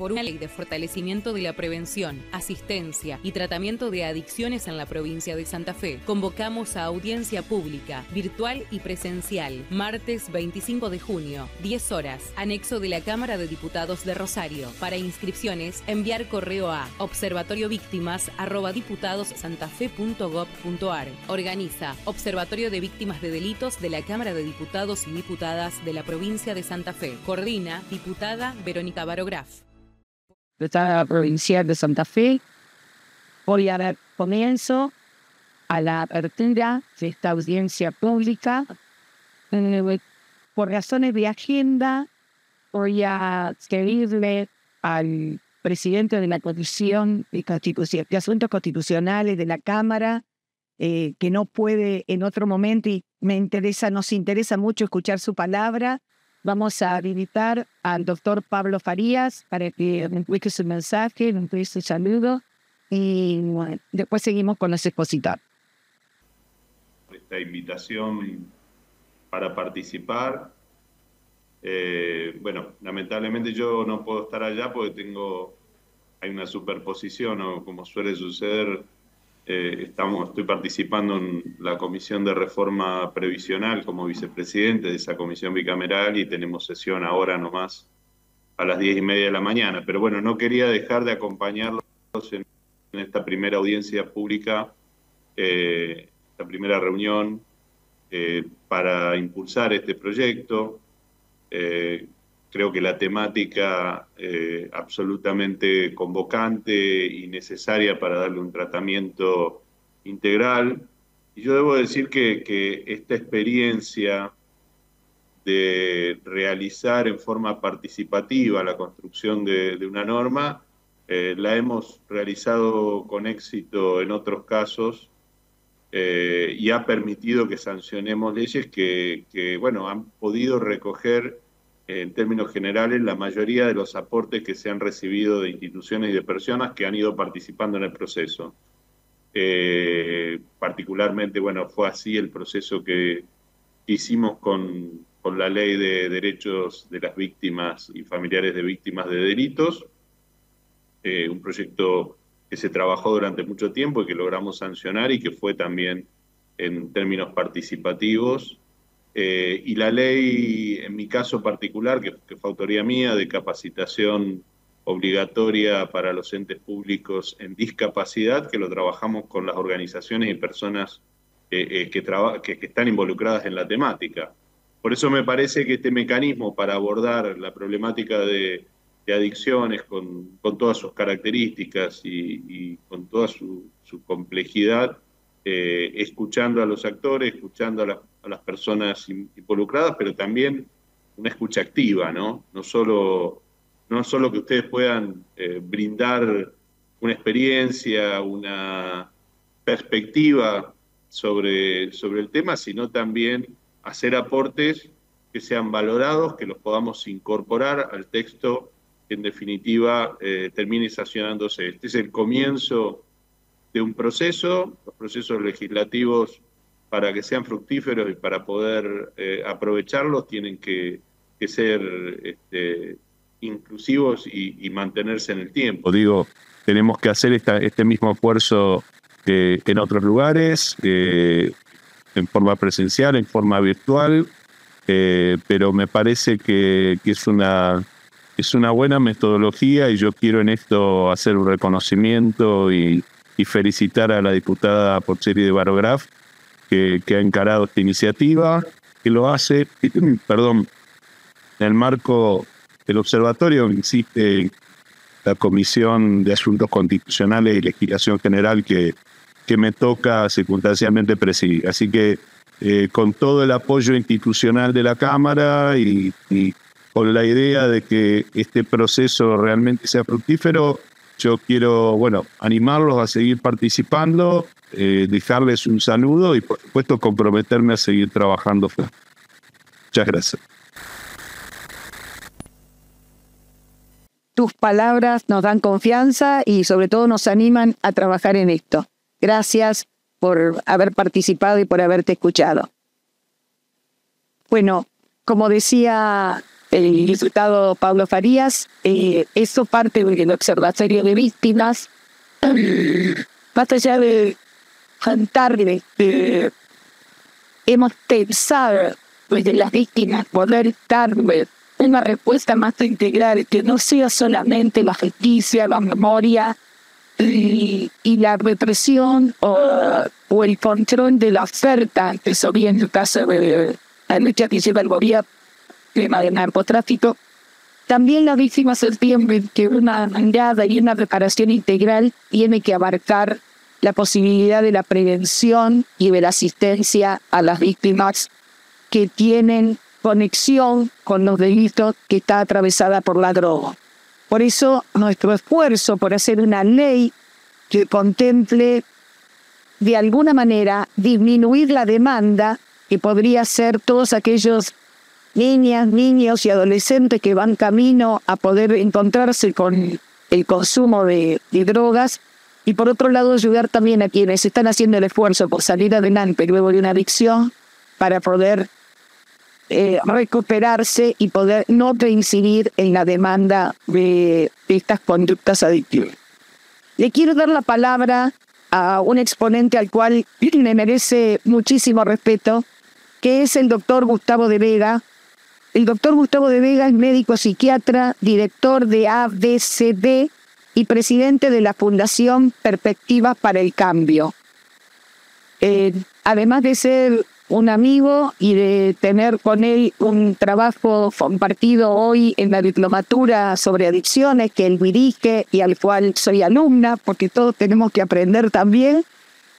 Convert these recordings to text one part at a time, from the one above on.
por una ley de fortalecimiento de la prevención, asistencia y tratamiento de adicciones en la provincia de Santa Fe. Convocamos a audiencia pública, virtual y presencial, martes 25 de junio, 10 horas, anexo de la Cámara de Diputados de Rosario. Para inscripciones, enviar correo a observatoriovictimas@diputadossantafe.gob.ar. Organiza Observatorio de Víctimas de Delitos de la Cámara de Diputados y Diputadas de la provincia de Santa Fe. Coordina diputada Verónica Barograf la provincia de Santa Fe. Voy a dar comienzo a la apertura de esta audiencia pública. Eh, por razones de agenda, voy a escribirle al presidente de la Comisión de, de Asuntos Constitucionales de la Cámara, eh, que no puede en otro momento y me interesa, nos interesa mucho escuchar su palabra. Vamos a invitar al doctor Pablo Farías para que envíe su mensaje, envíe su saludo y después seguimos con los expositores. Esta invitación para participar. Eh, bueno, lamentablemente yo no puedo estar allá porque tengo, hay una superposición o como suele suceder eh, estamos, estoy participando en la comisión de reforma previsional como vicepresidente de esa comisión bicameral y tenemos sesión ahora nomás a las diez y media de la mañana. Pero bueno, no quería dejar de acompañarlos en, esta primera audiencia pública, eh, esta primera reunión eh, para impulsar este proyecto. Eh, Creo que la temática eh, absolutamente convocante y necesaria para darle un tratamiento integral. Y yo debo decir que, esta experiencia de realizar en forma participativa la construcción de, una norma, eh, la hemos realizado con éxito en otros casos eh, y ha permitido que sancionemos leyes que, que, bueno, han podido recoger en términos generales, la mayoría de los aportes que se han recibido de instituciones y de personas que han ido participando en el proceso. Eh, particularmente, bueno, fue así el proceso que hicimos con, con, la ley de derechos de las víctimas y familiares de víctimas de delitos, eh, un proyecto que se trabajó durante mucho tiempo y que logramos sancionar y que fue también en términos participativos eh, y la ley, en mi caso particular, que, fue autoría mía, de capacitación obligatoria para los entes públicos en discapacidad, que lo trabajamos con las organizaciones y personas eh, eh, que, están involucradas en la temática. Por eso me parece que este mecanismo para abordar la problemática de, adicciones con, todas sus características y, con toda su complejidad, eh, escuchando a los actores, escuchando a, las personas involucradas, pero también una escucha activa, ¿no? No solo, no solo que ustedes puedan eh, brindar una experiencia, una perspectiva sobre, sobre el tema, sino también hacer aportes que sean valorados, que los podamos incorporar al texto que en definitiva eh, termine estacionándose. Este es el comienzo de un proceso, los procesos legislativos para que sean fructíferos y para poder eh, aprovecharlos tienen que, ser este, inclusivos y, mantenerse en el tiempo. Digo, tenemos que hacer este mismo esfuerzo en otros lugares, en forma presencial, en forma virtual, eh, pero me parece que, que es una es una buena metodología y yo quiero en esto hacer un reconocimiento y, y felicitar a la diputada Porceri de Barograf, que, que ha encarado esta iniciativa, que lo hace, perdón, en el marco del observatorio insiste existe la Comisión de Asuntos Constitucionales y Legislación General que, que me toca circunstancialmente presidir. Así que eh, con todo el apoyo institucional de la Cámara y, con la idea de que este proceso realmente sea fructífero, yo quiero, bueno, animarlos a seguir participando, eh, dejarles un saludo y, por supuesto, comprometerme a seguir trabajando. Muchas gracias. Tus palabras nos dan confianza y sobre todo nos animan a trabajar en esto. Gracias por haber participado y por haberte escuchado. Bueno, como decía el diputado Pablo Farías, eh, eso parte del Observatorio de Víctimas, más allá de cantarle, hemos pensado desde las víctimas poder darle una respuesta más integral, que no sea solamente la justicia, la memoria y, la represión o, el control de la oferta, que sería en el caso de la lucha que lleva el gobierno tema de narcotráfico. También las víctimas entienden que una mirada y una reparación integral tiene que abarcar la posibilidad de la prevención y de la asistencia a las víctimas que tienen conexión con los delitos que está atravesada por la droga. Por eso nuestro esfuerzo por hacer una ley que contemple de alguna manera disminuir la demanda que podría ser todos aquellos niñas, niños y adolescentes que van camino a poder encontrarse con el consumo de, drogas y por otro lado ayudar también a quienes están haciendo el esfuerzo por salir adelante luego de una adicción para poder eh, recuperarse y poder no reincidir en la demanda de, de estas conductas adictivas. Le quiero dar la palabra a un exponente al cual le merece muchísimo respeto, que es el doctor Gustavo de Vega, el doctor Gustavo de Vega es médico psiquiatra, director de ABCD y presidente de la Fundación Perspectivas para el Cambio. Eh, además de ser un amigo y de tener con él un trabajo compartido hoy en la diplomatura sobre adicciones que él dirige y al cual soy alumna, porque todos tenemos que aprender también,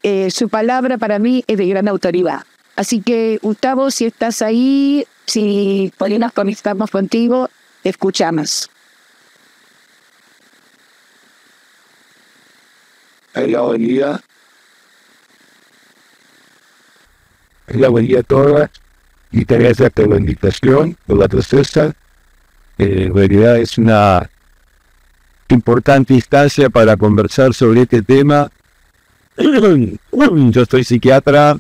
eh, su palabra para mí es de gran autoridad. Así que, Gustavo, si estás ahí, si podríamos conectarnos contigo, escuchamos. Hola, buen día. Hola, buen día a todas y te agradezco por la invitación, por la tristeza. en realidad es una importante instancia para conversar sobre este tema. Yo soy psiquiatra,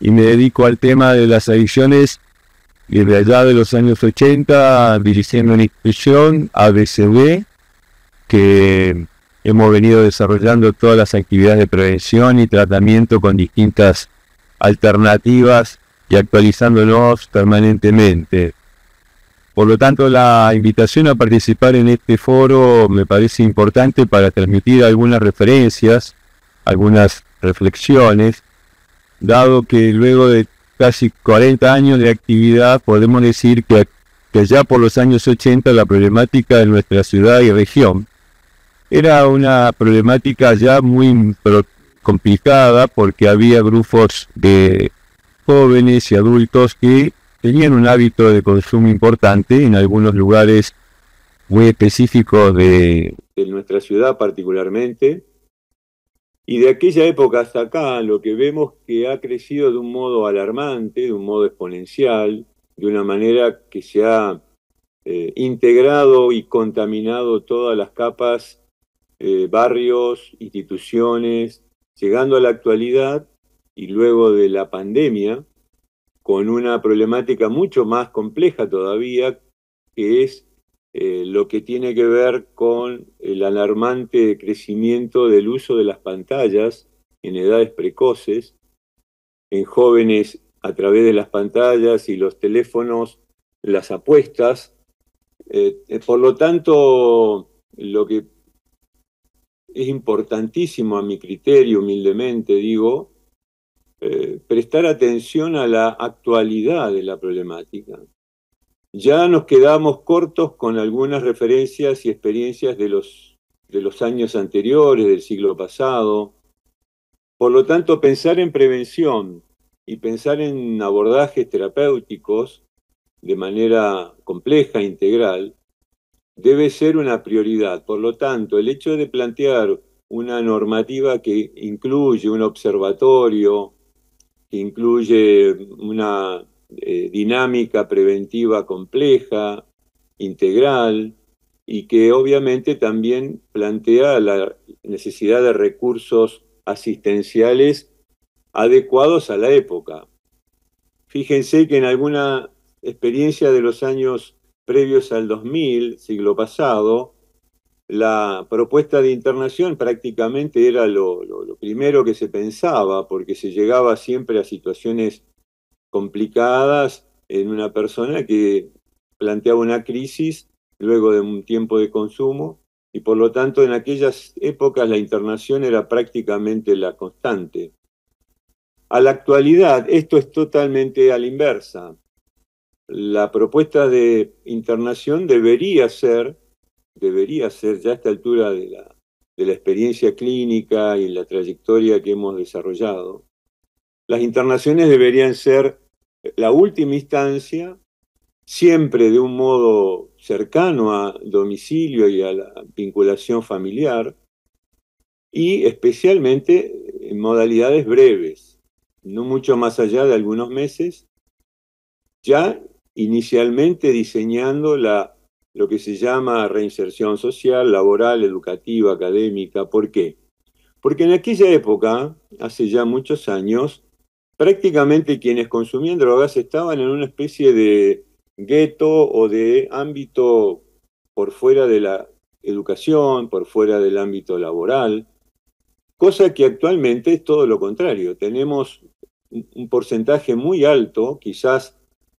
y me dedico al tema de las adicciones desde allá de los años 80, dirigiendo una institución, ABCB, que hemos venido desarrollando todas las actividades de prevención y tratamiento con distintas alternativas y actualizándonos permanentemente. Por lo tanto, la invitación a participar en este foro me parece importante para transmitir algunas referencias, algunas reflexiones dado que luego de casi 40 años de actividad podemos decir que, ya por los años 80 la problemática de nuestra ciudad y región era una problemática ya muy complicada porque había grupos de jóvenes y adultos que tenían un hábito de consumo importante en algunos lugares muy específicos de nuestra ciudad particularmente y de aquella época hasta acá, lo que vemos que ha crecido de un modo alarmante, de un modo exponencial, de una manera que se ha eh, integrado y contaminado todas las capas, eh, barrios, instituciones, llegando a la actualidad y luego de la pandemia, con una problemática mucho más compleja todavía, que es eh, lo que tiene que ver con el alarmante crecimiento del uso de las pantallas en edades precoces, en jóvenes a través de las pantallas y los teléfonos, las apuestas. Eh, eh, por lo tanto, lo que es importantísimo a mi criterio, humildemente digo, prestar atención a la actualidad de la problemática. Ya nos quedamos cortos con algunas referencias y experiencias de los, años anteriores, del siglo pasado. Por lo tanto, pensar en prevención y pensar en abordajes terapéuticos de manera compleja, e integral, debe ser una prioridad. Por lo tanto, el hecho de plantear una normativa que incluye un observatorio, que incluye una eh, dinámica preventiva compleja, integral, y que obviamente también plantea la necesidad de recursos asistenciales adecuados a la época. Fíjense que en alguna experiencia de los años previos al 2000, siglo pasado, la propuesta de internación prácticamente era lo, lo primero que se pensaba, porque se llegaba siempre a situaciones complicadas en una persona que planteaba una crisis luego de un tiempo de consumo y por lo tanto en aquellas épocas la internación era prácticamente la constante. A la actualidad esto es totalmente a la inversa. La propuesta de internación debería ser, debería ser ya a esta altura de la, de la experiencia clínica y la trayectoria que hemos desarrollado, las internaciones deberían ser la última instancia, siempre de un modo cercano a domicilio y a la vinculación familiar, y especialmente en modalidades breves, no mucho más allá de algunos meses, ya inicialmente diseñando la, lo que se llama reinserción social, laboral, educativa, académica. ¿Por qué? Porque en aquella época, hace ya muchos años, prácticamente quienes consumían drogas estaban en una especie de gueto o de ámbito por fuera de la educación, por fuera del ámbito laboral, cosa que actualmente es todo lo contrario. Tenemos un porcentaje muy alto, quizás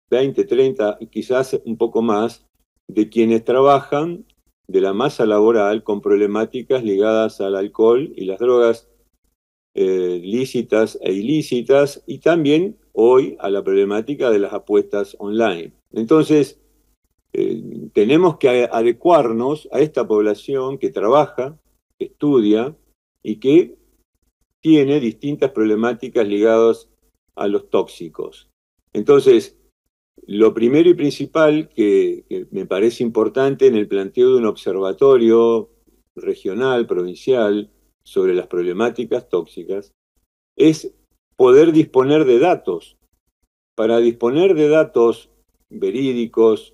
20, 30, quizás un poco más, de quienes trabajan de la masa laboral con problemáticas ligadas al alcohol y las drogas eh, lícitas e ilícitas y también hoy a la problemática de las apuestas online. Entonces, eh, tenemos que adecuarnos a esta población que trabaja, que estudia y que tiene distintas problemáticas ligadas a los tóxicos. Entonces, lo primero y principal que me parece importante en el planteo de un observatorio regional, provincial, sobre las problemáticas tóxicas es poder disponer de datos. Para disponer de datos verídicos,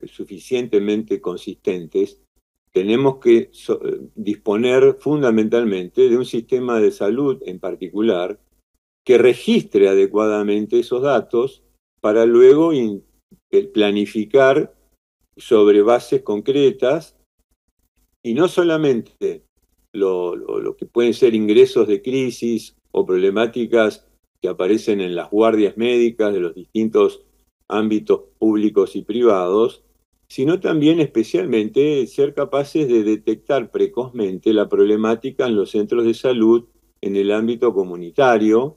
eh, suficientemente consistentes, tenemos que eh, disponer fundamentalmente de un sistema de salud en particular que registre adecuadamente esos datos para luego eh, planificar sobre bases concretas y no solamente lo, lo, que pueden ser ingresos de crisis o problemáticas que aparecen en las guardias médicas de los distintos ámbitos públicos y privados, sino también especialmente ser capaces de detectar precozmente la problemática en los centros de salud en el ámbito comunitario.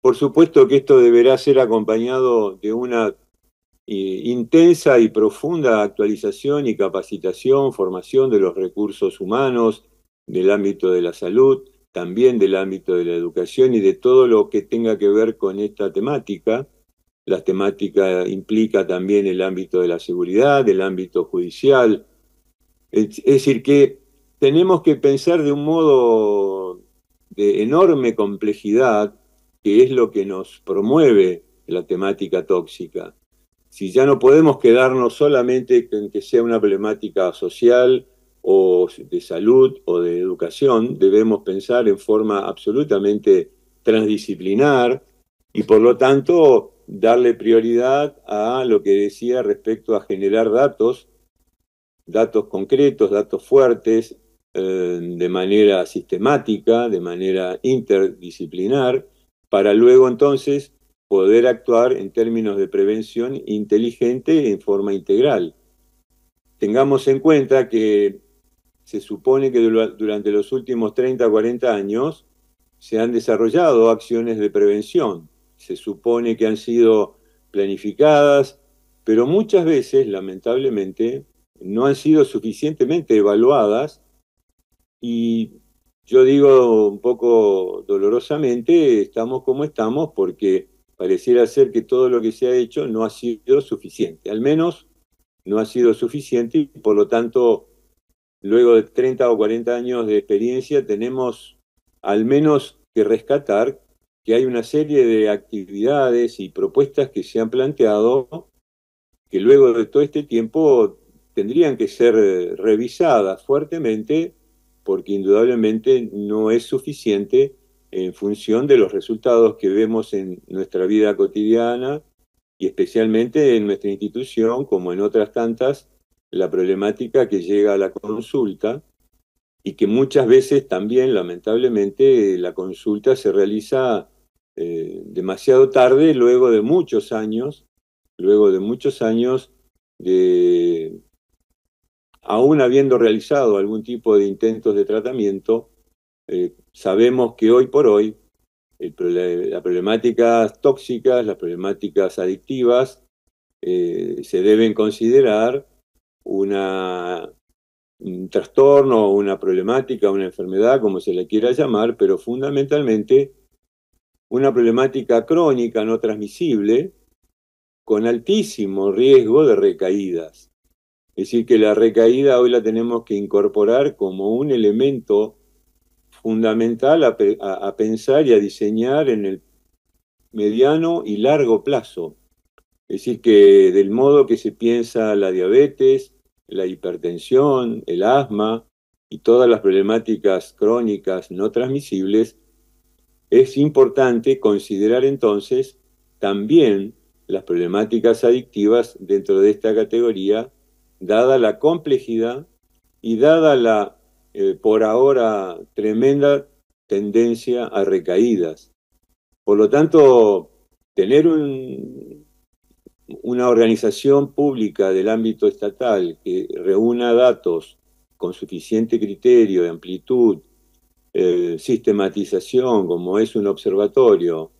Por supuesto que esto deberá ser acompañado de una eh, intensa y profunda actualización y capacitación, formación de los recursos humanos, del ámbito de la salud, también del ámbito de la educación y de todo lo que tenga que ver con esta temática. La temática implica también el ámbito de la seguridad, el ámbito judicial. Es, decir, que tenemos que pensar de un modo de enorme complejidad, que es lo que nos promueve la temática tóxica. Si ya no podemos quedarnos solamente en que sea una problemática social, o de salud o de educación, debemos pensar en forma absolutamente transdisciplinar y por lo tanto darle prioridad a lo que decía respecto a generar datos, datos concretos, datos fuertes, eh, de manera sistemática, de manera interdisciplinar, para luego entonces poder actuar en términos de prevención inteligente en forma integral. Tengamos en cuenta que se supone que durante los últimos 30, 40 años se han desarrollado acciones de prevención. Se supone que han sido planificadas, pero muchas veces, lamentablemente, no han sido suficientemente evaluadas y yo digo un poco dolorosamente, estamos como estamos porque pareciera ser que todo lo que se ha hecho no ha sido suficiente, al menos no ha sido suficiente y por lo tanto luego de 30 o 40 años de experiencia, tenemos al menos que rescatar que hay una serie de actividades y propuestas que se han planteado que luego de todo este tiempo tendrían que ser revisadas fuertemente porque indudablemente no es suficiente en función de los resultados que vemos en nuestra vida cotidiana y especialmente en nuestra institución como en otras tantas la problemática que llega a la consulta y que muchas veces también, lamentablemente, la consulta se realiza eh, demasiado tarde, luego de muchos años, luego de muchos años de, aún habiendo realizado algún tipo de intentos de tratamiento, eh, sabemos que hoy por hoy las problemáticas tóxicas, las problemáticas adictivas, eh, se deben considerar una, un trastorno, una problemática, una enfermedad, como se le quiera llamar, pero fundamentalmente una problemática crónica no transmisible con altísimo riesgo de recaídas. Es decir, que la recaída hoy la tenemos que incorporar como un elemento fundamental a, a, pensar y a diseñar en el mediano y largo plazo. Es decir, que del modo que se piensa la diabetes, la hipertensión, el asma y todas las problemáticas crónicas no transmisibles, es importante considerar entonces también las problemáticas adictivas dentro de esta categoría, dada la complejidad y dada la, eh, por ahora, tremenda tendencia a recaídas. Por lo tanto, tener un, una organización pública del ámbito estatal que reúna datos con suficiente criterio de amplitud, eh, sistematización, como es un observatorio,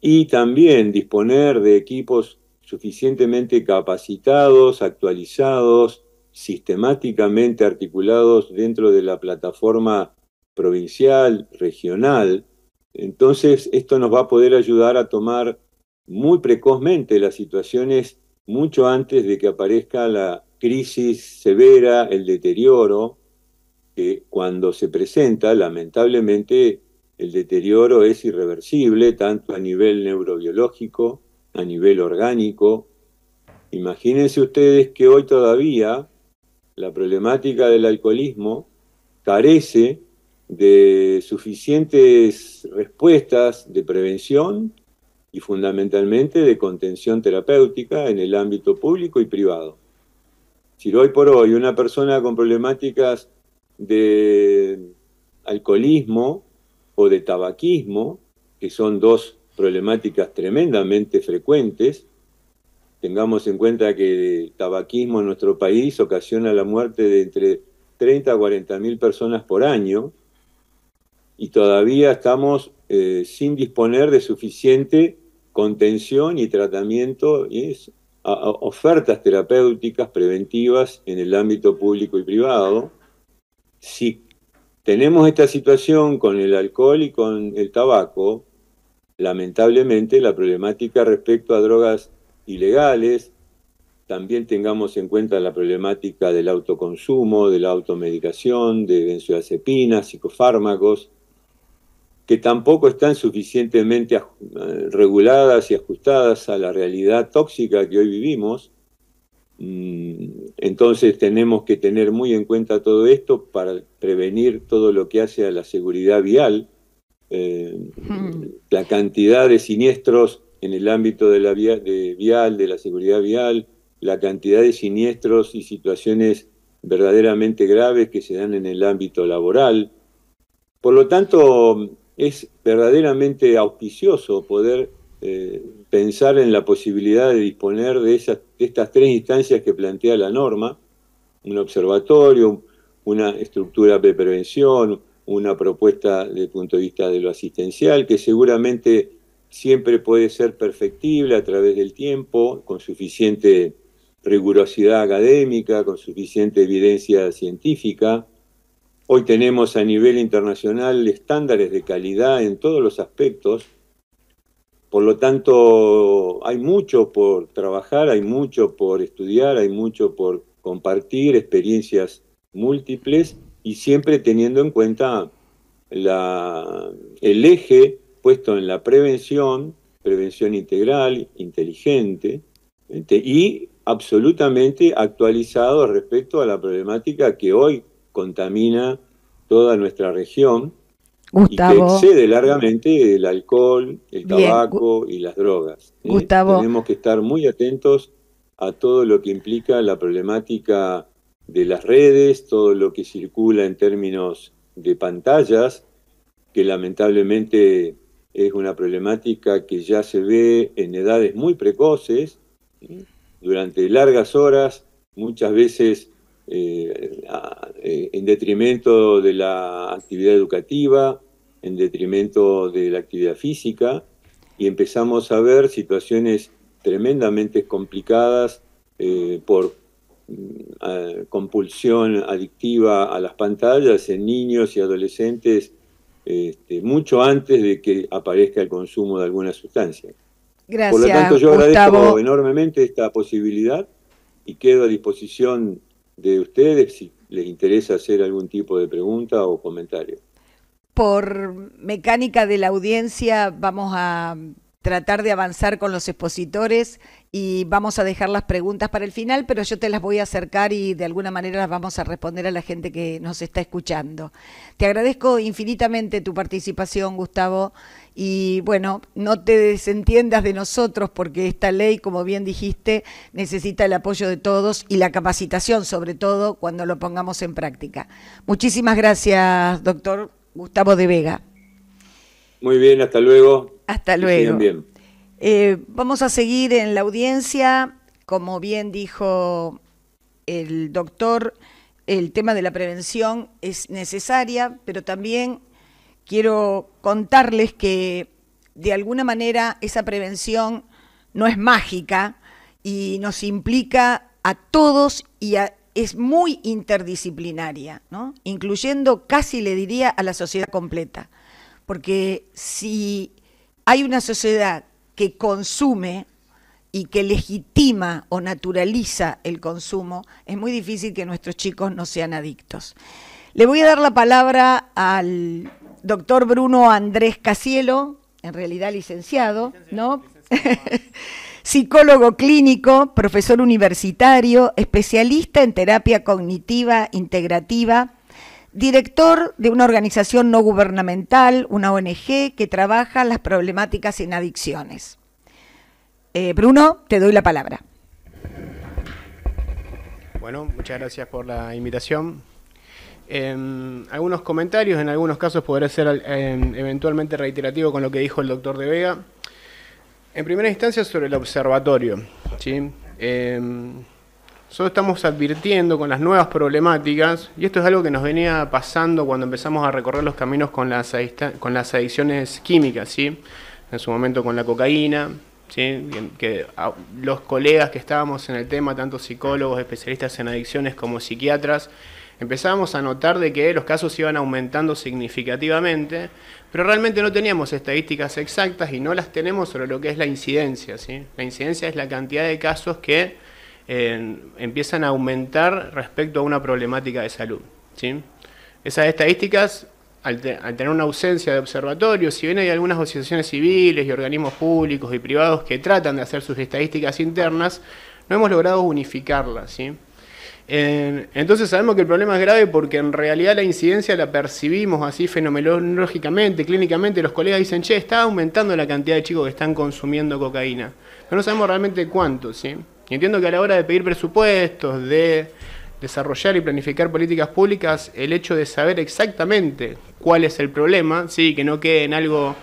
y también disponer de equipos suficientemente capacitados, actualizados, sistemáticamente articulados dentro de la plataforma provincial, regional, entonces esto nos va a poder ayudar a tomar muy precozmente las situaciones mucho antes de que aparezca la crisis severa, el deterioro, que cuando se presenta, lamentablemente, el deterioro es irreversible, tanto a nivel neurobiológico, a nivel orgánico. Imagínense ustedes que hoy todavía la problemática del alcoholismo carece de suficientes respuestas de prevención y fundamentalmente de contención terapéutica en el ámbito público y privado. Si hoy por hoy una persona con problemáticas de alcoholismo o de tabaquismo, que son dos problemáticas tremendamente frecuentes, tengamos en cuenta que el tabaquismo en nuestro país ocasiona la muerte de entre 30 a 40 mil personas por año y todavía estamos eh, sin disponer de suficiente contención y tratamiento ofertas terapéuticas preventivas en el ámbito público y privado. Si tenemos esta situación con el alcohol y con el tabaco, lamentablemente la problemática respecto a drogas ilegales, también tengamos en cuenta la problemática del autoconsumo, de la automedicación, de benzodiazepinas, psicofármacos, que tampoco están suficientemente eh, reguladas y ajustadas a la realidad tóxica que hoy vivimos. Mm, entonces tenemos que tener muy en cuenta todo esto para prevenir todo lo que hace a la seguridad vial, eh, hmm. la cantidad de siniestros en el ámbito de la vial, de la seguridad vial, la cantidad de siniestros y situaciones verdaderamente graves que se dan en el ámbito laboral. Por lo tanto, es verdaderamente auspicioso poder eh, pensar en la posibilidad de disponer de, de estas tres instancias que plantea la norma, un observatorio, una estructura de prevención, una propuesta desde el punto de vista de lo asistencial, que seguramente siempre puede ser perfectible a través del tiempo, con suficiente rigurosidad académica, con suficiente evidencia científica, Hoy tenemos a nivel internacional estándares de calidad en todos los aspectos, por lo tanto hay mucho por trabajar, hay mucho por estudiar, hay mucho por compartir experiencias múltiples y siempre teniendo en cuenta el eje puesto en la prevención, prevención integral, inteligente este, y absolutamente actualizado respecto a la problemática que hoy contamina toda nuestra región y que excede largamente el alcohol, el tabaco y las drogas. ¿eh? Tenemos que estar muy atentos a todo lo que implica la problemática de las redes, todo lo que circula en términos de pantallas, que lamentablemente es una problemática que ya se ve en edades muy precoces, ¿eh? durante largas horas, muchas veces eh, eh, en detrimento de la actividad educativa, en detrimento de la actividad física, y empezamos a ver situaciones tremendamente complicadas eh, por mm, compulsión adictiva a las pantallas en niños y adolescentes este, mucho antes de que aparezca el consumo de alguna sustancia. Gracias, por lo tanto, yo agradezco enormemente esta posibilidad y quedo a disposición de ustedes si les interesa hacer algún tipo de pregunta o comentario. Por mecánica de la audiencia vamos a tratar de avanzar con los expositores y vamos a dejar las preguntas para el final, pero yo te las voy a acercar y de alguna manera las vamos a responder a la gente que nos está escuchando. Te agradezco infinitamente tu participación, Gustavo, y bueno, no te desentiendas de nosotros porque esta ley, como bien dijiste, necesita el apoyo de todos y la capacitación, sobre todo cuando lo pongamos en práctica. Muchísimas gracias, doctor Gustavo de Vega. Muy bien, hasta luego. Hasta luego. bien. Eh, vamos a seguir en la audiencia, como bien dijo el doctor, el tema de la prevención es necesaria, pero también quiero contarles que de alguna manera esa prevención no es mágica y nos implica a todos y es muy interdisciplinaria, incluyendo casi le diría a la sociedad completa, porque si hay una sociedad que consume y que legitima o naturaliza el consumo, es muy difícil que nuestros chicos no sean adictos. Le voy a dar la palabra al doctor Bruno Andrés Casielo, en realidad licenciado, ¿no? Psicólogo clínico, profesor universitario, especialista en terapia cognitiva integrativa director de una organización no gubernamental, una ONG, que trabaja las problemáticas en adicciones. Eh, Bruno, te doy la palabra. Bueno, muchas gracias por la invitación. Em, algunos comentarios, en algunos casos podré ser em, eventualmente reiterativo con lo que dijo el doctor De Vega. En primera instancia sobre el observatorio. ¿sí? Em, nosotros estamos advirtiendo con las nuevas problemáticas, y esto es algo que nos venía pasando cuando empezamos a recorrer los caminos con las, adicciones químicas, ¿sí? en su momento con la cocaína, que los colegas que estábamos en el tema, tanto psicólogos, especialistas en adicciones como psiquiatras, empezábamos a notar de que los casos iban aumentando significativamente, pero realmente no teníamos estadísticas exactas y no las tenemos sobre lo que es la incidencia. ¿sí? La incidencia es la cantidad de casos que empiezan a aumentar respecto a una problemática de salud. ¿sí? Esas estadísticas, al, tener una ausencia de observatorios, si bien hay algunas asociaciones civiles y organismos públicos y privados que tratan de hacer sus estadísticas internas, no hemos logrado unificarlas. ¿sí? entonces sabemos que el problema es grave porque en realidad la incidencia la percibimos así fenomenológicamente, clínicamente. Los colegas dicen, che, está aumentando la cantidad de chicos que están consumiendo cocaína. Pero no sabemos realmente cuánto, ¿sí? Y entiendo que a la hora de pedir presupuestos, de desarrollar y planificar políticas públicas, el hecho de saber exactamente cuál es el problema, sí, que no quede en algo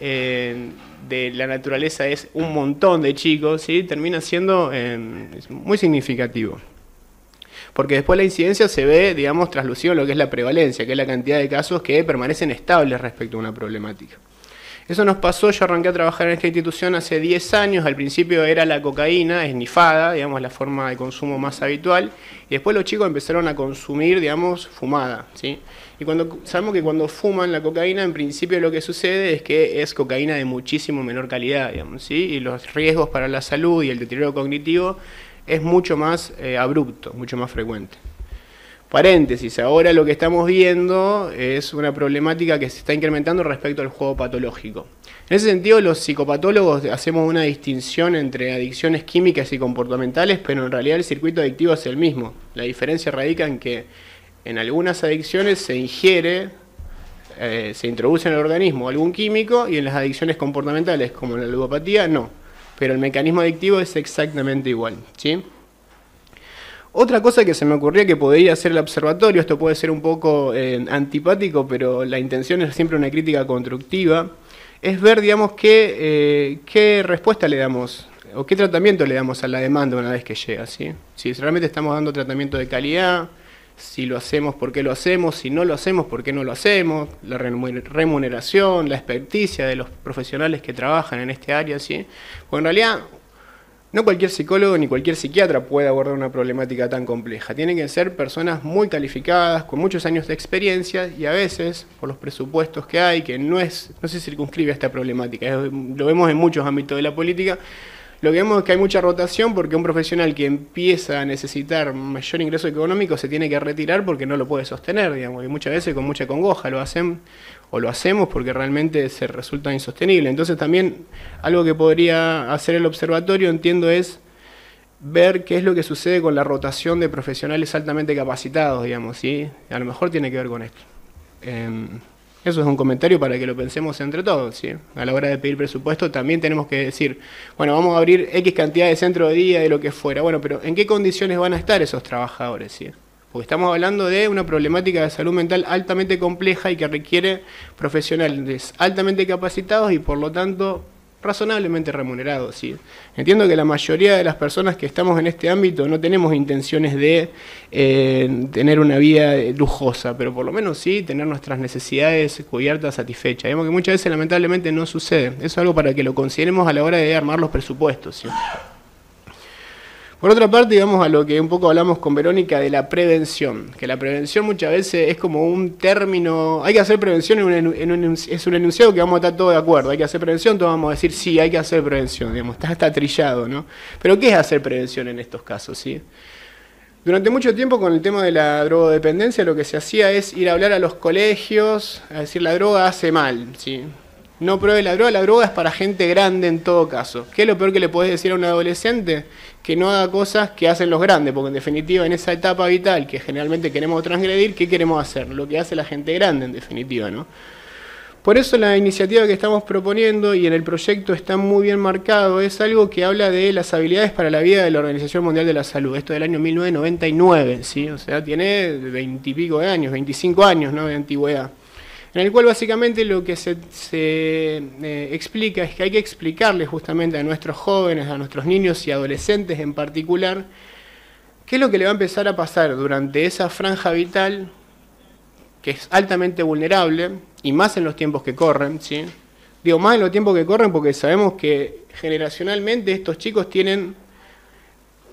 eh, de la naturaleza es un montón de chicos, ¿sí? termina siendo em, muy significativo. Porque después la incidencia se ve, digamos, traslucido en lo que es la prevalencia, que es la cantidad de casos que permanecen estables respecto a una problemática. Eso nos pasó, yo arranqué a trabajar en esta institución hace 10 años, al principio era la cocaína, esnifada, digamos, la forma de consumo más habitual, y después los chicos empezaron a consumir, digamos, fumada, ¿sí? Y cuando, sabemos que cuando fuman la cocaína, en principio lo que sucede es que es cocaína de muchísimo menor calidad, digamos, ¿sí? Y los riesgos para la salud y el deterioro cognitivo es mucho más eh, abrupto, mucho más frecuente. Paréntesis, ahora lo que estamos viendo es una problemática que se está incrementando respecto al juego patológico. En ese sentido, los psicopatólogos hacemos una distinción entre adicciones químicas y comportamentales, pero en realidad el circuito adictivo es el mismo. La diferencia radica en que en algunas adicciones se ingiere, eh, se introduce en el organismo algún químico y en las adicciones comportamentales, como en la ludopatía, no. Pero el mecanismo adictivo es exactamente igual. ¿sí? Otra cosa que se me ocurría que podría hacer el observatorio, esto puede ser un poco eh, antipático, pero la intención es siempre una crítica constructiva, es ver, digamos, qué, eh, qué respuesta le damos o qué tratamiento le damos a la demanda una vez que llega, ¿sí? Si realmente estamos dando tratamiento de calidad, si lo hacemos, por qué lo hacemos, si no lo hacemos, por qué no lo hacemos, la remuneración, la experticia de los profesionales que trabajan en este área, ¿sí? Pues en realidad no cualquier psicólogo ni cualquier psiquiatra puede abordar una problemática tan compleja. Tienen que ser personas muy calificadas, con muchos años de experiencia y a veces, por los presupuestos que hay, que no, es, no se circunscribe a esta problemática. Lo vemos en muchos ámbitos de la política. Lo que vemos es que hay mucha rotación porque un profesional que empieza a necesitar mayor ingreso económico se tiene que retirar porque no lo puede sostener, digamos, y muchas veces con mucha congoja lo hacen o lo hacemos porque realmente se resulta insostenible. Entonces también algo que podría hacer el observatorio, entiendo, es ver qué es lo que sucede con la rotación de profesionales altamente capacitados, digamos, ¿sí? A lo mejor tiene que ver con esto. Em, eso es un comentario para que lo pensemos entre todos, ¿sí? A la hora de pedir presupuesto también tenemos que decir, bueno, vamos a abrir X cantidad de centro de día, de lo que fuera, bueno, pero ¿en qué condiciones van a estar esos trabajadores, ¿sí? Porque estamos hablando de una problemática de salud mental altamente compleja y que requiere profesionales altamente capacitados y por lo tanto razonablemente remunerados. Entiendo que la mayoría de las personas que estamos en este ámbito no tenemos intenciones de eh, tener una vida lujosa, pero por lo menos sí tener nuestras necesidades cubiertas, satisfechas. Vemos que muchas veces lamentablemente no sucede. Eso es algo para que lo consideremos a la hora de armar los presupuestos. Por otra parte, digamos a lo que un poco hablamos con Verónica de la prevención, que la prevención muchas veces es como un término, hay que hacer prevención, en un, es un enunciado que vamos a estar todos de acuerdo, hay que hacer prevención, todos vamos a decir sí, hay que hacer prevención, digamos, está, trillado, ¿no? Pero ¿qué es hacer prevención en estos casos, sí? Durante mucho tiempo con el tema de la drogodependencia lo que se hacía es ir a hablar a los colegios, a decir la droga hace mal, ¿sí? No pruebe la droga, la droga es para gente grande en todo caso. ¿Qué es lo peor que le podés decir a un adolescente? que no haga cosas que hacen los grandes, porque en definitiva en esa etapa vital que generalmente queremos transgredir, ¿qué queremos hacer? Lo que hace la gente grande en definitiva, ¿no? Por eso la iniciativa que estamos proponiendo y en el proyecto está muy bien marcado, es algo que habla de las habilidades para la vida de la Organización Mundial de la Salud, esto del año 1999, ¿sí? o sea, tiene veintipico de años, 25 años ¿no? de antigüedad en el cual básicamente lo que se, eh, explica es que hay que explicarles justamente a nuestros jóvenes, a nuestros niños y adolescentes en particular, qué es lo que le va a empezar a pasar durante esa franja vital que es altamente vulnerable, y más en los tiempos que corren, ¿sí? Digo, más en los tiempos que corren porque sabemos que generacionalmente estos chicos tienen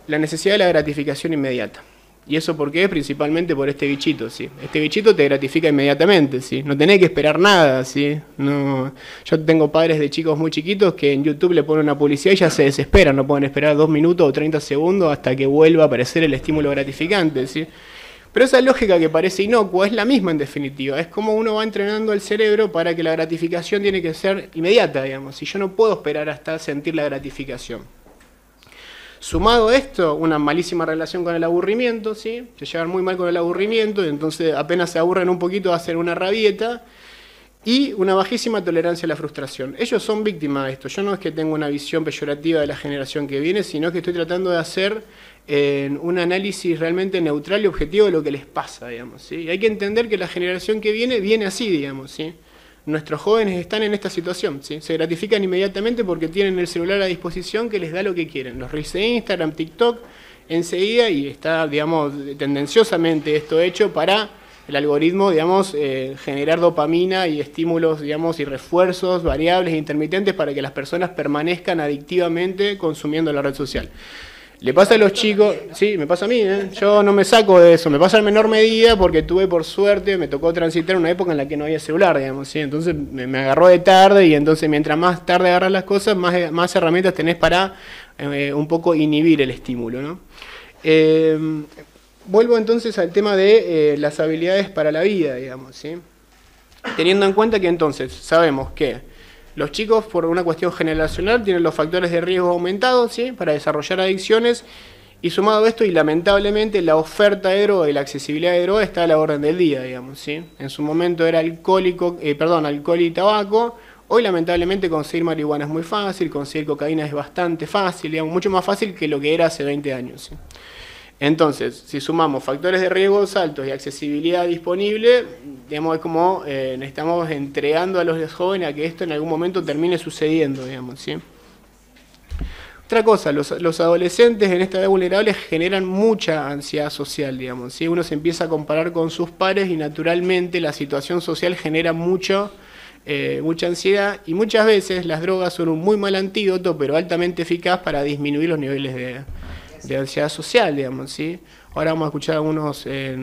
la necesidad de la gratificación inmediata. ¿Y eso porque es Principalmente por este bichito, ¿sí? Este bichito te gratifica inmediatamente, ¿sí? No tenés que esperar nada, ¿sí? No... Yo tengo padres de chicos muy chiquitos que en YouTube le ponen una publicidad y ya se desesperan, no pueden esperar dos minutos o 30 segundos hasta que vuelva a aparecer el estímulo gratificante, ¿sí? Pero esa lógica que parece inocua es la misma en definitiva. Es como uno va entrenando el cerebro para que la gratificación tiene que ser inmediata, digamos. Y yo no puedo esperar hasta sentir la gratificación. Sumado a esto, una malísima relación con el aburrimiento, ¿sí? Se llevan muy mal con el aburrimiento, y entonces apenas se aburren un poquito hacen una rabieta. Y una bajísima tolerancia a la frustración. Ellos son víctimas de esto. Yo no es que tenga una visión peyorativa de la generación que viene, sino que estoy tratando de hacer eh, un análisis realmente neutral y objetivo de lo que les pasa, digamos. ¿sí? Y hay que entender que la generación que viene viene así, digamos. ¿sí? nuestros jóvenes están en esta situación, se gratifican inmediatamente porque tienen el celular a disposición que les da lo que quieren, los reels de Instagram, TikTok, enseguida y está, digamos, tendenciosamente esto hecho para el algoritmo, digamos, eh, generar dopamina y estímulos, digamos, y refuerzos, variables e intermitentes para que las personas permanezcan adictivamente consumiendo la red social. Le pasa a los chicos, sí, me pasa a mí, ¿eh? yo no me saco de eso, me pasa en menor medida porque tuve por suerte, me tocó transitar una época en la que no había celular, digamos, entonces me, agarró de tarde y entonces mientras más tarde agarras las cosas, más, herramientas tenés para eh, un poco inhibir el estímulo. Em, vuelvo entonces al tema de eh, las habilidades para la vida, digamos, ¿sí? teniendo en cuenta que entonces sabemos que los chicos, por una cuestión generacional, tienen los factores de riesgo aumentados para desarrollar adicciones. Y sumado a esto, y lamentablemente, la oferta de droga y la accesibilidad de droga está a la orden del día, digamos. ¿sí? En su momento era alcohólico, eh, perdón, alcohol y tabaco. Hoy, lamentablemente, conseguir marihuana es muy fácil, conseguir cocaína es bastante fácil, digamos, mucho más fácil que lo que era hace 20 años. Entonces, si sumamos factores de riesgo altos y accesibilidad disponible, digamos, es como eh, estamos entregando a los jóvenes a que esto en algún momento termine sucediendo, digamos, ¿sí? Otra cosa, los, adolescentes en esta edad vulnerable generan mucha ansiedad social, digamos. Uno se empieza a comparar con sus pares y naturalmente la situación social genera mucho, eh, mucha ansiedad y muchas veces las drogas son un muy mal antídoto pero altamente eficaz para disminuir los niveles de, Diversidad social, digamos, ¿sí? Ahora vamos a escuchar algunos eh,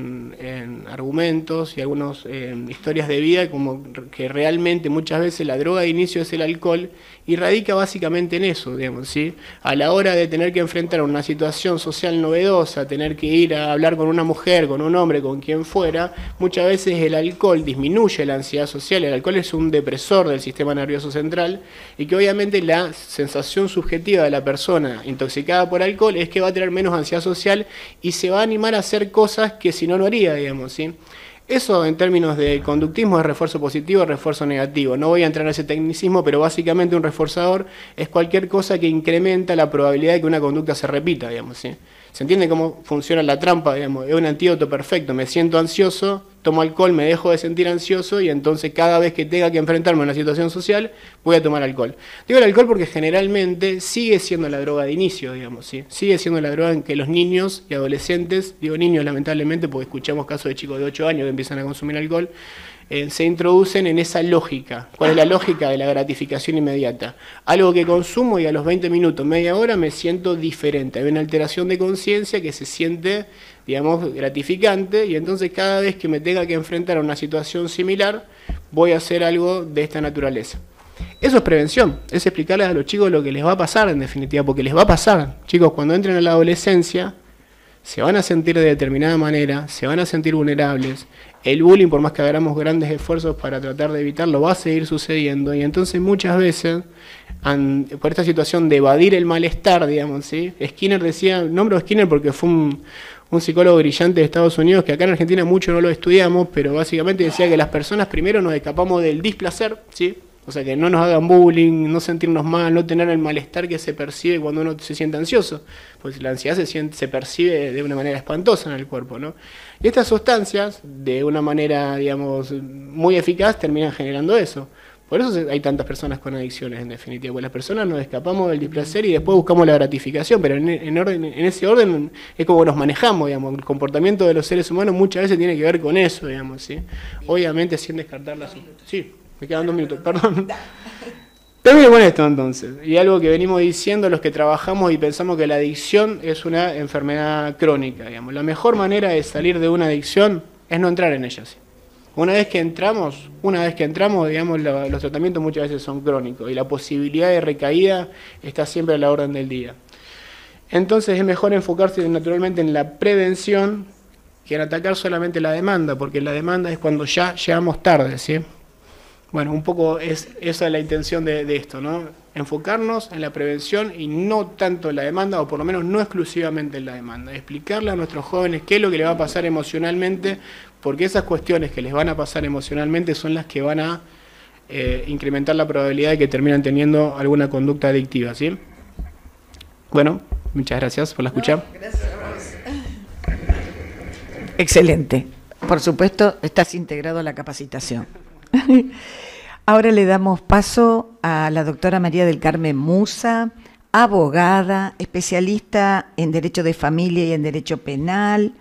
argumentos y algunas eh, historias de vida, como que realmente muchas veces la droga de inicio es el alcohol y radica básicamente en eso, digamos, ¿sí? A la hora de tener que enfrentar una situación social novedosa, tener que ir a hablar con una mujer, con un hombre, con quien fuera, muchas veces el alcohol disminuye la ansiedad social, el alcohol es un depresor del sistema nervioso central y que obviamente la sensación subjetiva de la persona intoxicada por alcohol es que va a tener menos ansiedad social y se va animar a hacer cosas que si no, lo haría, digamos, ¿sí? Eso en términos de conductismo es refuerzo positivo, refuerzo negativo. No voy a entrar en ese tecnicismo, pero básicamente un reforzador es cualquier cosa que incrementa la probabilidad de que una conducta se repita, digamos, ¿sí? ¿Se entiende cómo funciona la trampa? Digamos? Es un antídoto perfecto. Me siento ansioso, tomo alcohol, me dejo de sentir ansioso y entonces cada vez que tenga que enfrentarme a una situación social, voy a tomar alcohol. Digo el alcohol porque generalmente sigue siendo la droga de inicio, digamos, ¿sí? sigue siendo la droga en que los niños y adolescentes, digo niños lamentablemente porque escuchamos casos de chicos de 8 años que empiezan a consumir alcohol, eh, se introducen en esa lógica. ¿Cuál es la lógica de la gratificación inmediata? Algo que consumo y a los 20 minutos, media hora, me siento diferente. Hay una alteración de conciencia que se siente, digamos, gratificante y entonces cada vez que me tenga que enfrentar a una situación similar, voy a hacer algo de esta naturaleza. Eso es prevención, es explicarles a los chicos lo que les va a pasar en definitiva, porque les va a pasar. Chicos, cuando entren a la adolescencia, se van a sentir de determinada manera, se van a sentir vulnerables. El bullying, por más que hagamos grandes esfuerzos para tratar de evitarlo, va a seguir sucediendo. Y entonces muchas veces, por esta situación de evadir el malestar, digamos, Skinner decía, nombro a Skinner porque fue un, un psicólogo brillante de Estados Unidos, que acá en Argentina mucho no lo estudiamos, pero básicamente decía que las personas primero nos escapamos del displacer, ¿sí? O sea, que no nos hagan bullying, no sentirnos mal, no tener el malestar que se percibe cuando uno se siente ansioso. Pues la ansiedad se, siente, se percibe de una manera espantosa en el cuerpo, ¿no? Y estas sustancias, de una manera, digamos, muy eficaz, terminan generando eso. Por eso hay tantas personas con adicciones, en definitiva. Porque las personas nos escapamos del displacer y después buscamos la gratificación, pero en, orden, ese orden es como nos manejamos, digamos. El comportamiento de los seres humanos muchas veces tiene que ver con eso, digamos, ¿sí? Obviamente sin descartar la... Sí. Me quedan dos minutos, perdón. Termino con esto entonces. Y algo que venimos diciendo los que trabajamos y pensamos que la adicción es una enfermedad crónica, digamos. La mejor manera de salir de una adicción es no entrar en ella. Una vez que entramos, una vez que entramos, digamos, los tratamientos muchas veces son crónicos y la posibilidad de recaída está siempre a la orden del día. Entonces es mejor enfocarse naturalmente en la prevención que en atacar solamente la demanda, porque la demanda es cuando ya llegamos tarde, ¿sí? Bueno, un poco es, esa es la intención de, esto, ¿no? Enfocarnos en la prevención y no tanto en la demanda, o por lo menos no exclusivamente en la demanda. Explicarle a nuestros jóvenes qué es lo que les va a pasar emocionalmente, porque esas cuestiones que les van a pasar emocionalmente son las que van a eh, incrementar la probabilidad de que terminan teniendo alguna conducta adictiva, ¿sí? Bueno, muchas gracias por la escucha. gracias a Excelente. Por supuesto, estás integrado a la capacitación. Ahora le damos paso a la doctora María del Carmen Musa, abogada, especialista en Derecho de Familia y en Derecho Penal.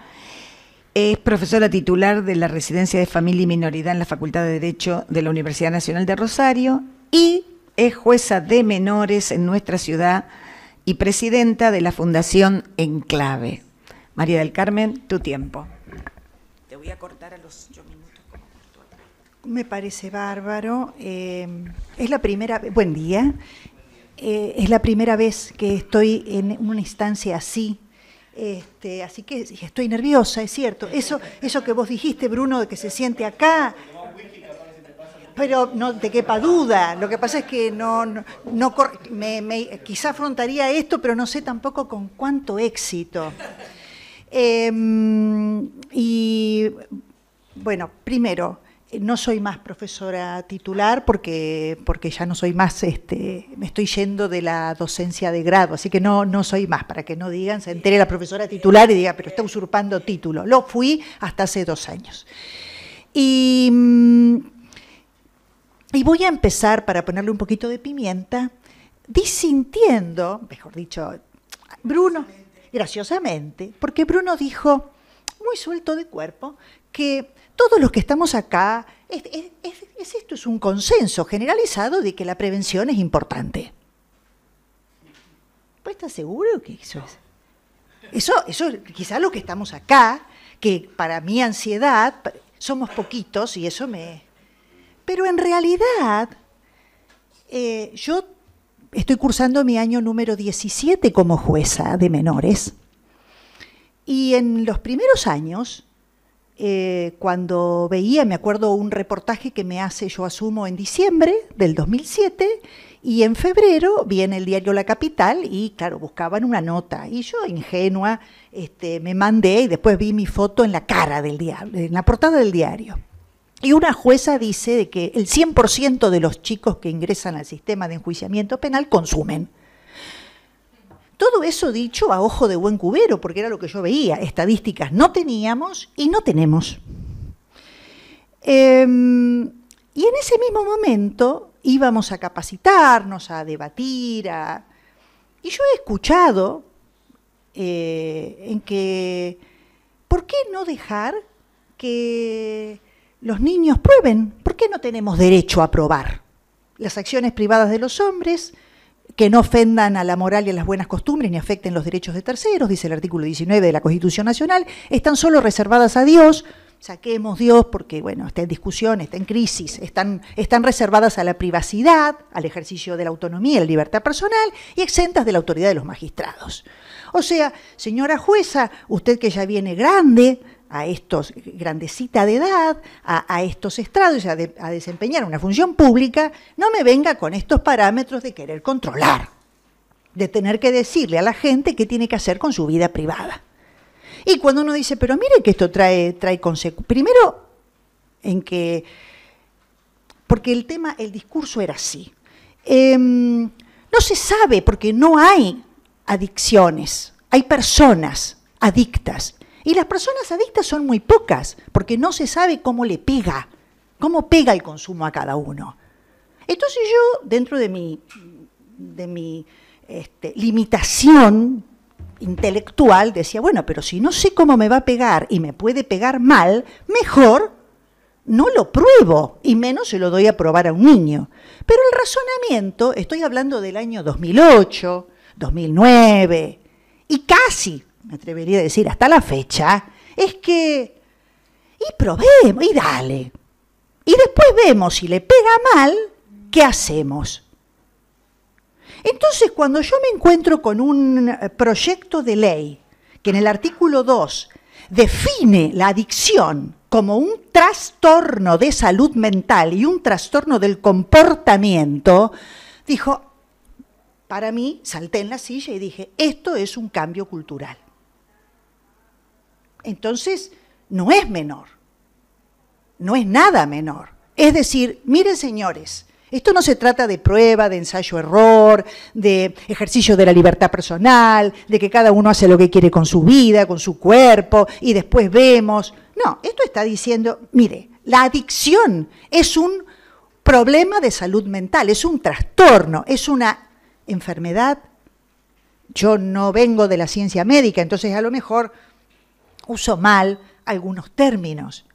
Es profesora titular de la Residencia de Familia y Minoridad en la Facultad de Derecho de la Universidad Nacional de Rosario y es jueza de menores en nuestra ciudad y presidenta de la Fundación Enclave. María del Carmen, tu tiempo. Te voy a cortar a los me parece bárbaro. Eh, es la primera. Buen día. Eh, es la primera vez que estoy en una instancia así. Este, así que estoy nerviosa, es cierto. Eso, eso que vos dijiste, Bruno, de que se siente acá. Pero no te quepa duda. Lo que pasa es que no, no, me, quizá afrontaría esto, pero no sé tampoco con cuánto éxito. Em, y bueno, primero, no soy más profesora titular porque, porque ya no soy más, este, me estoy yendo de la docencia de grado, así que no, no soy más, para que no digan, se entere la profesora titular y diga, pero está usurpando título. Lo fui hasta hace dos años. Y, mm, y voy a empezar, para ponerle un poquito de pimienta, disintiendo, mejor dicho, Bruno, graciosamente, porque Bruno dijo, muy suelto de cuerpo, que todos los que estamos acá, es, esto es un consenso generalizado de que la prevención es importante. ¿Pues estás seguro que eso es? Eso, eso quizá los que estamos acá, que para mi ansiedad somos poquitos y eso me... Pero en realidad, eh, yo estoy cursando mi año número 17 como jueza de menores. Y en los primeros años eh, cuando veía, me acuerdo un reportaje que me hace, yo asumo, en diciembre del 2007, y en febrero viene el diario La Capital y, claro, buscaban una nota. Y yo, ingenua, este, me mandé y después vi mi foto en la cara del diablo, en la portada del diario. Y una jueza dice que el 100% de los chicos que ingresan al sistema de enjuiciamiento penal consumen. Todo eso dicho a ojo de buen cubero, porque era lo que yo veía. Estadísticas no teníamos y no tenemos. Em, y en ese mismo momento íbamos a capacitarnos, a debatir, Y yo he escuchado eh, en que, ¿por qué no dejar que los niños prueben? ¿Por qué no tenemos derecho a probar? Las acciones privadas de los hombres, que no ofendan a la moral y a las buenas costumbres ni afecten los derechos de terceros, dice el artículo 19 de la Constitución Nacional, están solo reservadas a Dios, saquemos Dios porque, bueno, está en discusión, está en crisis, están, están reservadas a la privacidad, al ejercicio de la autonomía y la libertad personal y exentas de la autoridad de los magistrados. O sea, señora jueza, usted que ya viene grande, a estos grandecita de edad, a, estos estrados, a, desempeñar una función pública, no me venga con estos parámetros de querer controlar, de tener que decirle a la gente qué tiene que hacer con su vida privada. Y cuando uno dice, pero mire que esto trae, trae consecuencias, primero en que, porque el tema, el discurso era así, em, no se sabe porque no hay adicciones, hay personas adictas y las personas adictas son muy pocas, porque no se sabe cómo le pega, cómo pega el consumo a cada uno. Entonces yo, dentro de mi, de mi este, limitación intelectual, decía, bueno, pero si no sé cómo me va a pegar y me puede pegar mal, mejor no lo pruebo y menos se lo doy a probar a un niño. Pero el razonamiento, estoy hablando del año 2008, 2009 y casi me atrevería a decir, hasta la fecha, es que, y probemos, y dale. Y después vemos si le pega mal, ¿qué hacemos? Entonces, cuando yo me encuentro con un eh, proyecto de ley que en el artículo 2 define la adicción como un trastorno de salud mental y un trastorno del comportamiento, dijo, para mí salté en la silla y dije, esto es un cambio cultural entonces no es menor, no es nada menor. Es decir, miren señores, esto no se trata de prueba, de ensayo-error, de ejercicio de la libertad personal, de que cada uno hace lo que quiere con su vida, con su cuerpo, y después vemos. No, esto está diciendo, mire, la adicción es un problema de salud mental, es un trastorno, es una enfermedad. Yo no vengo de la ciencia médica, entonces a lo mejor uso mal algunos términos.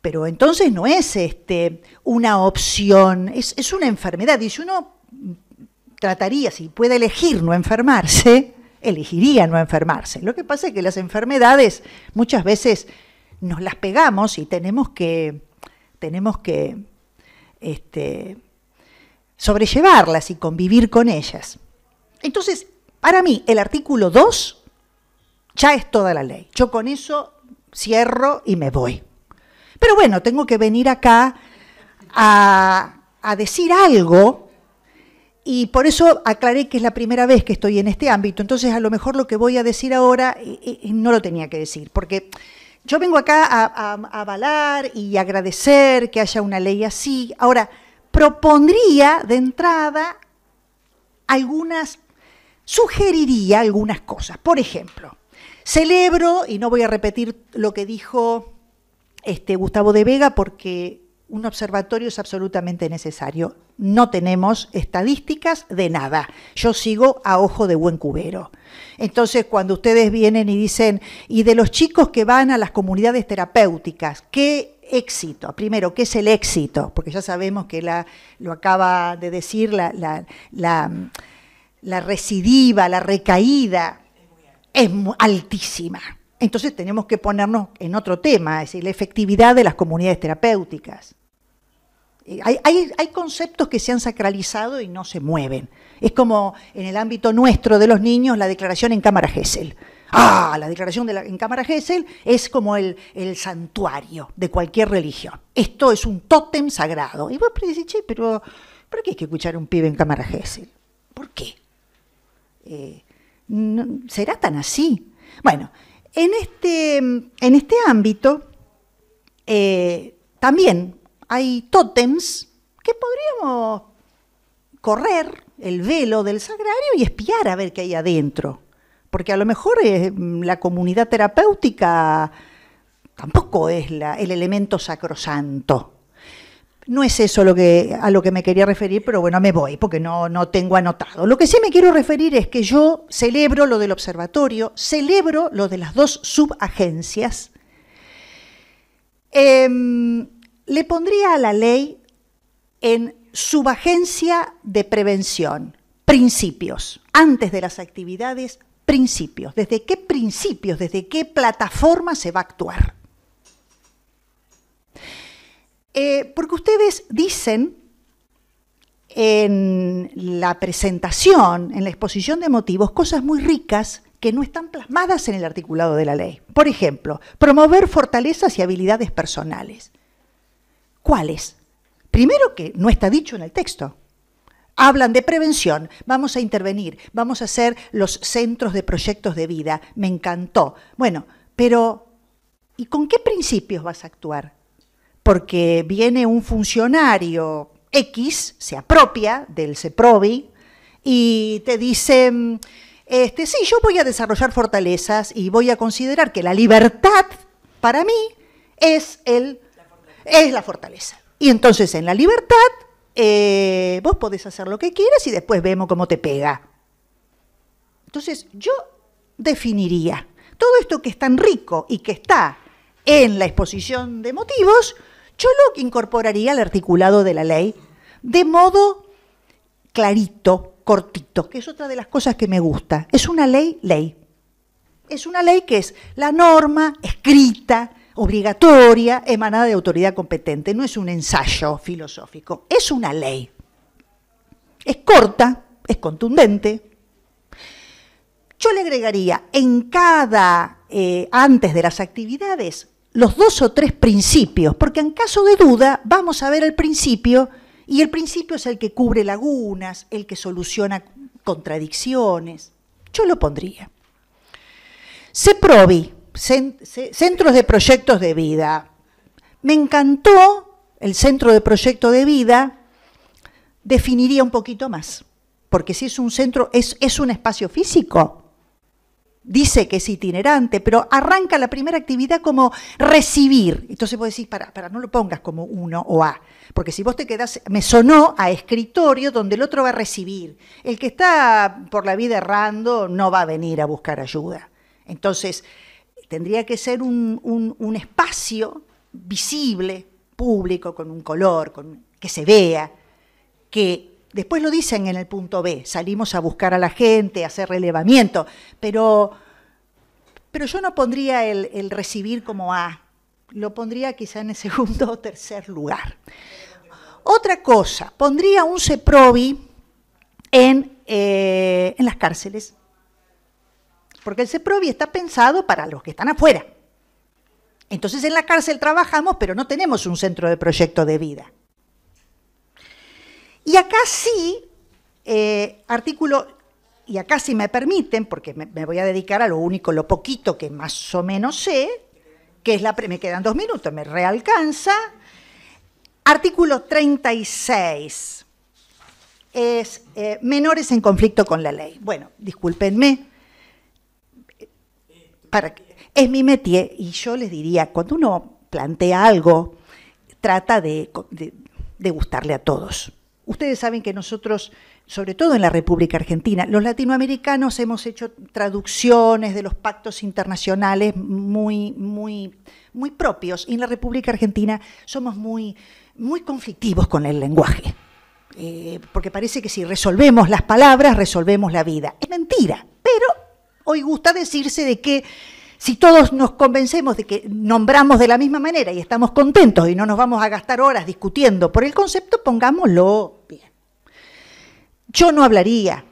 Pero entonces no es este, una opción, es, una enfermedad. Y si uno trataría, si puede elegir no enfermarse, elegiría no enfermarse. Lo que pasa es que las enfermedades muchas veces nos las pegamos y tenemos que, tenemos que este, sobrellevarlas y convivir con ellas. Entonces, para mí, el artículo 2 ya es toda la ley. Yo con eso cierro y me voy. Pero bueno, tengo que venir acá a, decir algo y por eso aclaré que es la primera vez que estoy en este ámbito. Entonces, a lo mejor lo que voy a decir ahora no lo tenía que decir, porque yo vengo acá a, avalar y agradecer que haya una ley así. Ahora, propondría de entrada algunas, sugeriría algunas cosas. Por ejemplo, Celebro, y no voy a repetir lo que dijo este, Gustavo de Vega, porque un observatorio es absolutamente necesario. No tenemos estadísticas de nada. Yo sigo a ojo de buen cubero. Entonces, cuando ustedes vienen y dicen, y de los chicos que van a las comunidades terapéuticas, ¿qué éxito. Primero, ¿qué es el éxito? Porque ya sabemos que lo acaba de decir la, la, la, la recidiva, la recaída es altísima. Entonces tenemos que ponernos en otro tema, es decir, la efectividad de las comunidades terapéuticas. Hay, conceptos que se han sacralizado y no se mueven. Es como en el ámbito nuestro de los niños la declaración en Cámara Gesell. Ah, la declaración en Cámara Gesell es como el, el, santuario de cualquier religión. Esto es un tótem sagrado. Y vos decís, che, pero ¿por qué hay que escuchar a un pibe en Cámara Gesell? ¿Por qué? Eh, ¿Será tan así? Bueno, en este, este ámbito eh, también hay tótems que podríamos correr el velo del sagrario y espiar a ver qué hay adentro. Porque a lo mejor eh, la comunidad terapéutica tampoco es el elemento sacrosanto. No es eso lo que, a lo que me quería referir, pero bueno, me voy porque no, no tengo anotado. Lo que sí me quiero referir es que yo celebro lo del observatorio, celebro lo de las dos subagencias. Em, le pondría a la ley en subagencia de prevención, principios, antes de las actividades, principios. ¿Desde qué principios, desde qué plataforma se va a actuar? Eh, porque ustedes dicen en la presentación, en la exposición de motivos, cosas muy ricas que no están plasmadas en el articulado de la ley. Por ejemplo, promover fortalezas y habilidades personales. ¿Cuáles? Primero que no está dicho en el texto. Hablan de prevención, vamos a intervenir, vamos a hacer los centros de proyectos de vida, me encantó. Bueno, pero ¿y con qué principios vas a actuar? porque viene un funcionario X, se apropia del CEPROBI, y te dice, mm, este, sí, yo voy a desarrollar fortalezas y voy a considerar que la libertad para mí es, la es la fortaleza. Y entonces en la libertad eh, vos podés hacer lo que quieras y después vemos cómo te pega. Entonces yo definiría todo esto que es tan rico y que está en la exposición de motivos, yo lo incorporaría al articulado de la ley de modo clarito, cortito, que es otra de las cosas que me gusta. Es una ley, ley. Es una ley que es la norma escrita, obligatoria, emanada de autoridad competente. No es un ensayo filosófico, es una ley. Es corta, es contundente. Yo le agregaría en cada, eh, antes de las actividades, los dos o tres principios, porque en caso de duda vamos a ver el principio y el principio es el que cubre lagunas, el que soluciona contradicciones. Yo lo pondría. CEPROVI, Centros de Proyectos de Vida. Me encantó el Centro de Proyecto de Vida, definiría un poquito más, porque si es un centro, es, es un espacio físico, dice que es itinerante, pero arranca la primera actividad como recibir. Entonces vos decís, para, para, no lo pongas como uno o a. Porque si vos te quedás, me sonó a escritorio donde el otro va a recibir. El que está por la vida errando no va a venir a buscar ayuda. Entonces, tendría que ser un, un espacio visible, público, con un color, con, que se vea, que después lo dicen en el punto B, salimos a buscar a la gente, a hacer relevamiento, pero, pero yo no pondría el, recibir como A, lo pondría quizá en el segundo o tercer lugar. Otra cosa, pondría un CEPROVI en, eh, en las cárceles, porque el CEPROVI está pensado para los que están afuera. Entonces en la cárcel trabajamos, pero no tenemos un centro de proyecto de vida. Y acá sí, eh, artículo, y acá si me permiten, porque me, voy a dedicar a lo único, lo poquito que más o menos sé, que es la, me quedan dos minutos, me realcanza, artículo 36, es eh, menores en conflicto con la ley. Bueno, discúlpenme, para, es mi métier, y yo les diría, cuando uno plantea algo, trata de gustarle a todos. Ustedes saben que nosotros, sobre todo en la República Argentina, los latinoamericanos hemos hecho traducciones de los pactos internacionales muy, muy, muy propios. Y en la República Argentina somos muy, muy conflictivos con el lenguaje. Eh, porque parece que si resolvemos las palabras, resolvemos la vida. Es mentira, pero hoy gusta decirse de que si todos nos convencemos de que nombramos de la misma manera y estamos contentos y no nos vamos a gastar horas discutiendo por el concepto, pongámoslo bien. Yo no hablaría.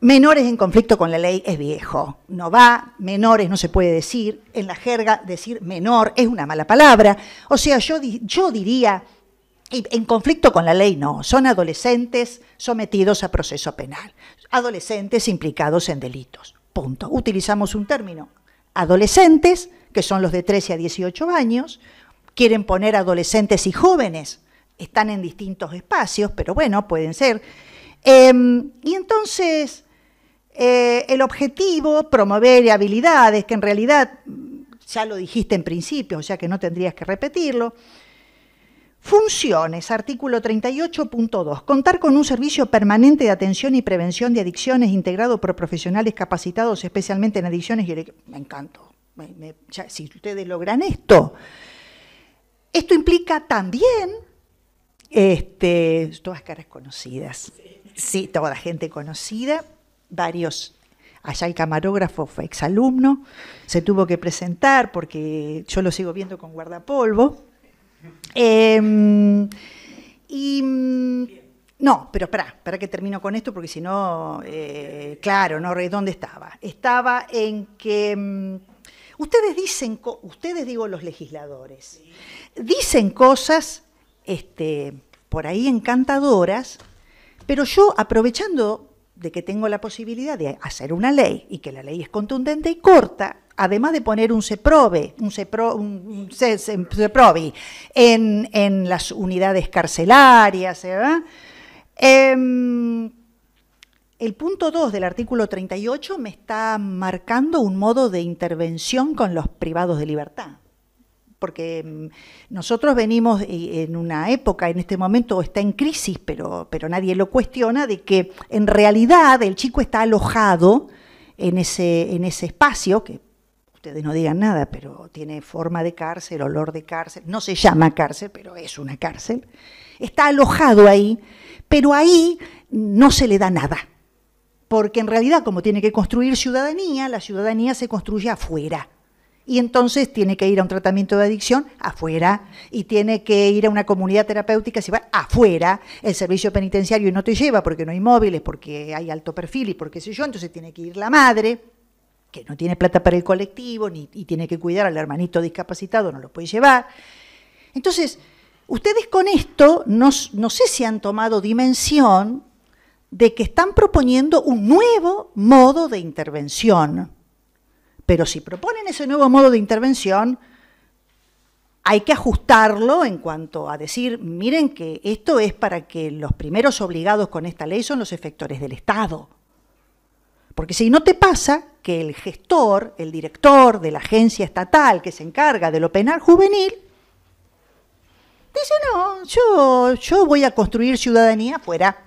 Menores en conflicto con la ley es viejo. No va, menores no se puede decir. En la jerga decir menor es una mala palabra. O sea, yo, yo diría, en conflicto con la ley no, son adolescentes sometidos a proceso penal. Adolescentes implicados en delitos. Punto. Utilizamos un término adolescentes, que son los de 13 a 18 años, quieren poner adolescentes y jóvenes, están en distintos espacios, pero bueno, pueden ser. Em, y entonces, eh, el objetivo, promover habilidades, que en realidad ya lo dijiste en principio, o sea que no tendrías que repetirlo, Funciones, artículo 38.2. Contar con un servicio permanente de atención y prevención de adicciones integrado por profesionales capacitados especialmente en adicciones. Y me encanto. si ustedes logran esto, esto implica también, este, todas caras conocidas, sí, toda gente conocida, varios allá el camarógrafo fue exalumno, se tuvo que presentar porque yo lo sigo viendo con guardapolvo, Em, mm, no, pero espera, para que termino con esto, porque si no, eh, claro, no, ¿dónde estaba? Estaba en que. Mm, ustedes dicen, ustedes digo los legisladores, dicen cosas este, por ahí encantadoras, pero yo aprovechando de que tengo la posibilidad de hacer una ley y que la ley es contundente y corta, además de poner un CEPROBE, un, un en, en, las unidades carcelarias, ¿eh? em, el punto 2 del artículo 38 me está marcando un modo de intervención con los privados de libertad. Porque em, nosotros venimos en una época, en este momento está en crisis, pero, pero nadie lo cuestiona, de que en realidad el chico está alojado en ese, en ese espacio, que ustedes no digan nada, pero tiene forma de cárcel, olor de cárcel, no se llama cárcel, pero es una cárcel, está alojado ahí, pero ahí no se le da nada, porque en realidad como tiene que construir ciudadanía, la ciudadanía se construye afuera. Y entonces tiene que ir a un tratamiento de adicción afuera, y tiene que ir a una comunidad terapéutica, se va afuera, el servicio penitenciario no te lleva porque no hay móviles, porque hay alto perfil y porque sé yo, entonces tiene que ir la madre que no tiene plata para el colectivo ni, y tiene que cuidar al hermanito discapacitado, no lo puede llevar. Entonces, ustedes con esto, no, no sé si han tomado dimensión de que están proponiendo un nuevo modo de intervención. Pero si proponen ese nuevo modo de intervención, hay que ajustarlo en cuanto a decir, miren que esto es para que los primeros obligados con esta ley son los efectores del Estado. Porque si no te pasa que el gestor, el director de la agencia estatal que se encarga de lo penal juvenil, dice, no, yo, yo voy a construir ciudadanía afuera.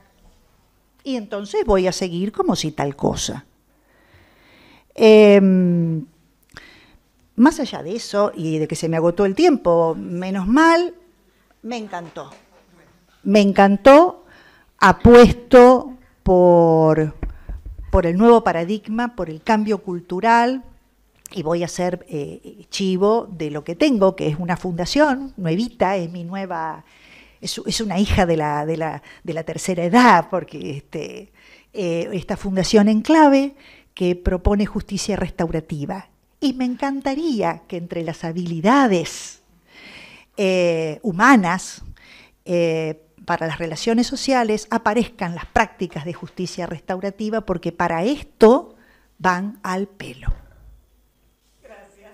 Y entonces voy a seguir como si tal cosa. Em, más allá de eso y de que se me agotó el tiempo, menos mal, me encantó. Me encantó, apuesto por por el nuevo paradigma, por el cambio cultural, y voy a ser eh, chivo de lo que tengo, que es una fundación nuevita, es mi nueva, es, una hija de la, de, la, tercera edad, porque este, eh, esta fundación en clave que propone justicia restaurativa. Y me encantaría que entre las habilidades eh, humanas, para las relaciones sociales aparezcan las prácticas de justicia restaurativa porque para esto van al pelo. Gracias.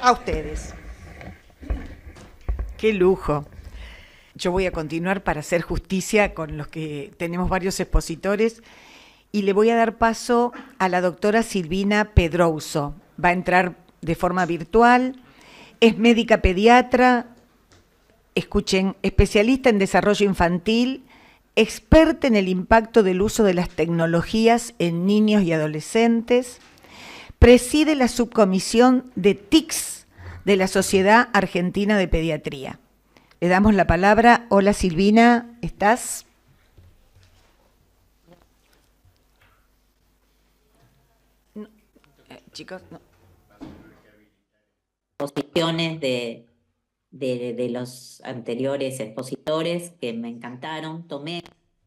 A ustedes. Qué lujo. Yo voy a continuar para hacer justicia con los que tenemos varios expositores y le voy a dar paso a la doctora Silvina Pedrouso. Va a entrar de forma virtual. Es médica pediatra, Escuchen, especialista en desarrollo infantil, experta en el impacto del uso de las tecnologías en niños y adolescentes, preside la subcomisión de TICS de la Sociedad Argentina de Pediatría. Le damos la palabra. Hola Silvina, ¿estás? Eh, chicos, no. Posiciones de de, los anteriores expositores que me encantaron. Tomé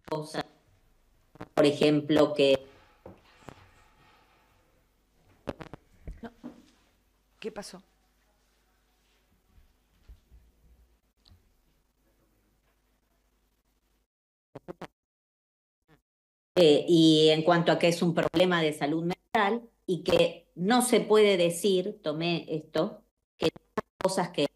cosas, por ejemplo, que... ¿Qué pasó? Eh, y en cuanto a que es un problema de salud mental y que no se puede decir, tomé esto, que cosas que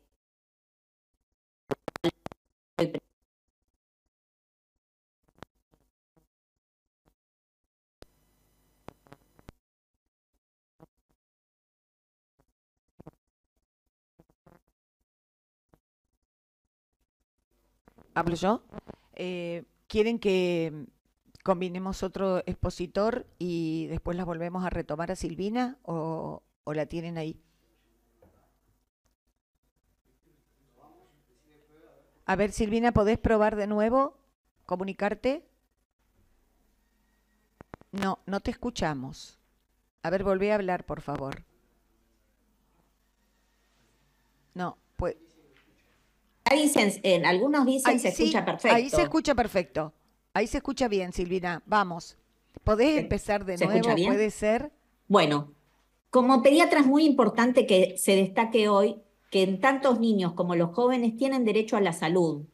hablo yo, eh, quieren que combinemos otro expositor y después las volvemos a retomar a Silvina o, o la tienen ahí. A ver, Silvina, ¿podés probar de nuevo? ¿Comunicarte? No, no te escuchamos. A ver, volví a hablar, por favor. No, dicen, en algunos dicen ahí, se escucha perfecto. Ahí se escucha perfecto. Ahí se escucha bien, Silvina. Vamos. ¿Podés empezar de nuevo? ¿Puede ser? Bueno, como pediatra es muy importante que se destaque hoy que en tantos niños como los jóvenes tienen derecho a la salud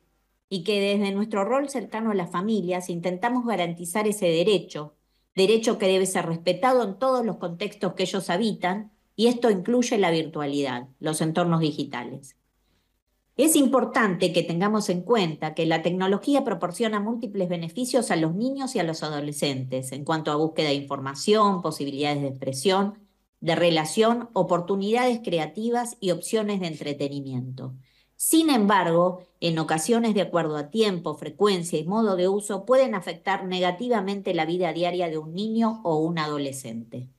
y que desde nuestro rol cercano a las familias intentamos garantizar ese derecho, derecho que debe ser respetado en todos los contextos que ellos habitan y esto incluye la virtualidad, los entornos digitales. Es importante que tengamos en cuenta que la tecnología proporciona múltiples beneficios a los niños y a los adolescentes en cuanto a búsqueda de información, posibilidades de expresión, de relación, oportunidades creativas y opciones de entretenimiento. Sin embargo, en ocasiones de acuerdo a tiempo, frecuencia y modo de uso pueden afectar negativamente la vida diaria de un niño o un adolescente.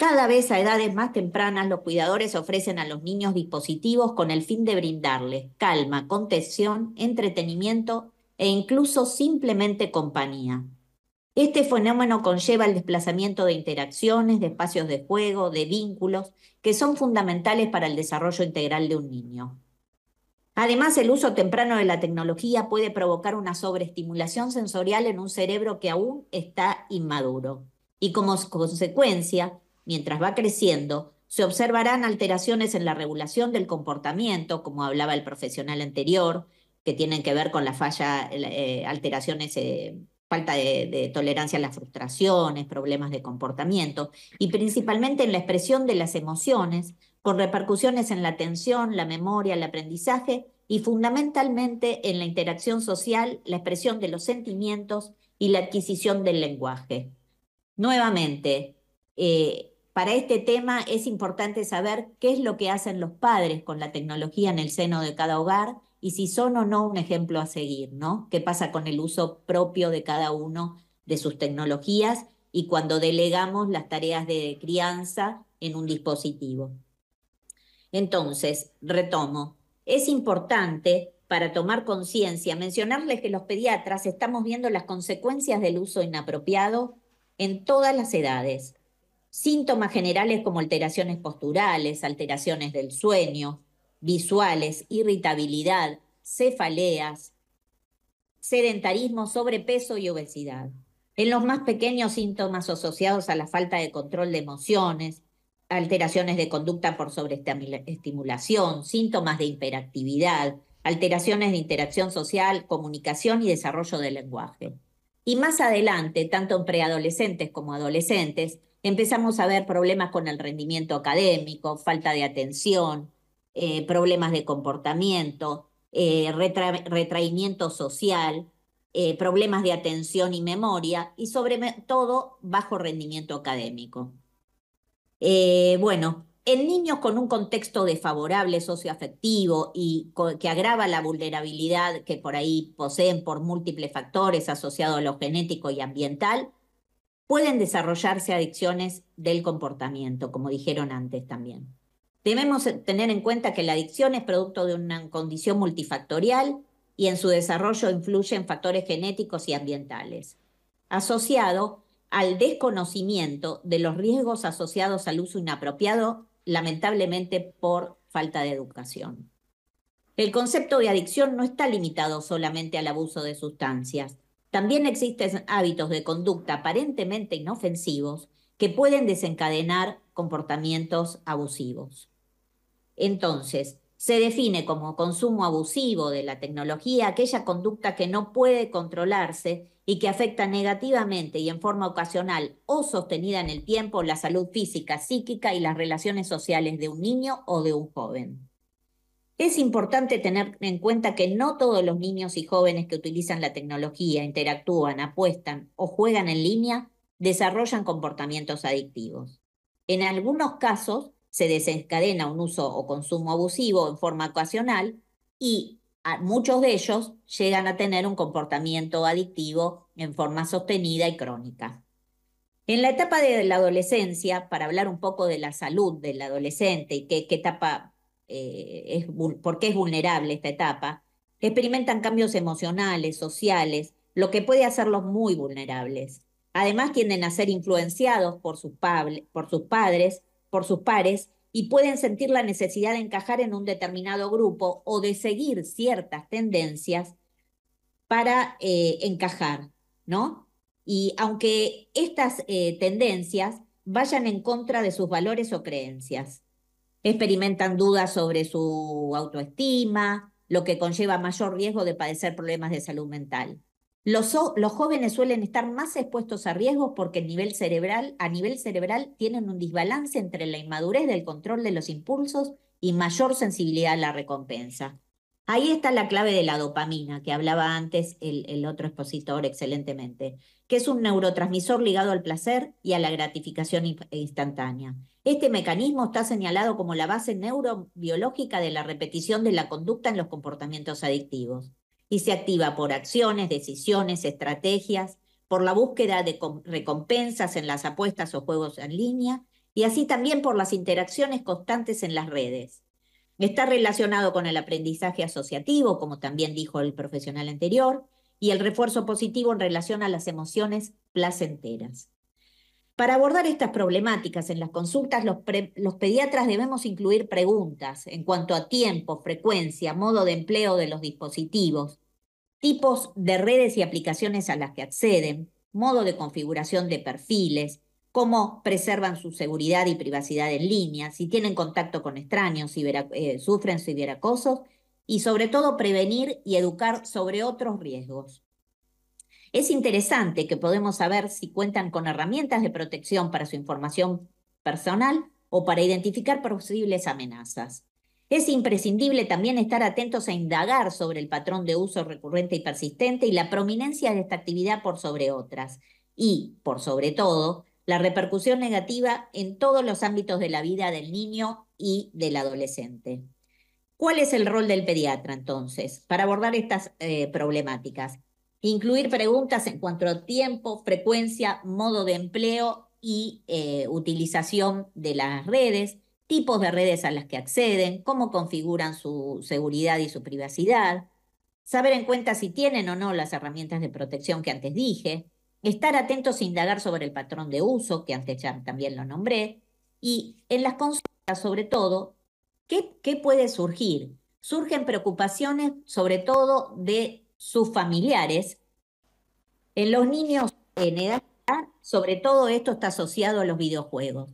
Cada vez a edades más tempranas los cuidadores ofrecen a los niños dispositivos con el fin de brindarles calma, contención, entretenimiento e incluso simplemente compañía. Este fenómeno conlleva el desplazamiento de interacciones, de espacios de juego, de vínculos, que son fundamentales para el desarrollo integral de un niño. Además, el uso temprano de la tecnología puede provocar una sobreestimulación sensorial en un cerebro que aún está inmaduro y como consecuencia mientras va creciendo, se observarán alteraciones en la regulación del comportamiento, como hablaba el profesional anterior, que tienen que ver con la falla, eh, alteraciones, eh, falta de, tolerancia a las frustraciones, problemas de comportamiento, y principalmente en la expresión de las emociones, con repercusiones en la atención, la memoria, el aprendizaje y fundamentalmente en la interacción social, la expresión de los sentimientos y la adquisición del lenguaje. Nuevamente, eh, para este tema es importante saber qué es lo que hacen los padres con la tecnología en el seno de cada hogar y si son o no un ejemplo a seguir, ¿no? ¿Qué pasa con el uso propio de cada uno de sus tecnologías y cuando delegamos las tareas de crianza en un dispositivo? Entonces, retomo, es importante para tomar conciencia mencionarles que los pediatras estamos viendo las consecuencias del uso inapropiado en todas las edades, Síntomas generales como alteraciones posturales, alteraciones del sueño, visuales, irritabilidad, cefaleas, sedentarismo, sobrepeso y obesidad. En los más pequeños síntomas asociados a la falta de control de emociones, alteraciones de conducta por sobreestimulación, síntomas de hiperactividad, alteraciones de interacción social, comunicación y desarrollo del lenguaje. Y más adelante, tanto en preadolescentes como adolescentes, empezamos a ver problemas con el rendimiento académico, falta de atención, eh, problemas de comportamiento, eh, retraimiento social, eh, problemas de atención y memoria y sobre todo bajo rendimiento académico. bueno, en niños con un contexto desfavorable socioafectivo y que agrava la vulnerabilidad que por ahí poseen por múltiples factores asociados a lo genético y ambiental, pueden desarrollarse adicciones del comportamiento, como dijeron antes también. Debemos tener en cuenta que la adicción es producto de una condición multifactorial y en su desarrollo influyen factores genéticos y ambientales, asociado al desconocimiento de los riesgos asociados al uso inapropiado, lamentablemente por falta de educación. El concepto de adicción no está limitado solamente al abuso de sustancias, también existen hábitos de conducta aparentemente inofensivos que pueden desencadenar comportamientos abusivos. Entonces, se define como consumo abusivo de la tecnología aquella conducta que no puede controlarse y que afecta negativamente y en forma ocasional o sostenida en el tiempo la salud física, psíquica y las relaciones sociales de un niño o de un joven. Es importante tener en cuenta que no todos los niños y jóvenes que utilizan la tecnología, interactúan, apuestan o juegan en línea desarrollan comportamientos adictivos. En algunos casos se desencadena un uso o consumo abusivo en forma ocasional y muchos de ellos llegan a tener un comportamiento adictivo en forma sostenida y crónica. En la etapa de la adolescencia, para hablar un poco de la salud del adolescente y qué, qué etapa eh, es, porque es vulnerable esta etapa, experimentan cambios emocionales, sociales, lo que puede hacerlos muy vulnerables. Además, tienden a ser influenciados por sus, por sus padres, por sus pares, y pueden sentir la necesidad de encajar en un determinado grupo o de seguir ciertas tendencias para eh, encajar, ¿no? Y aunque estas eh, tendencias vayan en contra de sus valores o creencias experimentan dudas sobre su autoestima, lo que conlleva mayor riesgo de padecer problemas de salud mental. Los, jóvenes suelen estar más expuestos a riesgos porque nivel cerebral, a nivel cerebral tienen un desbalance entre la inmadurez del control de los impulsos y mayor sensibilidad a la recompensa. Ahí está la clave de la dopamina que hablaba antes el, el otro expositor excelentemente que es un neurotransmisor ligado al placer y a la gratificación e instantánea. Este mecanismo está señalado como la base neurobiológica de la repetición de la conducta en los comportamientos adictivos y se activa por acciones, decisiones, estrategias, por la búsqueda de recompensas en las apuestas o juegos en línea y así también por las interacciones constantes en las redes. Está relacionado con el aprendizaje asociativo, como también dijo el profesional anterior, y el refuerzo positivo en relación a las emociones placenteras. Para abordar estas problemáticas en las consultas, los, pediatras debemos incluir preguntas en cuanto a tiempo, frecuencia, modo de empleo de los dispositivos, tipos de redes y aplicaciones a las que acceden, modo de configuración de perfiles, cómo preservan su seguridad y privacidad en línea, si tienen contacto con extraños, si eh, sufren ciberacosos y sobre todo prevenir y educar sobre otros riesgos. Es interesante que podemos saber si cuentan con herramientas de protección para su información personal o para identificar posibles amenazas. Es imprescindible también estar atentos a indagar sobre el patrón de uso recurrente y persistente y la prominencia de esta actividad por sobre otras y, por sobre todo, la repercusión negativa en todos los ámbitos de la vida del niño y del adolescente. ¿Cuál es el rol del pediatra entonces para abordar estas eh, problemáticas? Incluir preguntas en cuanto a tiempo, frecuencia, modo de empleo y eh, utilización de las redes, tipos de redes a las que acceden, cómo configuran su seguridad y su privacidad, saber en cuenta si tienen o no las herramientas de protección que antes dije, estar atentos a e indagar sobre el patrón de uso, que antes ya también lo nombré, y en las consultas sobre todo ¿Qué, puede surgir? Surgen preocupaciones sobre todo de sus familiares. En los niños en edad, sobre todo esto está asociado a los videojuegos.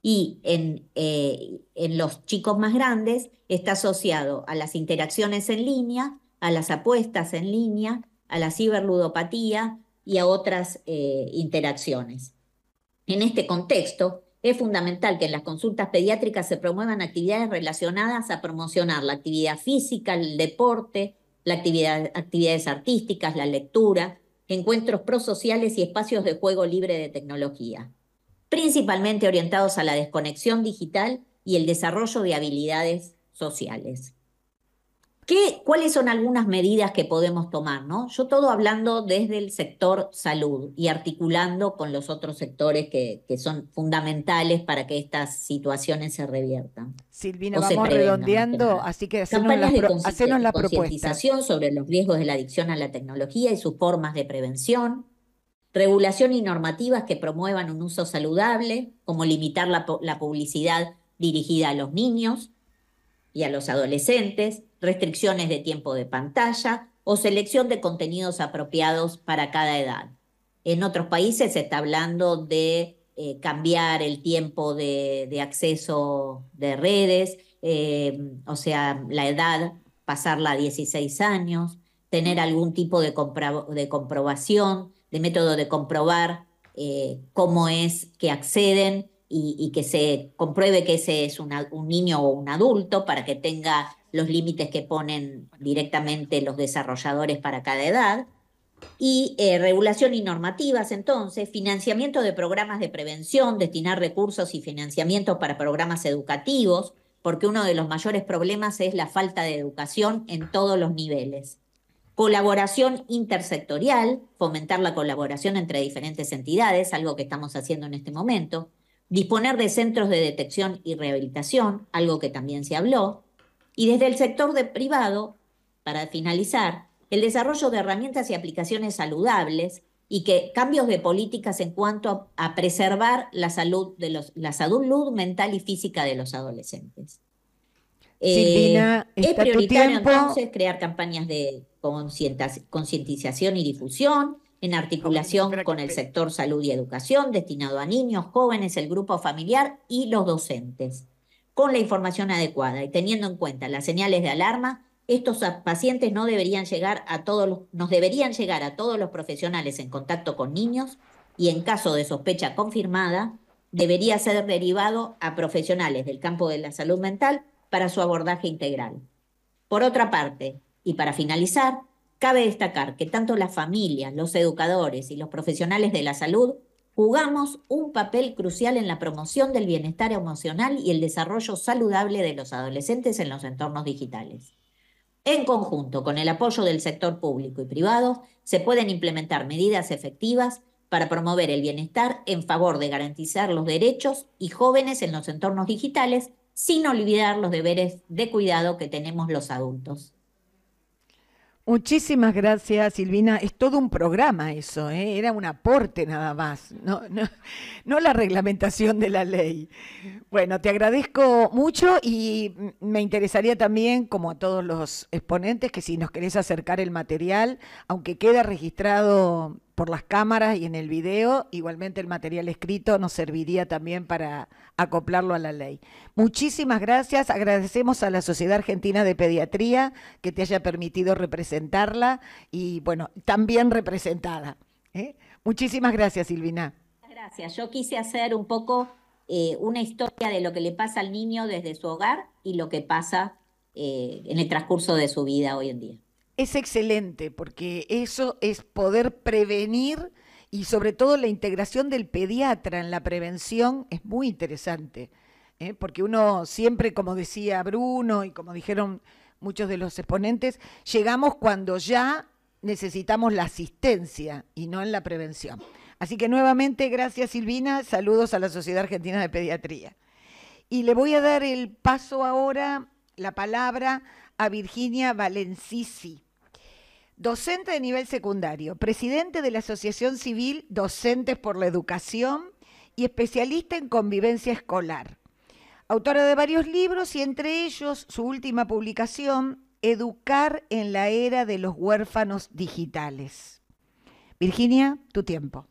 Y eh, en, los chicos más grandes está asociado a las interacciones en línea, a las apuestas en línea, a la ciberludopatía y a otras eh, interacciones. En este contexto, es fundamental que en las consultas pediátricas se promuevan actividades relacionadas a promocionar la actividad física, el deporte, las actividad, actividades artísticas, la lectura, encuentros prosociales y espacios de juego libre de tecnología, principalmente orientados a la desconexión digital y el desarrollo de habilidades sociales. ¿Cuáles son algunas medidas que podemos tomar? ¿no? Yo todo hablando desde el sector salud y articulando con los otros sectores que, son fundamentales para que estas situaciones se reviertan. Silvina, vamos redondeando, así que hacemos la concientización sobre los riesgos de la adicción a la tecnología y sus formas de prevención, regulación y normativas que promuevan un uso saludable, como limitar la publicidad dirigida a los niños y a los adolescentes restricciones de tiempo de pantalla o selección de contenidos apropiados para cada edad. En otros países se está hablando de eh, cambiar el tiempo de, acceso de redes, eh, o sea, la edad, pasarla a 16 años, tener algún tipo de, comprobación, de método de comprobar eh, cómo es que acceden y, que se compruebe que ese es un niño o un adulto para que tenga los límites que ponen directamente los desarrolladores para cada edad, y eh, regulación y normativas, entonces, financiamiento de programas de prevención, destinar recursos y financiamiento para programas educativos, porque uno de los mayores problemas es la falta de educación en todos los niveles. Colaboración intersectorial, fomentar la colaboración entre diferentes entidades, algo que estamos haciendo en este momento. Disponer de centros de detección y rehabilitación, algo que también se habló y desde el sector privado, para finalizar, el desarrollo de herramientas y aplicaciones saludables y que cambios de políticas en cuanto a, preservar la salud, de la salud mental y física de los adolescentes. Eh, es prioritario entonces crear campañas de concientización y difusión en articulación con el sector salud y educación destinado a niños, jóvenes, el grupo familiar y los docentes con la información adecuada y teniendo en cuenta las señales de alarma, estos pacientes no deberían llegar a todos nos deberían llegar a todos los profesionales en contacto con niños y en caso de sospecha confirmada, debería ser derivado a profesionales del campo de la salud mental para su abordaje integral. Por otra parte, y para finalizar, cabe destacar que tanto las familias, los educadores y los profesionales de la salud jugamos un papel crucial en la promoción del bienestar emocional y el desarrollo saludable de los adolescentes en los entornos digitales. En conjunto, con el apoyo del sector público y privado, se pueden implementar medidas efectivas para promover el bienestar en favor de garantizar los derechos y jóvenes en los entornos digitales, sin olvidar los deberes de cuidado que tenemos los adultos. Muchísimas gracias, Silvina. Es todo un programa eso, ¿eh? era un aporte nada más, no, no, la reglamentación de la ley. Bueno, te agradezco mucho y me interesaría también, como a todos los exponentes, que si nos querés acercar el material, aunque queda registrado por las cámaras y en el video, igualmente el material escrito nos serviría también para acoplarlo a la ley. Muchísimas gracias, agradecemos a la Sociedad Argentina de Pediatría que te haya permitido representarla y bueno, también representada. ¿eh? Muchísimas gracias, Silvina. Gracias, yo quise hacer un poco eh, una historia de lo que le pasa al niño desde su hogar y lo que pasa eh, en el transcurso de su vida hoy en día es excelente porque eso es poder prevenir y sobre todo la integración del pediatra en la prevención es muy interesante, ¿eh? porque uno siempre, como decía Bruno y como dijeron muchos de los exponentes, llegamos cuando ya necesitamos la asistencia y no en la prevención. Así que nuevamente, gracias Silvina, saludos a la Sociedad Argentina de Pediatría. Y le voy a dar el paso ahora, la palabra a Virginia Valencisi docente de nivel secundario, presidente de la Asociación Civil Docentes por la Educación y especialista en convivencia escolar. Autora de varios libros y entre ellos su última publicación, Educar en la era de los huérfanos digitales. Virginia, tu tiempo.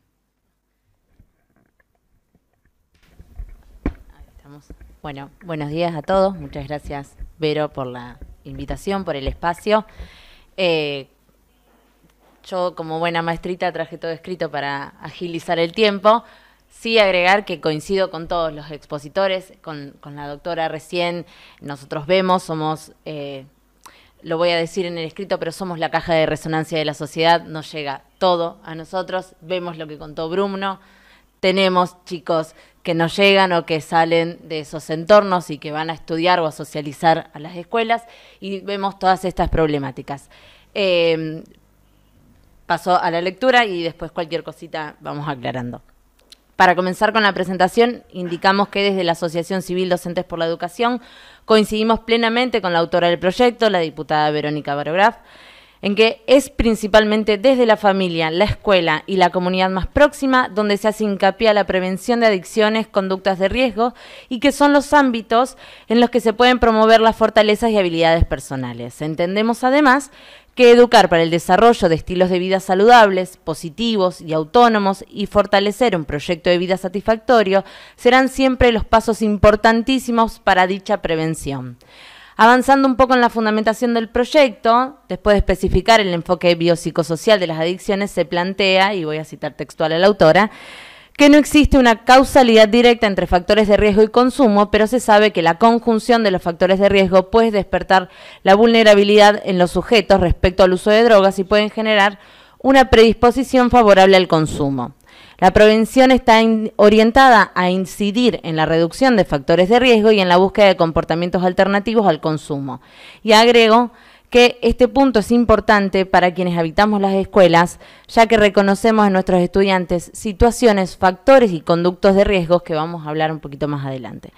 Bueno, buenos días a todos. Muchas gracias, Vero, por la invitación, por el espacio. Eh, yo, como buena maestrita, traje todo escrito para agilizar el tiempo. Sí, agregar que coincido con todos los expositores, con, la doctora recién, nosotros vemos, somos, eh, lo voy a decir en el escrito, pero somos la caja de resonancia de la sociedad, nos llega todo a nosotros, vemos lo que contó Brumno, tenemos chicos que nos llegan o que salen de esos entornos y que van a estudiar o a socializar a las escuelas y vemos todas estas problemáticas. Em, paso a la lectura y después cualquier cosita vamos aclarando. Para comenzar con la presentación, indicamos que desde la Asociación Civil Docentes por la Educación coincidimos plenamente con la autora del proyecto, la diputada Verónica Barograf, en que es principalmente desde la familia, la escuela y la comunidad más próxima donde se hace hincapié a la prevención de adicciones, conductas de riesgo y que son los ámbitos en los que se pueden promover las fortalezas y habilidades personales. Entendemos además que educar para el desarrollo de estilos de vida saludables, positivos y autónomos y fortalecer un proyecto de vida satisfactorio serán siempre los pasos importantísimos para dicha prevención. Avanzando un poco en la fundamentación del proyecto, después de especificar el enfoque biopsicosocial de las adicciones, se plantea, y voy a citar textual a la autora, que no existe una causalidad directa entre factores de riesgo y consumo, pero se sabe que la conjunción de los factores de riesgo puede despertar la vulnerabilidad en los sujetos respecto al uso de drogas y pueden generar una predisposición favorable al consumo. La prevención está orientada a incidir en la reducción de factores de riesgo y en la búsqueda de comportamientos alternativos al consumo. Y agrego que este punto es importante para quienes habitamos las escuelas, ya que reconocemos en nuestros estudiantes situaciones, factores y conductos de riesgos que vamos a hablar un poquito más adelante.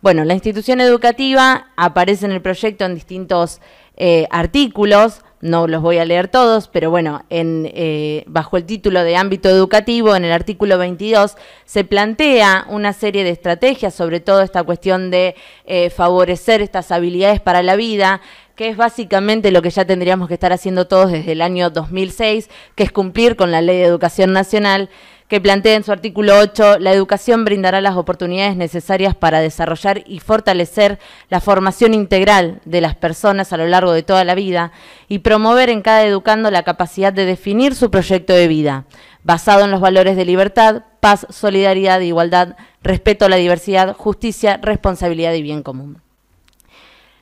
Bueno, la institución educativa aparece en el proyecto en distintos eh, artículos, no los voy a leer todos, pero bueno, eh, bajo el título de ámbito educativo, en el artículo 22, se plantea una serie de estrategias, sobre todo esta cuestión de eh, favorecer estas habilidades para la vida, que es básicamente lo que ya tendríamos que estar haciendo todos desde el año 2006, que es cumplir con la Ley de Educación Nacional que plantea en su artículo 8, la educación brindará las oportunidades necesarias para desarrollar y fortalecer la formación integral de las personas a lo largo de toda la vida y promover en cada educando la capacidad de definir su proyecto de vida, basado en los valores de libertad, paz, solidaridad, igualdad, respeto a la diversidad, justicia, responsabilidad y bien común.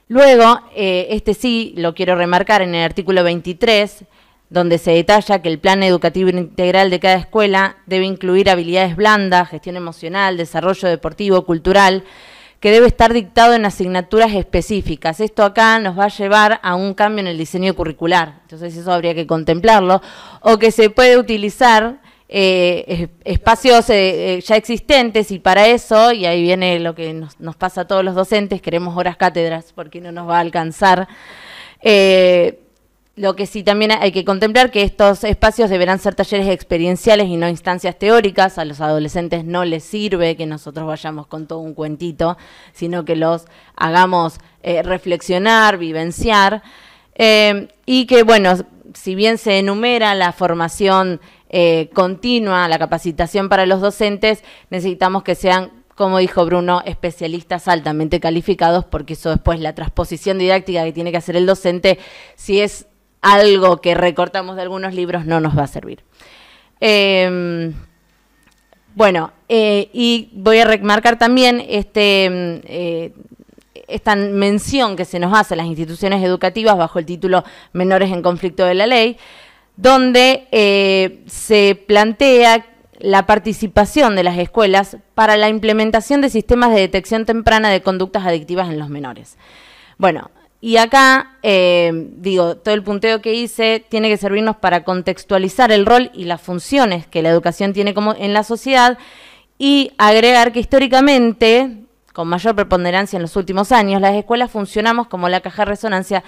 Luego, eh, este sí lo quiero remarcar en el artículo 23, donde se detalla que el plan educativo integral de cada escuela debe incluir habilidades blandas, gestión emocional, desarrollo deportivo, cultural, que debe estar dictado en asignaturas específicas. Esto acá nos va a llevar a un cambio en el diseño curricular, entonces eso habría que contemplarlo, o que se puede utilizar eh, espacios eh, eh, ya existentes y para eso, y ahí viene lo que nos, pasa a todos los docentes, queremos horas cátedras porque no nos va a alcanzar. Lo que sí también hay que contemplar que estos espacios deberán ser talleres experienciales y no instancias teóricas. A los adolescentes no les sirve que nosotros vayamos con todo un cuentito, sino que los hagamos eh, reflexionar, vivenciar. Eh, y que, bueno, si bien se enumera la formación eh, continua, la capacitación para los docentes, necesitamos que sean como dijo Bruno, especialistas altamente calificados, porque eso después la transposición didáctica que tiene que hacer el docente, si es algo que recortamos de algunos libros no nos va a servir. Em, bueno, eh, y voy a remarcar también este, em, eh, esta mención que se nos hace a las instituciones educativas bajo el título Menores en conflicto de la ley, donde eh, se plantea la participación de las escuelas para la implementación de sistemas de detección temprana de conductas adictivas en los menores. Bueno, y acá, eh, digo, todo el punteo que hice tiene que servirnos para contextualizar el rol y las funciones que la educación tiene como en la sociedad y agregar que históricamente, con mayor preponderancia en los últimos años, las escuelas funcionamos como la caja de resonancia,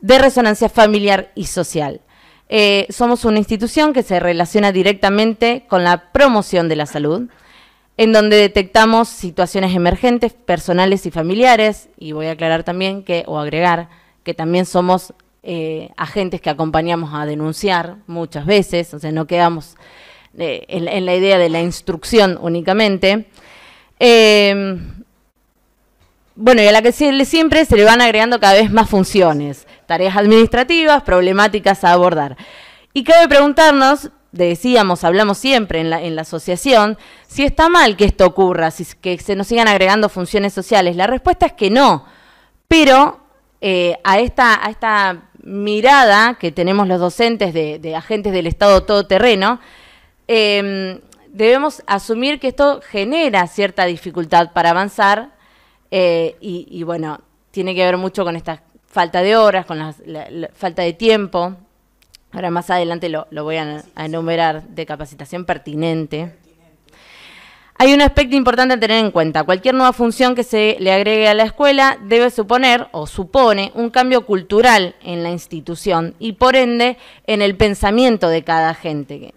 de resonancia familiar y social. Eh, somos una institución que se relaciona directamente con la promoción de la salud, en donde detectamos situaciones emergentes, personales y familiares, y voy a aclarar también que, o agregar, que también somos eh, agentes que acompañamos a denunciar muchas veces, o sea, no quedamos eh, en, la idea de la instrucción únicamente. Em, bueno, y a la que siempre se le van agregando cada vez más funciones, tareas administrativas, problemáticas a abordar. Y cabe preguntarnos decíamos, hablamos siempre en la, en la asociación, si está mal que esto ocurra, si, que se nos sigan agregando funciones sociales. La respuesta es que no, pero eh, a, esta, a esta mirada que tenemos los docentes de, agentes del Estado todoterreno, em, debemos asumir que esto genera cierta dificultad para avanzar eh, y, bueno, tiene que ver mucho con esta falta de horas, con la, la falta de tiempo ahora más adelante lo, voy a, enumerar, de capacitación pertinente. Hay un aspecto importante a tener en cuenta. Cualquier nueva función que se le agregue a la escuela debe suponer o supone un cambio cultural en la institución y por ende en el pensamiento de cada gente.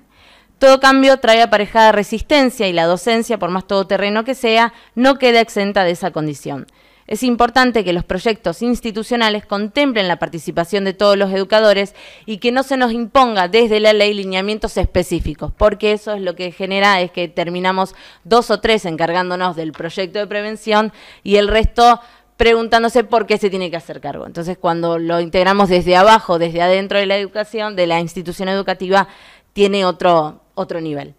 Todo cambio trae aparejada resistencia y la docencia, por más todoterreno que sea, no queda exenta de esa condición. Es importante que los proyectos institucionales contemplen la participación de todos los educadores y que no se nos imponga desde la ley lineamientos específicos, porque eso es lo que genera es que terminamos dos o tres encargándonos del proyecto de prevención y el resto preguntándose por qué se tiene que hacer cargo. Entonces, cuando lo integramos desde abajo, desde adentro de la educación, de la institución educativa, tiene otro, otro nivel.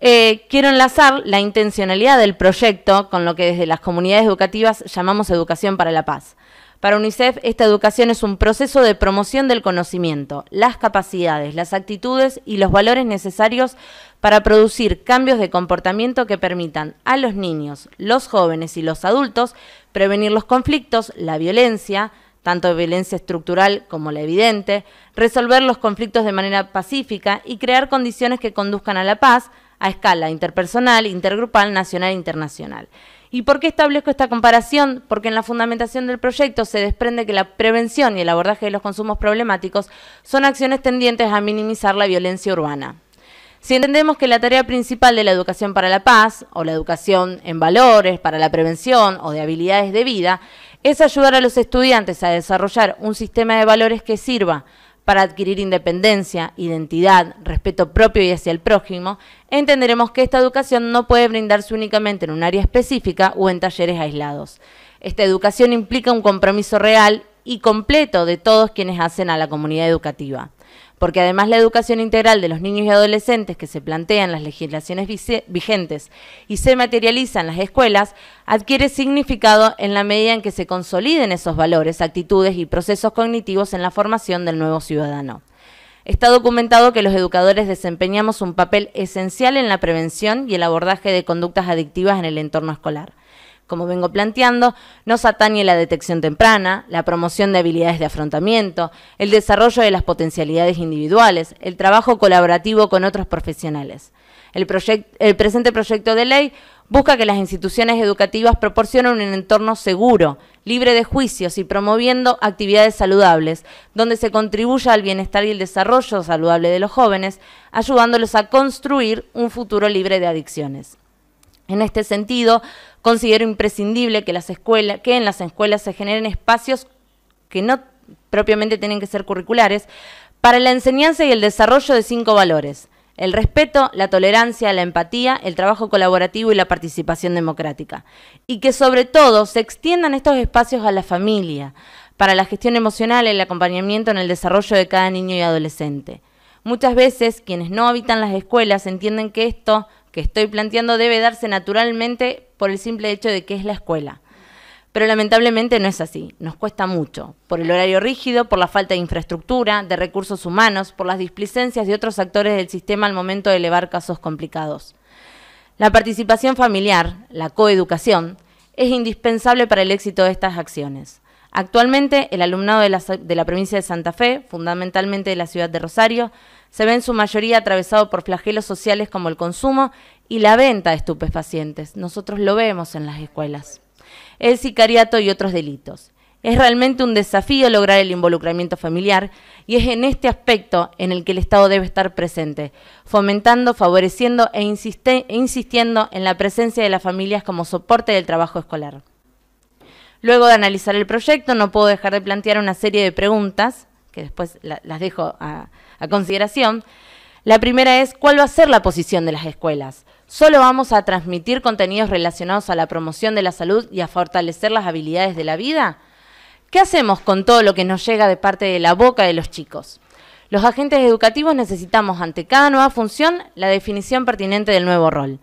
Eh, quiero enlazar la intencionalidad del proyecto con lo que desde las comunidades educativas llamamos educación para la paz. Para UNICEF, esta educación es un proceso de promoción del conocimiento, las capacidades, las actitudes y los valores necesarios para producir cambios de comportamiento que permitan a los niños, los jóvenes y los adultos prevenir los conflictos, la violencia, tanto violencia estructural como la evidente, resolver los conflictos de manera pacífica y crear condiciones que conduzcan a la paz, a escala interpersonal, intergrupal, nacional e internacional. ¿Y por qué establezco esta comparación? Porque en la fundamentación del proyecto se desprende que la prevención y el abordaje de los consumos problemáticos son acciones tendientes a minimizar la violencia urbana. Si entendemos que la tarea principal de la educación para la paz, o la educación en valores, para la prevención o de habilidades de vida, es ayudar a los estudiantes a desarrollar un sistema de valores que sirva para adquirir independencia, identidad, respeto propio y hacia el prójimo, entenderemos que esta educación no puede brindarse únicamente en un área específica o en talleres aislados. Esta educación implica un compromiso real y completo de todos quienes hacen a la comunidad educativa porque además la educación integral de los niños y adolescentes que se plantean las legislaciones vigentes y se materializa en las escuelas, adquiere significado en la medida en que se consoliden esos valores, actitudes y procesos cognitivos en la formación del nuevo ciudadano. Está documentado que los educadores desempeñamos un papel esencial en la prevención y el abordaje de conductas adictivas en el entorno escolar como vengo planteando, nos atañe la detección temprana, la promoción de habilidades de afrontamiento, el desarrollo de las potencialidades individuales, el trabajo colaborativo con otros profesionales. El, el presente proyecto de ley busca que las instituciones educativas proporcionen un entorno seguro, libre de juicios y promoviendo actividades saludables, donde se contribuya al bienestar y el desarrollo saludable de los jóvenes, ayudándolos a construir un futuro libre de adicciones. En este sentido, Considero imprescindible que, en las escuelas se generen espacios que no propiamente tienen que ser curriculares para la enseñanza y el desarrollo de cinco valores. El respeto, la tolerancia, la empatía, el trabajo colaborativo y la participación democrática. Y que sobre todo se extiendan estos espacios a la familia, para la gestión emocional, el acompañamiento en el desarrollo de cada niño y adolescente. Muchas veces quienes no habitan las escuelas entienden que esto que estoy planteando debe darse naturalmente por el simple hecho de que es la escuela. Pero lamentablemente no es así, nos cuesta mucho, por el horario rígido, por la falta de infraestructura, de recursos humanos, por las displicencias de otros actores del sistema al momento de elevar casos complicados. La participación familiar, la coeducación, es indispensable para el éxito de estas acciones. Actualmente, el alumnado de la, de la provincia de Santa Fe, fundamentalmente de la ciudad de Rosario, se ve en su mayoría atravesado por flagelos sociales como el consumo y la venta de estupefacientes. Nosotros lo vemos en las escuelas. El sicariato y otros delitos. Es realmente un desafío lograr el involucramiento familiar y es en este aspecto en el que el Estado debe estar presente, fomentando, favoreciendo e, e insistiendo en la presencia de las familias como soporte del trabajo escolar. Luego de analizar el proyecto, no puedo dejar de plantear una serie de preguntas, que después las dejo a, a consideración. La primera es cuál va a ser la posición de las escuelas. Solo vamos a transmitir contenidos relacionados a la promoción de la salud y a fortalecer las habilidades de la vida. ¿Qué hacemos con todo lo que nos llega de parte de la boca de los chicos? Los agentes educativos necesitamos ante cada nueva función la definición pertinente del nuevo rol.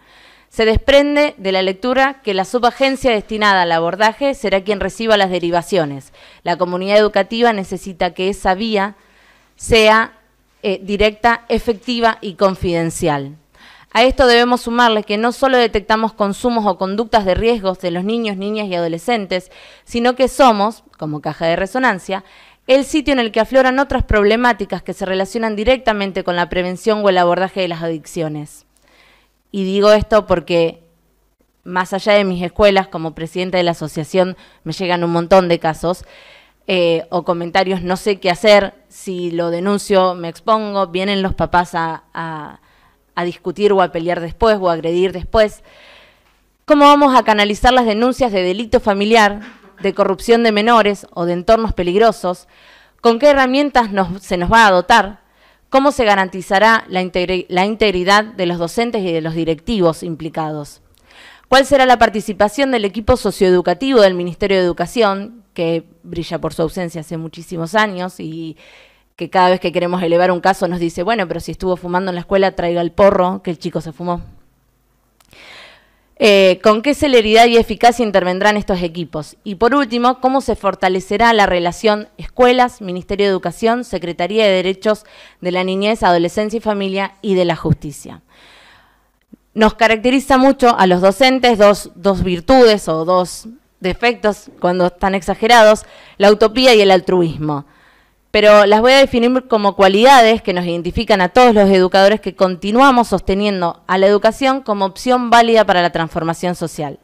Se desprende de la lectura que la subagencia destinada al abordaje será quien reciba las derivaciones. La comunidad educativa necesita que esa vía sea eh, directa, efectiva y confidencial. A esto debemos sumarle que no solo detectamos consumos o conductas de riesgos de los niños, niñas y adolescentes, sino que somos, como caja de resonancia, el sitio en el que afloran otras problemáticas que se relacionan directamente con la prevención o el abordaje de las adicciones. Y digo esto porque, más allá de mis escuelas, como presidenta de la asociación, me llegan un montón de casos. Eh, o comentarios, no sé qué hacer, si lo denuncio me expongo, vienen los papás a, discutir o a pelear después o a agredir después. ¿Cómo vamos a canalizar las denuncias de delito familiar, de corrupción de menores o de entornos peligrosos? ¿Con qué herramientas se nos va a dotar? ¿Cómo se garantizará la, la integridad de los docentes y de los directivos implicados? ¿Cuál será la participación del equipo socioeducativo del Ministerio de Educación, que brilla por su ausencia hace muchísimos años y que cada vez que queremos elevar un caso nos dice, bueno, pero si estuvo fumando en la escuela, traiga el porro que el chico se fumó. Eh, ¿Con qué celeridad y eficacia intervendrán estos equipos? Y por último, ¿cómo se fortalecerá la relación escuelas, Ministerio de Educación, Secretaría de Derechos de la Niñez, Adolescencia y Familia y de la Justicia? Nos caracteriza mucho a los docentes dos, dos virtudes o dos defectos cuando están exagerados, la utopía y el altruismo. Pero las voy a definir como cualidades que nos identifican a todos los educadores que continuamos sosteniendo a la educación como opción válida para la transformación social.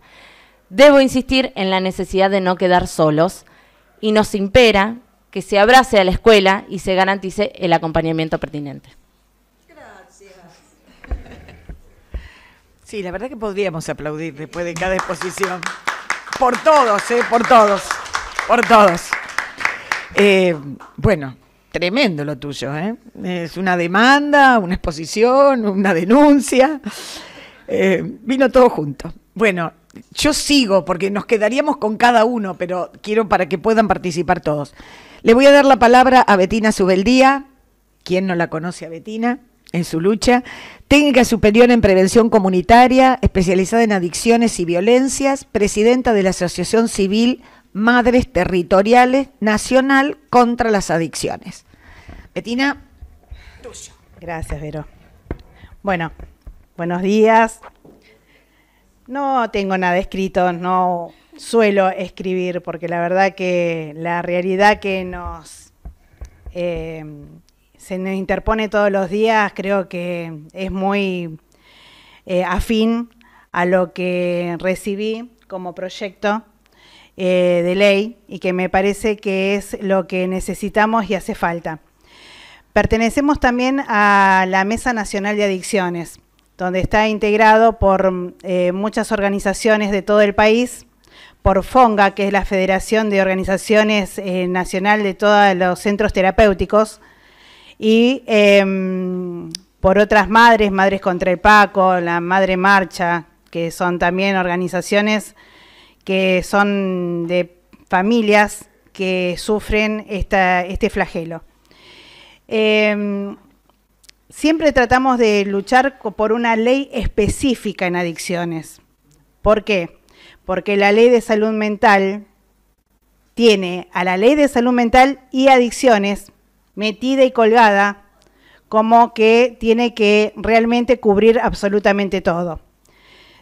Debo insistir en la necesidad de no quedar solos y nos impera que se abrace a la escuela y se garantice el acompañamiento pertinente. Gracias. Sí, la verdad que podríamos aplaudir después de cada exposición. Eh, por todos, Por todos. Por eh, todos. bueno, tremendo lo tuyo, ¿eh? Es una demanda, una exposición, una denuncia. Eh, vino todo junto. Bueno, yo sigo porque nos quedaríamos con cada uno, pero quiero para que puedan participar todos. Le voy a dar la palabra a Betina Subeldía. ¿Quién no la conoce a Betina? en su lucha, técnica superior en prevención comunitaria, especializada en adicciones y violencias, presidenta de la Asociación Civil Madres Territoriales Nacional contra las Adicciones. Betina, Gracias, Vero. Bueno, buenos días. No tengo nada escrito, no suelo escribir, porque la verdad que la realidad que nos eh, se nos interpone todos los días, creo que es muy eh, afín a lo que recibí como proyecto eh, de ley y que me parece que es lo que necesitamos y hace falta. Pertenecemos también a la Mesa Nacional de Adicciones, donde está integrado por eh, muchas organizaciones de todo el país, por FONGA, que es la Federación de Organizaciones Nacional de todos los Centros Terapéuticos, y em, por otras madres, Madres contra el Paco, la Madre Marcha, que son también organizaciones que son de familias que sufren este flagelo. Em, siempre tratamos de luchar por una ley específica en adicciones. ¿Por qué? Porque la ley de salud mental tiene a la ley de salud mental y adicciones metida y colgada, como que tiene que realmente cubrir absolutamente todo.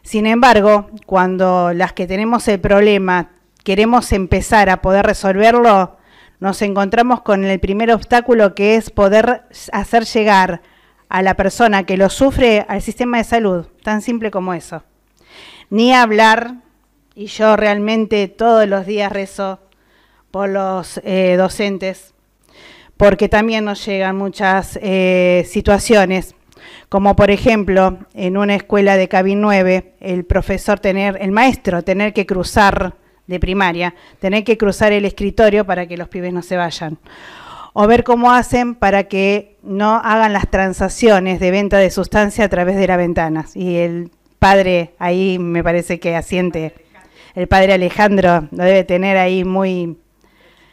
Sin embargo, cuando las que tenemos el problema queremos empezar a poder resolverlo, nos encontramos con el primer obstáculo que es poder hacer llegar a la persona que lo sufre al sistema de salud, tan simple como eso. Ni hablar, y yo realmente todos los días rezo por los eh, docentes, porque también nos llegan muchas eh, situaciones, como por ejemplo en una escuela de Cabin 9, el profesor tener, el maestro tener que cruzar de primaria, tener que cruzar el escritorio para que los pibes no se vayan o ver cómo hacen para que no hagan las transacciones de venta de sustancia a través de las ventanas. Y el padre ahí me parece que asiente, el padre Alejandro lo debe tener ahí muy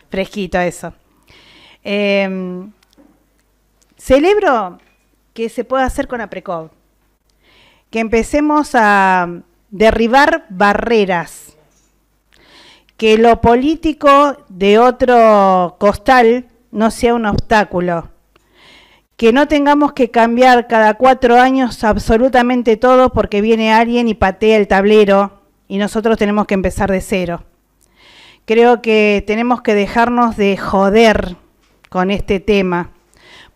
fresquito eso. Em, celebro que se pueda hacer con APRECOV, que empecemos a derribar barreras, que lo político de otro costal no sea un obstáculo, que no tengamos que cambiar cada cuatro años absolutamente todo porque viene alguien y patea el tablero y nosotros tenemos que empezar de cero. Creo que tenemos que dejarnos de joder con este tema,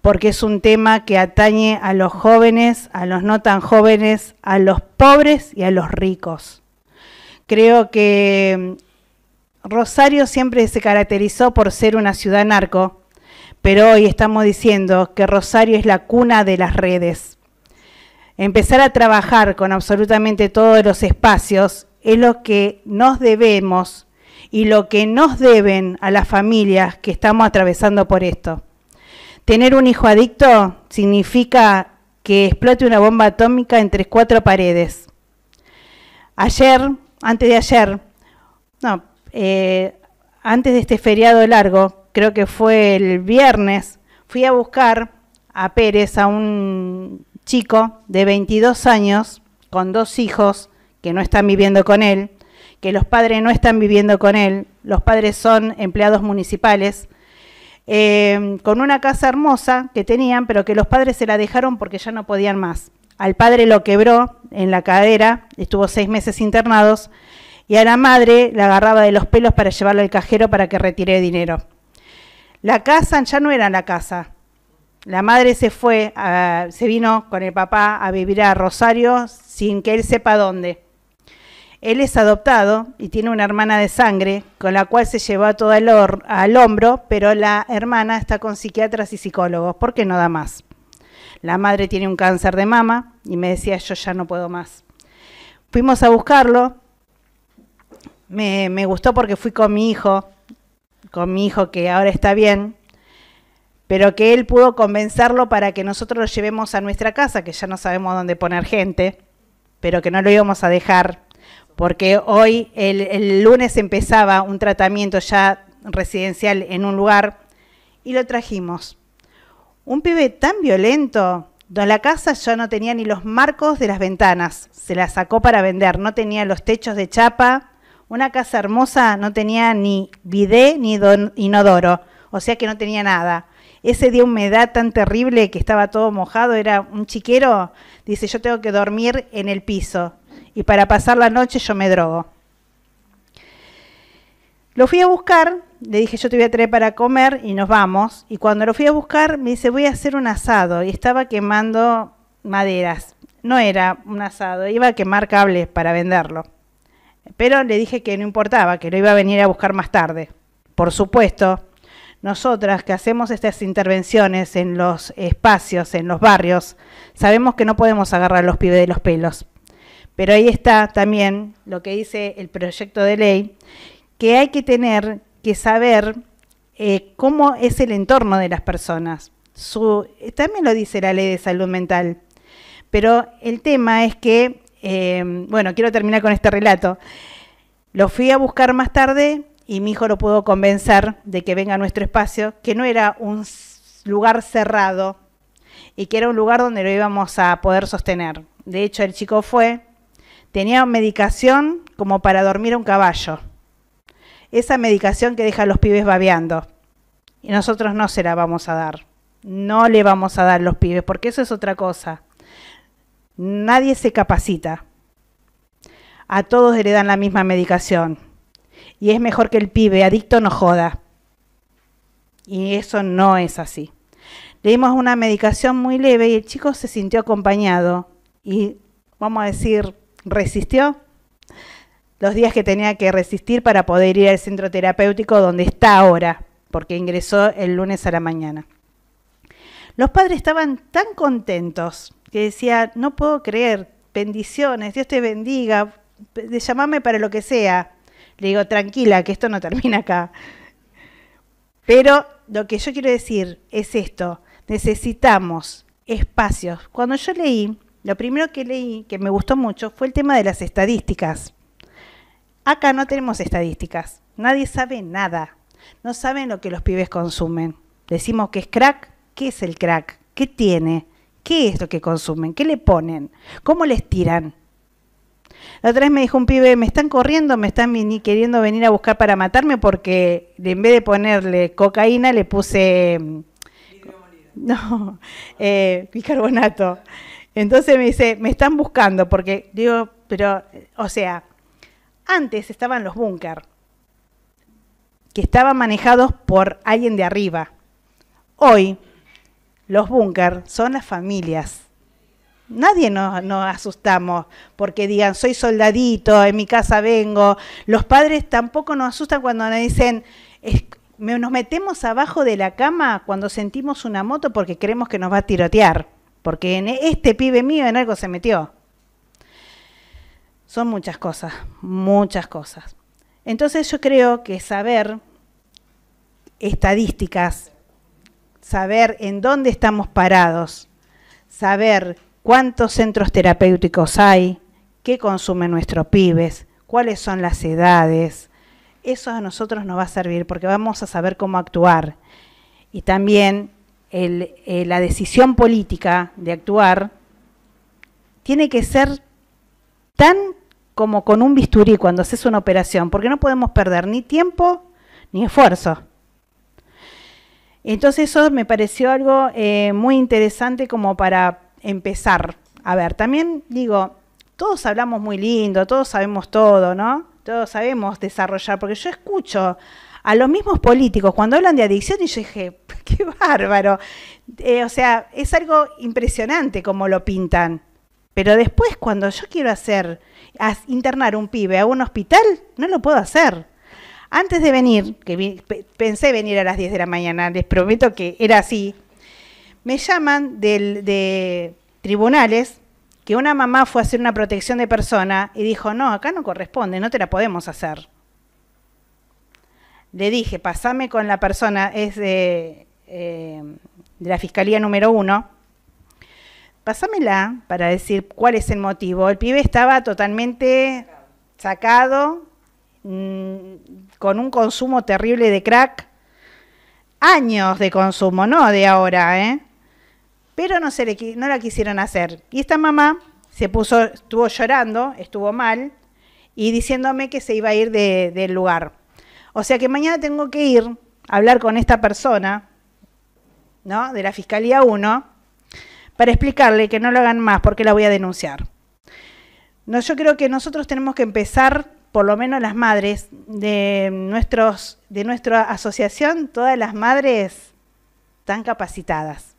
porque es un tema que atañe a los jóvenes, a los no tan jóvenes, a los pobres y a los ricos. Creo que mm, Rosario siempre se caracterizó por ser una ciudad narco, pero hoy estamos diciendo que Rosario es la cuna de las redes. Empezar a trabajar con absolutamente todos los espacios es lo que nos debemos y lo que nos deben a las familias que estamos atravesando por esto. Tener un hijo adicto significa que explote una bomba atómica entre cuatro paredes. Ayer, antes de ayer, no, eh, antes de este feriado largo, creo que fue el viernes, fui a buscar a Pérez, a un chico de 22 años, con dos hijos que no están viviendo con él, que los padres no están viviendo con él, los padres son empleados municipales, eh, con una casa hermosa que tenían, pero que los padres se la dejaron porque ya no podían más. Al padre lo quebró en la cadera, estuvo seis meses internados, y a la madre la agarraba de los pelos para llevarlo al cajero para que retire dinero. La casa ya no era la casa. La madre se fue, se vino con el papá a vivir a Rosario sin que él sepa dónde. Él es adoptado y tiene una hermana de sangre con la cual se llevó todo el al hombro, pero la hermana está con psiquiatras y psicólogos porque no da más. La madre tiene un cáncer de mama y me decía yo ya no puedo más. Fuimos a buscarlo. Me, me gustó porque fui con mi hijo, con mi hijo que ahora está bien, pero que él pudo convencerlo para que nosotros lo llevemos a nuestra casa, que ya no sabemos dónde poner gente, pero que no lo íbamos a dejar porque hoy, el, lunes empezaba un tratamiento ya residencial en un lugar y lo trajimos. Un pibe tan violento, donde la casa ya no tenía ni los marcos de las ventanas, se la sacó para vender, no tenía los techos de chapa, una casa hermosa no tenía ni bidé ni inodoro, o sea que no tenía nada. Ese día humedad tan terrible que estaba todo mojado, era un chiquero, dice yo tengo que dormir en el piso y para pasar la noche yo me drogo. Lo fui a buscar, le dije yo te voy a traer para comer y nos vamos. Y cuando lo fui a buscar me dice voy a hacer un asado y estaba quemando maderas. No era un asado, iba a quemar cables para venderlo. Pero le dije que no importaba, que lo iba a venir a buscar más tarde. Por supuesto, nosotras que hacemos estas intervenciones en los espacios, en los barrios, sabemos que no podemos agarrar a los pibes de los pelos pero ahí está también lo que dice el proyecto de ley, que hay que tener que saber eh, cómo es el entorno de las personas. Su, eh, también lo dice la ley de salud mental. Pero el tema es que, eh, bueno, quiero terminar con este relato. Lo fui a buscar más tarde y mi hijo lo pudo convencer de que venga a nuestro espacio, que no era un lugar cerrado y que era un lugar donde lo íbamos a poder sostener. De hecho, el chico fue, tenía medicación como para dormir a un caballo. Esa medicación que deja a los pibes babeando. Y nosotros no se la vamos a dar. No le vamos a dar a los pibes, porque eso es otra cosa. Nadie se capacita. A todos le dan la misma medicación. Y es mejor que el pibe adicto no joda. Y eso no es así. Le dimos una medicación muy leve y el chico se sintió acompañado y, vamos a decir, resistió los días que tenía que resistir para poder ir al centro terapéutico donde está ahora, porque ingresó el lunes a la mañana. Los padres estaban tan contentos que decía, no puedo creer, bendiciones, Dios te bendiga, llamame para lo que sea. Le digo, tranquila, que esto no termina acá. Pero lo que yo quiero decir es esto, necesitamos espacios. Cuando yo leí lo primero que leí, que me gustó mucho, fue el tema de las estadísticas. Acá no tenemos estadísticas, nadie sabe nada, no saben lo que los pibes consumen. Decimos que es crack, ¿qué es el crack? ¿Qué tiene? ¿Qué es lo que consumen? ¿Qué le ponen? ¿Cómo les tiran? La otra vez me dijo un pibe, me están corriendo, me están queriendo venir a buscar para matarme porque en vez de ponerle cocaína le puse... Mm, no, eh, bicarbonato. Entonces me dice, me están buscando, porque digo, pero, o sea, antes estaban los búnker, que estaban manejados por alguien de arriba. Hoy, los búnker son las familias. Nadie nos, asustamos porque digan, soy soldadito, en mi casa vengo. Los padres tampoco nos asustan cuando nos dicen, nos metemos abajo de la cama cuando sentimos una moto porque creemos que nos va a tirotear. Porque en este pibe mío en algo se metió. Son muchas cosas, muchas cosas. Entonces yo creo que saber estadísticas, saber en dónde estamos parados, saber cuántos centros terapéuticos hay, qué consumen nuestros pibes, cuáles son las edades, eso a nosotros nos va a servir porque vamos a saber cómo actuar. Y también eh, la decisión política de actuar tiene que ser tan como con un bisturí cuando haces una operación, porque no podemos perder ni tiempo ni esfuerzo. Entonces eso me pareció algo eh, muy interesante como para empezar. A ver, también digo, todos hablamos muy lindo, todos sabemos todo, ¿no? Todos sabemos desarrollar, porque yo escucho a los mismos políticos cuando hablan de adicción y yo dije, qué bárbaro. Eh, o sea, es algo impresionante como lo pintan. Pero después cuando yo quiero hacer, internar un pibe a un hospital, no lo puedo hacer. Antes de venir, que pensé venir a las 10 de la mañana, les prometo que era así, me llaman de tribunales que una mamá fue a hacer una protección de persona y dijo, no, acá no corresponde, no te la podemos hacer le dije, pasame con la persona, es eh, de, la Fiscalía número uno, pásamela para decir cuál es el motivo. El pibe estaba totalmente sacado, mm, con un consumo terrible de crack, años de consumo, no de ahora, ¿eh? Pero no, se le, no la quisieron hacer. Y esta mamá se puso, estuvo llorando, estuvo mal, y diciéndome que se iba a ir del lugar. O sea que mañana tengo que ir a hablar con esta persona, ¿no? De la Fiscalía 1, para explicarle que no lo hagan más porque la voy a denunciar. No, yo creo que nosotros tenemos que empezar, por lo menos las madres de, nuestros, de nuestra asociación, todas las madres están capacitadas.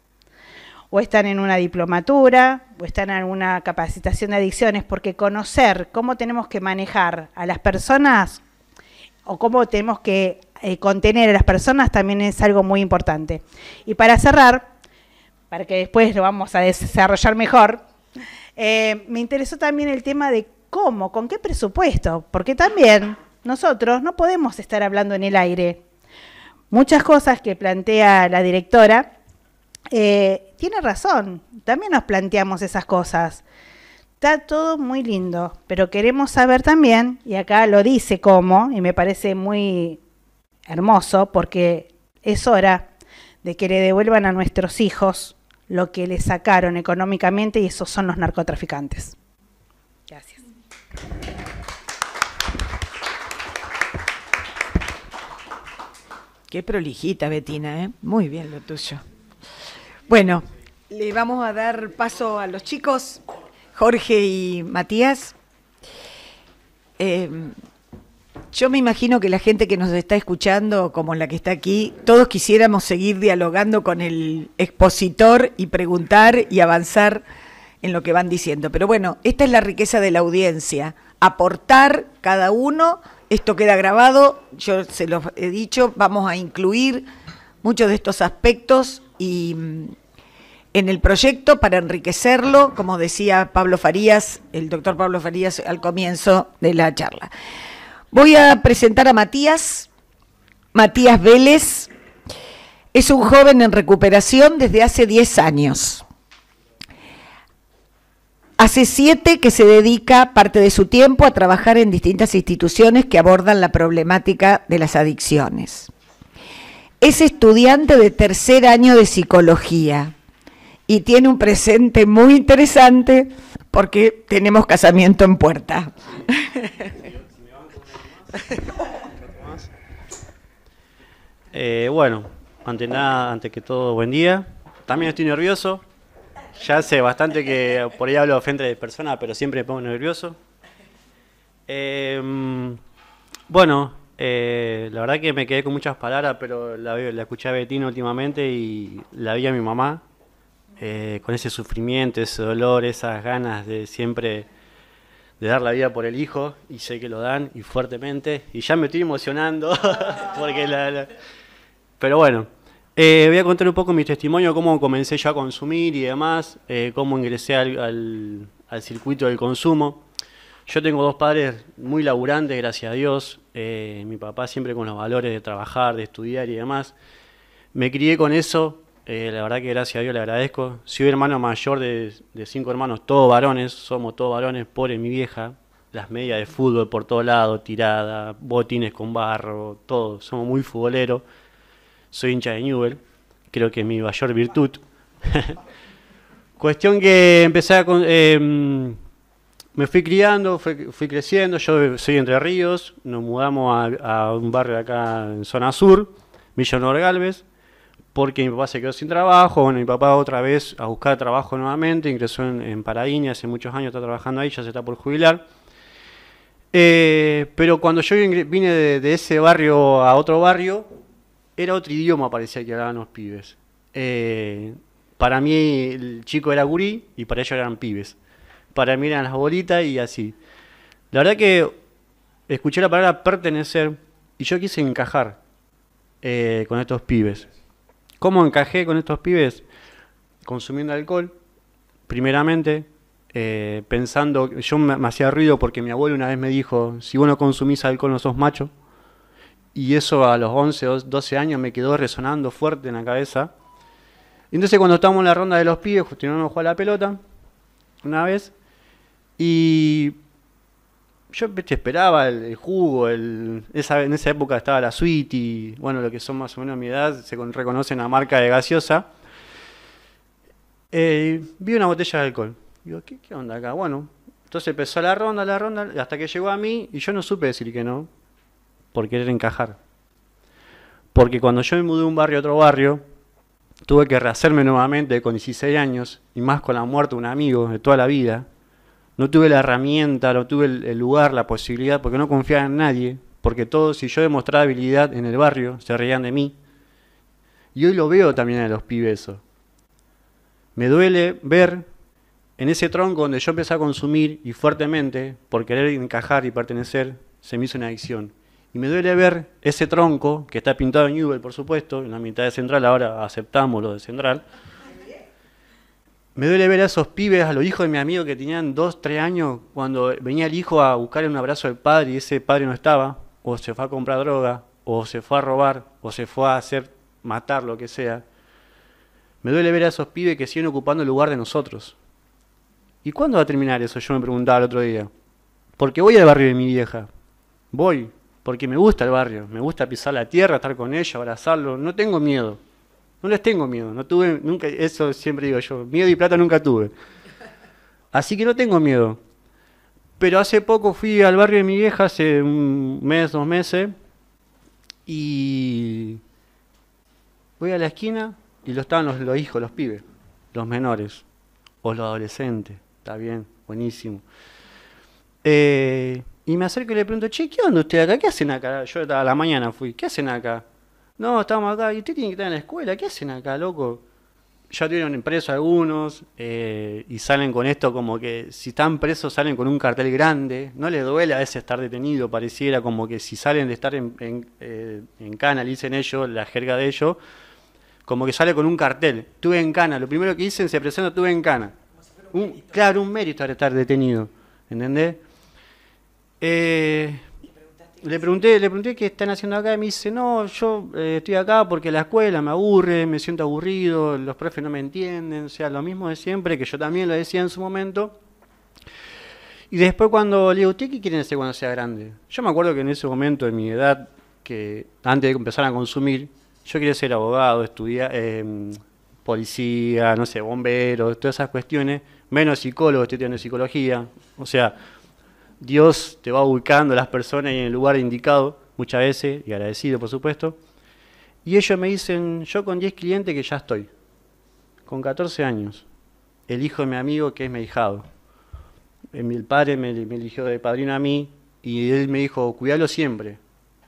O están en una diplomatura, o están en alguna capacitación de adicciones, porque conocer cómo tenemos que manejar a las personas o cómo tenemos que eh, contener a las personas también es algo muy importante. Y para cerrar, para que después lo vamos a desarrollar mejor, eh, me interesó también el tema de cómo, con qué presupuesto, porque también nosotros no podemos estar hablando en el aire. Muchas cosas que plantea la directora, eh, tiene razón, también nos planteamos esas cosas. Está todo muy lindo, pero queremos saber también, y acá lo dice cómo, y me parece muy hermoso, porque es hora de que le devuelvan a nuestros hijos lo que le sacaron económicamente, y esos son los narcotraficantes. Gracias. Qué prolijita, Betina, ¿eh? Muy bien lo tuyo. Bueno, le vamos a dar paso a los chicos. Jorge y Matías, eh, yo me imagino que la gente que nos está escuchando, como la que está aquí, todos quisiéramos seguir dialogando con el expositor y preguntar y avanzar en lo que van diciendo. Pero bueno, esta es la riqueza de la audiencia, aportar cada uno, esto queda grabado, yo se lo he dicho, vamos a incluir muchos de estos aspectos y en el proyecto para enriquecerlo, como decía Pablo Farías, el doctor Pablo Farías al comienzo de la charla. Voy a presentar a Matías, Matías Vélez. Es un joven en recuperación desde hace 10 años. Hace 7 que se dedica parte de su tiempo a trabajar en distintas instituciones que abordan la problemática de las adicciones. Es estudiante de tercer año de psicología y tiene un presente muy interesante porque tenemos casamiento en puerta. Eh, bueno, ante nada, antes que todo, buen día. También estoy nervioso. Ya sé bastante que por ahí hablo frente de personas, pero siempre me pongo nervioso. Em, bueno, eh, la verdad que me quedé con muchas palabras, pero la, la escuché a Betina últimamente y la vi a mi mamá, eh, con ese sufrimiento, ese dolor, esas ganas de siempre de dar la vida por el hijo, y sé que lo dan, y fuertemente, y ya me estoy emocionando, porque Pero bueno, eh, voy a contar un poco mi testimonio, cómo comencé yo a consumir y demás, eh, cómo ingresé al, al, circuito del consumo. Yo tengo dos padres muy laburantes, gracias a Dios, mi papá siempre con los valores de trabajar, de estudiar y demás. Me crié con eso, eh, la verdad que gracias a Dios le agradezco. Soy hermano mayor de, cinco hermanos, todos varones, somos todos varones, pobre mi vieja. Las medias de fútbol por todo lado, tirada, botines con barro, todo. Somos muy futboleros. Soy hincha de Newell, creo que es mi mayor virtud. Cuestión que empecé a... Em, me fui criando, fui, creciendo, yo soy Entre Ríos, nos mudamos a, un barrio acá en zona sur, Millonor Galvez, porque mi papá se quedó sin trabajo, bueno, mi papá otra vez a buscar trabajo nuevamente, ingresó en, paradiña hace muchos años, está trabajando ahí, ya se está por jubilar. Eh, pero cuando yo vine de, ese barrio a otro barrio, era otro idioma parecía que hablaban los pibes. Eh, para mí el chico era gurí y para ellos eran pibes. Para mí eran las bolitas y así. La verdad que escuché la palabra pertenecer y yo quise encajar eh, con estos pibes. ¿Cómo encajé con estos pibes? Consumiendo alcohol, primeramente, eh, pensando, yo me, hacía ruido porque mi abuelo una vez me dijo, si vos no consumís alcohol no sos macho. Y eso a los 11, 12 años me quedó resonando fuerte en la cabeza. entonces cuando estábamos en la ronda de los pibes, no ojo a la pelota una vez y yo te esperaba el, jugo, en esa época estaba la suite y bueno, lo que son más o menos mi edad, se reconoce reconocen la marca de gaseosa. Eh, vi una botella de alcohol. Digo, ¿qué, ¿qué, onda acá? Bueno, entonces empezó la ronda, la ronda, hasta que llegó a mí y yo no supe decir que no, por querer encajar. Porque cuando yo me mudé de un barrio a otro barrio, tuve que rehacerme nuevamente con 16 años y más con la muerte de un amigo de toda la vida no tuve la herramienta, no tuve el, lugar, la posibilidad, porque no confiaba en nadie, porque todos, si yo demostraba habilidad en el barrio, se reían de mí. Y hoy lo veo también en los pibesos. Me duele ver en ese tronco donde yo empecé a consumir y fuertemente, por querer encajar y pertenecer, se me hizo una adicción. Y me duele ver ese tronco, que está pintado en Newell, por supuesto, en la mitad de Central, ahora aceptamos lo de Central, me duele ver a esos pibes, a los hijos de mi amigo que tenían 2, 3 años, cuando venía el hijo a buscar un abrazo del padre y ese padre no estaba, o se fue a comprar droga, o se fue a robar, o se fue a hacer matar, lo que sea. Me duele ver a esos pibes que siguen ocupando el lugar de nosotros. ¿Y cuándo va a terminar eso? Yo me preguntaba el otro día. Porque voy al barrio de mi vieja. Voy, porque me gusta el barrio, me gusta pisar la tierra, estar con ella, abrazarlo, no tengo miedo. No les tengo miedo, no tuve nunca, eso siempre digo yo, miedo y plata nunca tuve. Así que no tengo miedo. Pero hace poco fui al barrio de mi vieja, hace un mes, dos meses, y voy a la esquina y lo estaban los, hijos, los pibes, los menores, o los adolescentes, está bien, buenísimo. Eh, y me acerco y le pregunto, che, ¿qué onda ustedes acá? ¿Qué hacen acá? Yo a la mañana fui, ¿qué hacen acá? no, estamos acá, y usted tiene que estar en la escuela, ¿qué hacen acá, loco? Ya tuvieron preso algunos eh, y salen con esto como que si están presos salen con un cartel grande, no les duele a veces estar detenido, pareciera como que si salen de estar eh, en, Cana, le dicen ellos, la jerga de ellos, como que sale con un cartel, tuve en cana, lo primero que dicen se presenta tuve en cana. Un, claro, un mérito al estar detenido, ¿entendés? Eh, le pregunté, le pregunté qué están haciendo acá y me dice, no, yo eh, estoy acá porque la escuela me aburre, me siento aburrido, los profes no me entienden, o sea, lo mismo de siempre, que yo también lo decía en su momento. Y después cuando le digo, ¿usted qué quieren hacer cuando sea grande? Yo me acuerdo que en ese momento de mi edad, que antes de empezar a consumir, yo quería ser abogado, estudiar em, policía, no sé, bombero, todas esas cuestiones, menos psicólogo, estoy estudiando psicología, o sea, Dios te va ubicando a las personas en el lugar indicado, muchas veces, y agradecido por supuesto. Y ellos me dicen, yo con 10 clientes que ya estoy, con 14 años, el hijo de mi amigo que es mi hijado. Eh, mi padre me, me eligió de padrino a mí y él me dijo, cuidalo siempre.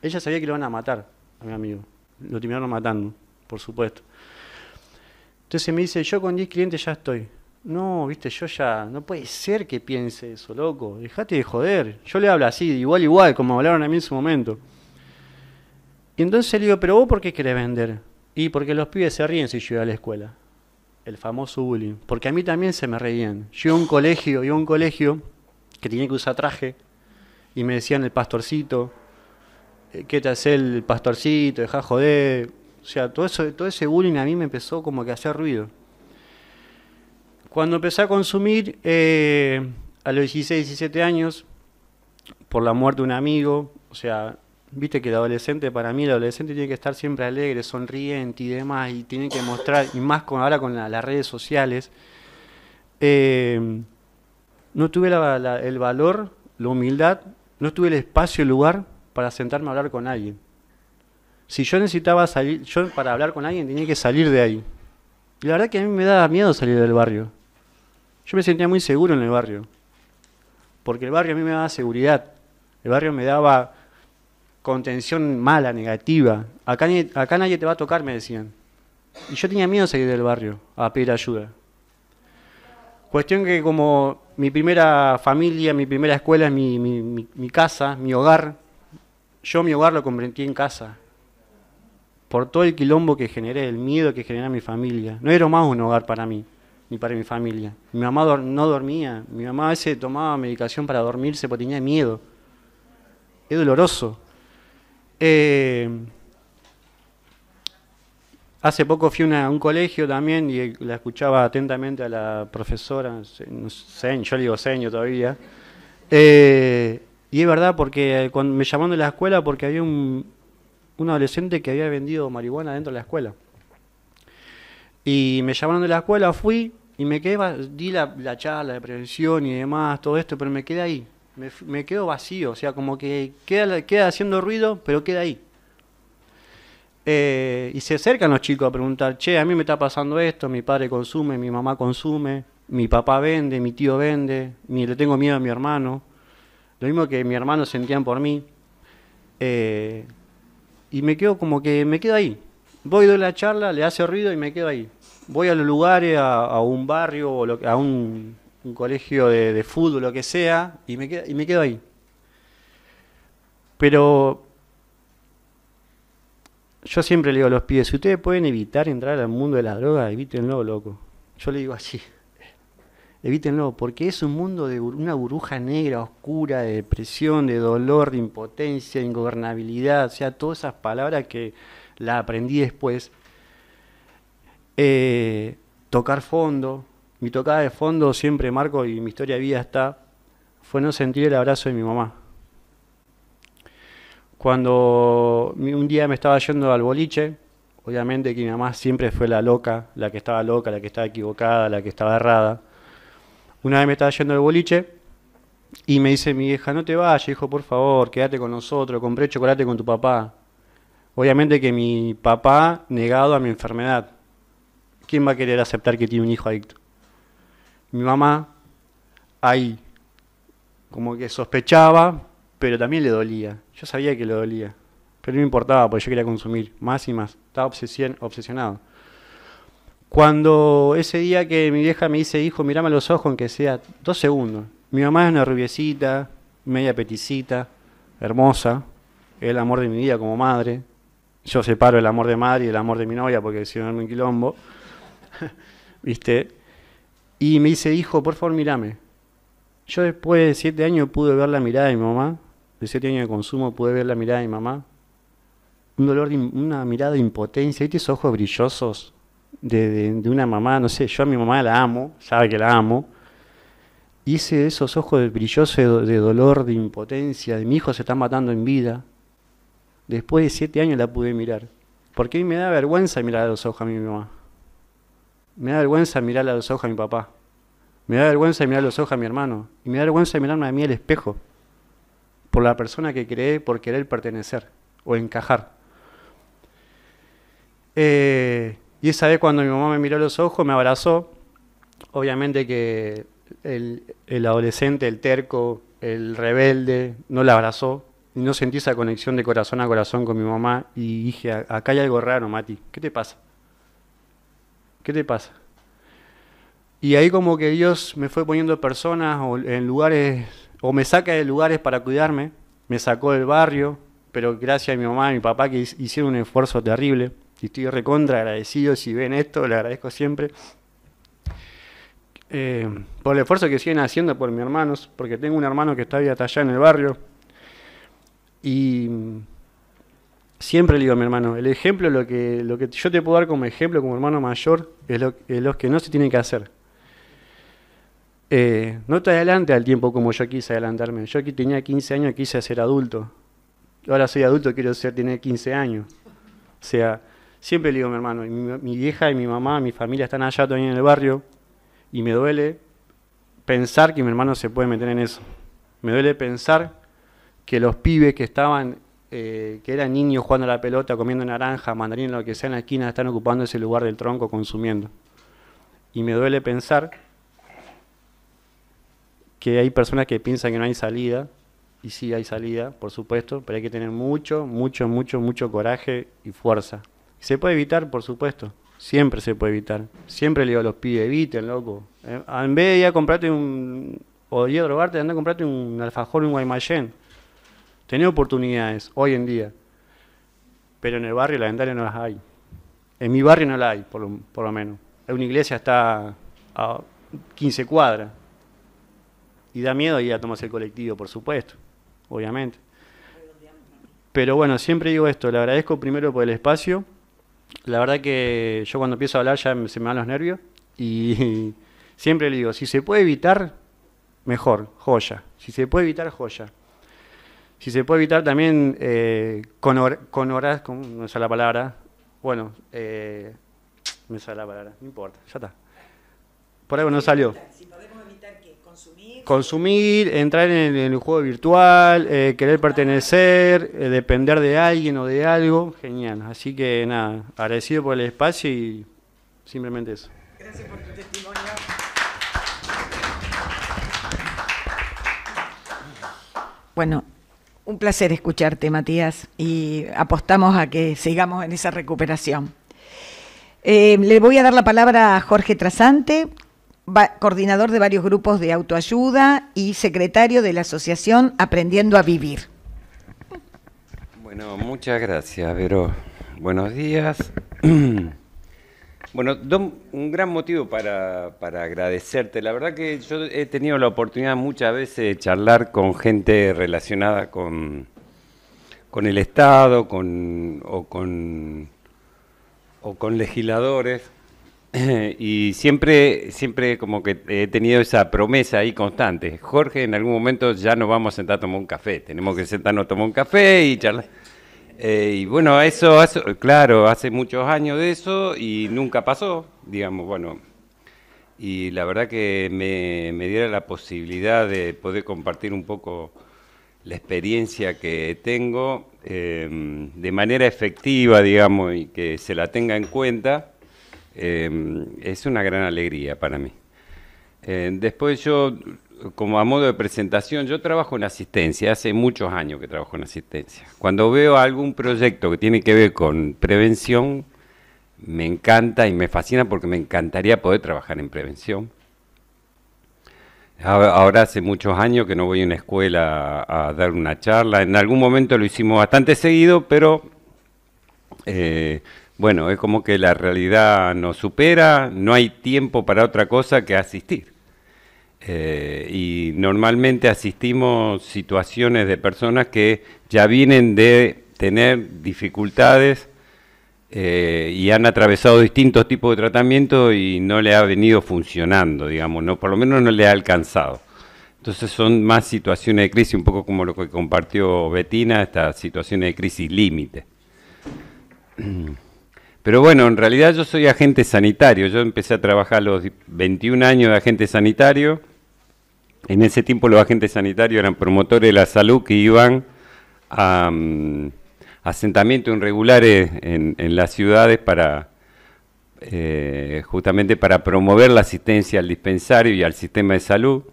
Ella sabía que lo van a matar a mi amigo. Lo terminaron matando, por supuesto. Entonces me dice, yo con 10 clientes ya estoy. No, viste, yo ya. No puede ser que piense eso, loco. Dejate de joder. Yo le hablo así, igual, igual, como hablaron a mí en su momento. Y entonces le digo, ¿pero vos por qué querés vender? Y porque los pibes se ríen si yo iba a la escuela. El famoso bullying. Porque a mí también se me reían. Yo a un colegio, iba un colegio que tenía que usar traje. Y me decían el pastorcito. Eh, ¿Qué te hace el pastorcito? Deja joder. O sea, todo, eso, todo ese bullying a mí me empezó como que a hacer ruido. Cuando empecé a consumir, eh, a los 16, 17 años, por la muerte de un amigo, o sea, viste que el adolescente, para mí el adolescente tiene que estar siempre alegre, sonriente y demás, y tiene que mostrar, y más con, ahora con las redes sociales, eh, no tuve el valor, la humildad, no tuve el espacio, el lugar para sentarme a hablar con alguien. Si yo necesitaba salir, yo para hablar con alguien tenía que salir de ahí. Y la verdad que a mí me daba miedo salir del barrio. Yo me sentía muy seguro en el barrio, porque el barrio a mí me daba seguridad, el barrio me daba contención mala, negativa. Acá, acá nadie te va a tocar, me decían. Y yo tenía miedo de salir del barrio a pedir ayuda. Cuestión que como mi primera familia, mi primera escuela mi, casa, mi hogar, yo mi hogar lo convertí en casa. Por todo el quilombo que generé, el miedo que generé mi familia. No era más un hogar para mí ni para mi familia. Mi mamá no dormía, mi mamá a veces tomaba medicación para dormirse porque tenía miedo. Es doloroso. Eh, hace poco fui a un colegio también y la escuchaba atentamente a la profesora, yo le digo seño todavía. Eh, y es verdad, porque eh, me llamaron de la escuela porque había un, un adolescente que había vendido marihuana dentro de la escuela. Y me llamaron de la escuela, fui, y me quedé, di la, charla de prevención y demás, todo esto, pero me quedé ahí. Me, quedo vacío, o sea, como que queda, queda haciendo ruido, pero queda ahí. Eh, y se acercan los chicos a preguntar, che, a mí me está pasando esto, mi padre consume, mi mamá consume, mi papá vende, mi tío vende, ni le tengo miedo a mi hermano. Lo mismo que mi hermano sentían por mí. Eh, y me quedo como que me quedo ahí. Voy, doy la charla, le hace ruido y me quedo ahí voy a los lugares, a, un barrio, o a un, colegio de, fútbol, lo que sea, y me, quedo, ahí. Pero yo siempre le digo a los pies: si ustedes pueden evitar entrar al mundo de la droga, evítenlo, loco. Yo le digo así, evítenlo, porque es un mundo de una burbuja negra, oscura, de depresión, de dolor, de impotencia, de ingobernabilidad, o sea, todas esas palabras que la aprendí después. Eh, tocar fondo. Mi tocada de fondo siempre, Marco, y mi historia de vida está, fue no sentir el abrazo de mi mamá. Cuando un día me estaba yendo al boliche, obviamente que mi mamá siempre fue la loca, la que estaba loca, la que estaba equivocada, la que estaba errada. Una vez me estaba yendo al boliche y me dice mi hija, no te vayas, hijo, por favor, quédate con nosotros, compré chocolate con tu papá. Obviamente que mi papá negado a mi enfermedad ¿Quién va a querer aceptar que tiene un hijo adicto? Mi mamá, ahí, como que sospechaba, pero también le dolía. Yo sabía que le dolía, pero no me importaba porque yo quería consumir más y más. Estaba obsesionado. Cuando ese día que mi vieja me dice, hijo, mirame a los ojos, aunque sea dos segundos. Mi mamá es una rubiecita, media peticita, hermosa, es el amor de mi vida como madre. Yo separo el amor de madre y el amor de mi novia porque si no un quilombo. ¿viste? Y me dice, hijo, por favor, mírame. Yo después de siete años pude ver la mirada de mi mamá, de siete años de consumo pude ver la mirada de mi mamá. Un dolor, de, una mirada de impotencia, ¿viste esos ojos brillosos de, una mamá? No sé, yo a mi mamá la amo, sabe que la amo. Hice esos ojos brillosos de dolor, de impotencia, de mi hijo se está matando en vida. Después de siete años la pude mirar. Porque a me da vergüenza mirar a los ojos a mi mamá. Me da vergüenza mirar a los ojos a mi papá. Me da vergüenza mirar a los ojos a mi hermano. Y me da vergüenza mirarme a mí el espejo. Por la persona que creé, por querer pertenecer o encajar. Eh, y esa vez cuando mi mamá me miró a los ojos, me abrazó. Obviamente que el, adolescente, el terco, el rebelde, no la abrazó. Y no sentí esa conexión de corazón a corazón con mi mamá. Y dije, acá hay algo raro, Mati. ¿Qué te pasa? ¿Qué te pasa? Y ahí como que Dios me fue poniendo personas o en lugares, o me saca de lugares para cuidarme, me sacó del barrio, pero gracias a mi mamá y mi papá que hicieron un esfuerzo terrible, y estoy recontra agradecido, si ven esto, le agradezco siempre, eh, por el esfuerzo que siguen haciendo por mis hermanos, porque tengo un hermano que está allá en el barrio, y Siempre le digo a mi hermano, el ejemplo, lo que, lo que yo te puedo dar como ejemplo, como hermano mayor, es lo, que no se tiene que hacer. Eh, no te adelante al tiempo como yo quise adelantarme. Yo aquí tenía 15 años, quise ser adulto. Ahora soy adulto, quiero ser, tener 15 años. O sea, siempre le digo a mi hermano, mi, mi vieja y mi mamá, mi familia están allá todavía en el barrio, y me duele pensar que mi hermano se puede meter en eso. Me duele pensar que los pibes que estaban eh, que eran niños jugando a la pelota, comiendo naranja, mandarín, lo que sea en la esquina, están ocupando ese lugar del tronco consumiendo. Y me duele pensar que hay personas que piensan que no hay salida, y sí hay salida, por supuesto, pero hay que tener mucho, mucho, mucho, mucho coraje y fuerza. ¿Se puede evitar? Por supuesto. Siempre se puede evitar. Siempre le digo a los pibes, eviten, loco. Eh, en vez de ir a comprarte un... o ir a drogarte, anda a comprarte un alfajor, un guaymallén Tener oportunidades hoy en día. Pero en el barrio la ventana no las hay. En mi barrio no la hay, por lo, por lo menos. Una iglesia está a 15 cuadras. Y da miedo ir a tomarse el colectivo, por supuesto, obviamente. Pero bueno, siempre digo esto, le agradezco primero por el espacio. La verdad que yo cuando empiezo a hablar ya se me van los nervios. Y siempre le digo, si se puede evitar, mejor, joya. Si se puede evitar, joya. Si se puede evitar también eh, con, horas, no sé la palabra, bueno, eh, no me la palabra, no importa, ya está. Por algo no salió. Si podemos evitar que consumir. Consumir, entrar en el, juego virtual, eh, querer pertenecer, depender de alguien o de algo, genial. Así que nada, agradecido por el espacio y simplemente eso. Gracias por tu testimonio. Bueno, un placer escucharte, Matías, y apostamos a que sigamos en esa recuperación. Eh, le voy a dar la palabra a Jorge Trasante, coordinador de varios grupos de autoayuda y secretario de la asociación Aprendiendo a Vivir. Bueno, muchas gracias, Vero. Buenos días. Bueno, un gran motivo para, agradecerte. La verdad que yo he tenido la oportunidad muchas veces de charlar con gente relacionada con, con el Estado con, o, con, o con legisladores y siempre, siempre como que he tenido esa promesa ahí constante. Jorge, en algún momento ya nos vamos a sentar a tomar un café. Tenemos que sentarnos a tomar un café y charlar. Eh, y bueno, eso, claro, hace muchos años de eso y nunca pasó, digamos, bueno. Y la verdad que me, diera la posibilidad de poder compartir un poco la experiencia que tengo em, de manera efectiva, digamos, y que se la tenga en cuenta, em, es una gran alegría para mí. Eh, después yo como a modo de presentación, yo trabajo en asistencia, hace muchos años que trabajo en asistencia. Cuando veo algún proyecto que tiene que ver con prevención, me encanta y me fascina porque me encantaría poder trabajar en prevención. Ahora hace muchos años que no voy a una escuela a, dar una charla. En algún momento lo hicimos bastante seguido, pero eh, bueno, es como que la realidad nos supera, no hay tiempo para otra cosa que asistir. Eh, y normalmente asistimos situaciones de personas que ya vienen de tener dificultades eh, y han atravesado distintos tipos de tratamiento y no le ha venido funcionando, digamos, no, por lo menos no le ha alcanzado. Entonces son más situaciones de crisis, un poco como lo que compartió Betina, estas situaciones de crisis límite. Pero bueno, en realidad yo soy agente sanitario, yo empecé a trabajar los 21 años de agente sanitario en ese tiempo los agentes sanitarios eran promotores de la salud que iban a mm, asentamientos irregulares en, las ciudades para eh, justamente para promover la asistencia al dispensario y al sistema de salud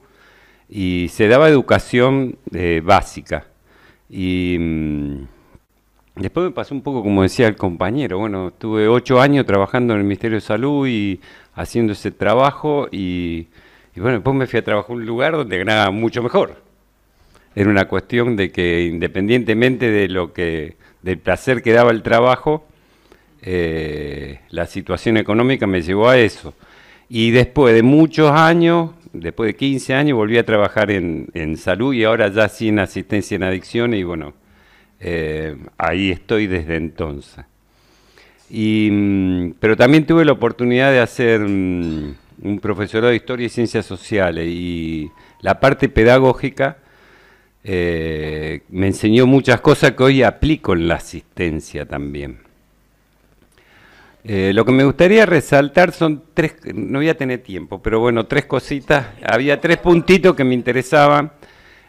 y se daba educación eh, básica y mm, después me pasó un poco como decía el compañero bueno estuve ocho años trabajando en el Ministerio de Salud y haciendo ese trabajo y y bueno, después me fui a trabajar a un lugar donde ganaba mucho mejor. Era una cuestión de que independientemente de lo que, del placer que daba el trabajo, eh, la situación económica me llevó a eso. Y después de muchos años, después de 15 años, volví a trabajar en, salud y ahora ya sin asistencia en adicciones y bueno, eh, ahí estoy desde entonces. Mm, pero también tuve la oportunidad de hacer mm, un profesorado de Historia y Ciencias Sociales y la parte pedagógica eh, me enseñó muchas cosas que hoy aplico en la asistencia también. Eh, lo que me gustaría resaltar son tres, no voy a tener tiempo, pero bueno, tres cositas. Había tres puntitos que me interesaban.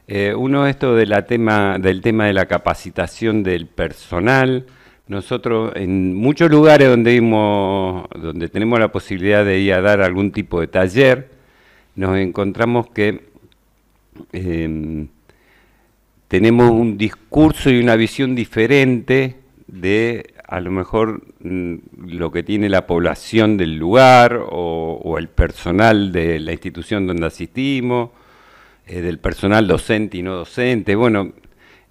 Eh, uno esto de la tema, del tema de la capacitación del personal, nosotros en muchos lugares donde, donde tenemos la posibilidad de ir a dar algún tipo de taller, nos encontramos que em, tenemos un discurso y una visión diferente de a lo mejor mm, lo que tiene la población del lugar o, el personal de la institución donde asistimos, eh, del personal docente y no docente. Bueno,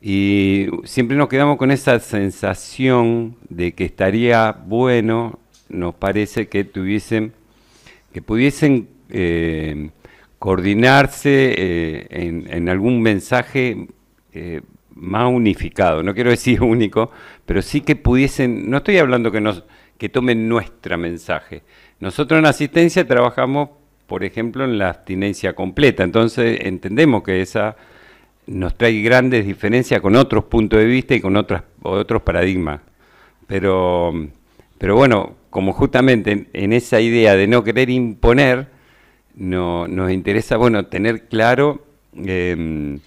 y siempre nos quedamos con esa sensación de que estaría bueno, nos parece que tuviesen, que pudiesen eh, coordinarse eh, en, algún mensaje eh, más unificado. No quiero decir único, pero sí que pudiesen, no estoy hablando que, nos, que tomen nuestro mensaje. Nosotros en asistencia trabajamos, por ejemplo, en la abstinencia completa, entonces entendemos que esa nos trae grandes diferencias con otros puntos de vista y con otras, otros paradigmas. Pero, pero bueno, como justamente en, esa idea de no querer imponer, nos interesa bueno, tener claro em,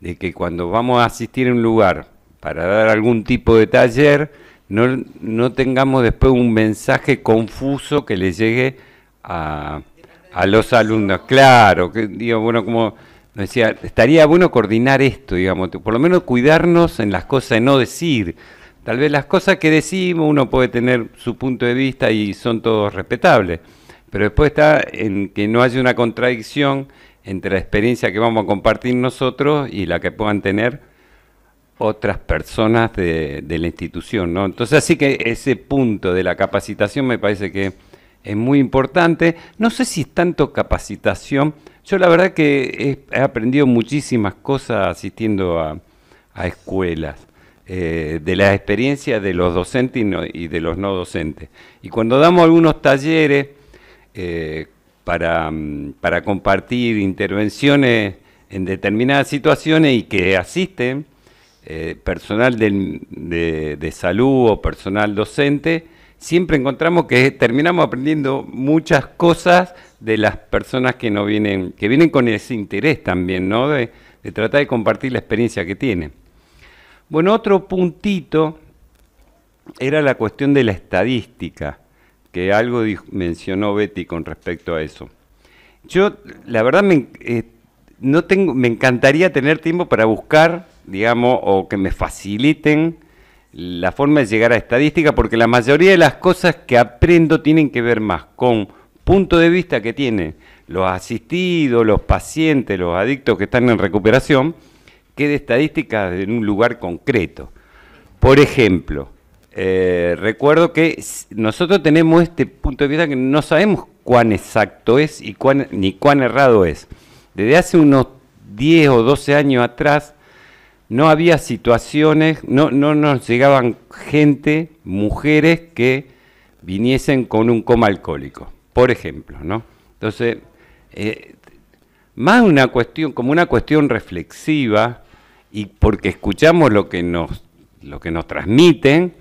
de que cuando vamos a asistir a un lugar para dar algún tipo de taller, no, no tengamos después un mensaje confuso que le llegue a, a los alumnos. Claro, que digo, bueno, como Decía, estaría bueno coordinar esto, digamos, por lo menos cuidarnos en las cosas, de no decir. Tal vez las cosas que decimos uno puede tener su punto de vista y son todos respetables, pero después está en que no haya una contradicción entre la experiencia que vamos a compartir nosotros y la que puedan tener otras personas de, de la institución, ¿no? Entonces así que ese punto de la capacitación me parece que es muy importante. No sé si es tanto capacitación, yo la verdad que he, aprendido muchísimas cosas asistiendo a, escuelas, eh, de la experiencia de los docentes y, de los no docentes. Y cuando damos algunos talleres eh, para, compartir intervenciones en determinadas situaciones y que asisten, eh, personal de, salud o personal docente, siempre encontramos que terminamos aprendiendo muchas cosas de las personas que no vienen, que vienen con ese interés también, ¿no? De, tratar de compartir la experiencia que tienen. Bueno, otro puntito era la cuestión de la estadística, que algo mencionó Betty con respecto a eso. Yo, la verdad, eh, me encantaría tener tiempo para buscar, digamos, o que me faciliten la forma de llegar a estadística, porque la mayoría de las cosas que aprendo tienen que ver más con punto de vista que tienen los asistidos, los pacientes, los adictos que están en recuperación, que de estadísticas en un lugar concreto. Por ejemplo, eh, recuerdo que nosotros tenemos este punto de vista que no sabemos cuán exacto es y cuán, ni cuán errado es. Desde hace unos 10 o 12 años atrás, no había situaciones, no, nos llegaban gente, mujeres que viniesen con un coma alcohólico, por ejemplo, ¿no? Entonces, eh, más una cuestión, como una cuestión reflexiva, y porque escuchamos lo que nos, lo que nos transmiten,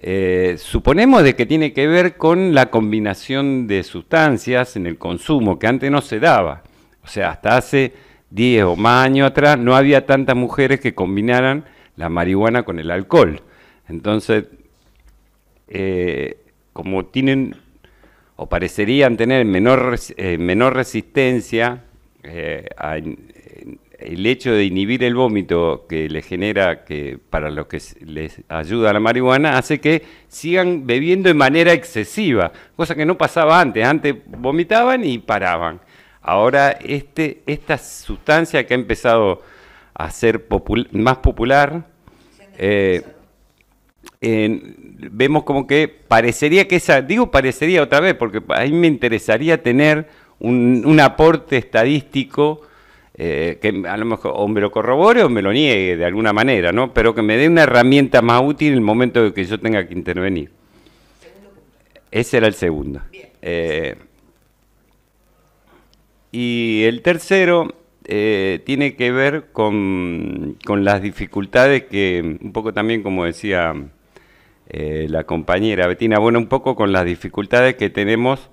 eh, suponemos de que tiene que ver con la combinación de sustancias en el consumo, que antes no se daba. O sea, hasta hace 10 o más años atrás, no había tantas mujeres que combinaran la marihuana con el alcohol. Entonces, eh, como tienen o parecerían tener menor, eh, menor resistencia eh, el hecho de inhibir el vómito que le genera, que para lo que les ayuda la marihuana, hace que sigan bebiendo de manera excesiva, cosa que no pasaba antes. Antes vomitaban y paraban. Ahora este, esta sustancia que ha empezado a ser más popular, eh, vemos como que parecería que esa, digo parecería otra vez, porque a mí me interesaría tener un, aporte estadístico eh, que a lo mejor o me lo corrobore o me lo niegue de alguna manera, ¿no? pero que me dé una herramienta más útil en el momento de que yo tenga que intervenir. Ese era el segundo. Bien, eh, y el tercero eh, tiene que ver con, las dificultades que, un poco también como decía eh, la compañera Betina, bueno, un poco con las dificultades que tenemos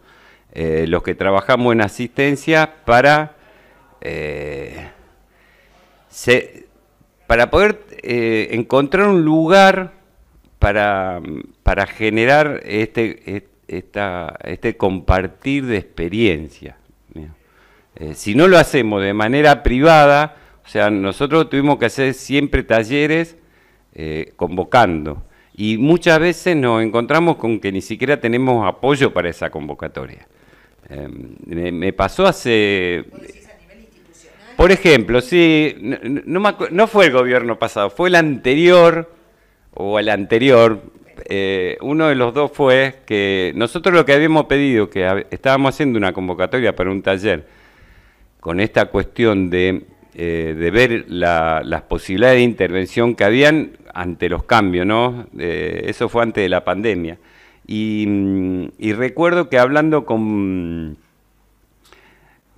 eh, los que trabajamos en asistencia para, para poder encontrar un lugar para, para generar este, esta, este compartir de experiencias. Eh, si no lo hacemos de manera privada, o sea, nosotros tuvimos que hacer siempre talleres eh, convocando. Y muchas veces nos encontramos con que ni siquiera tenemos apoyo para esa convocatoria. Em, me, pasó hace... Por ejemplo, sí, no, fue el gobierno pasado, fue el anterior, o el anterior, eh, uno de los dos fue que nosotros lo que habíamos pedido, que estábamos haciendo una convocatoria para un taller, con esta cuestión de, eh, ver las posibilidades de intervención que habían ante los cambios, ¿no? Eh, eso fue antes de la pandemia. Mm, y, recuerdo que hablando con,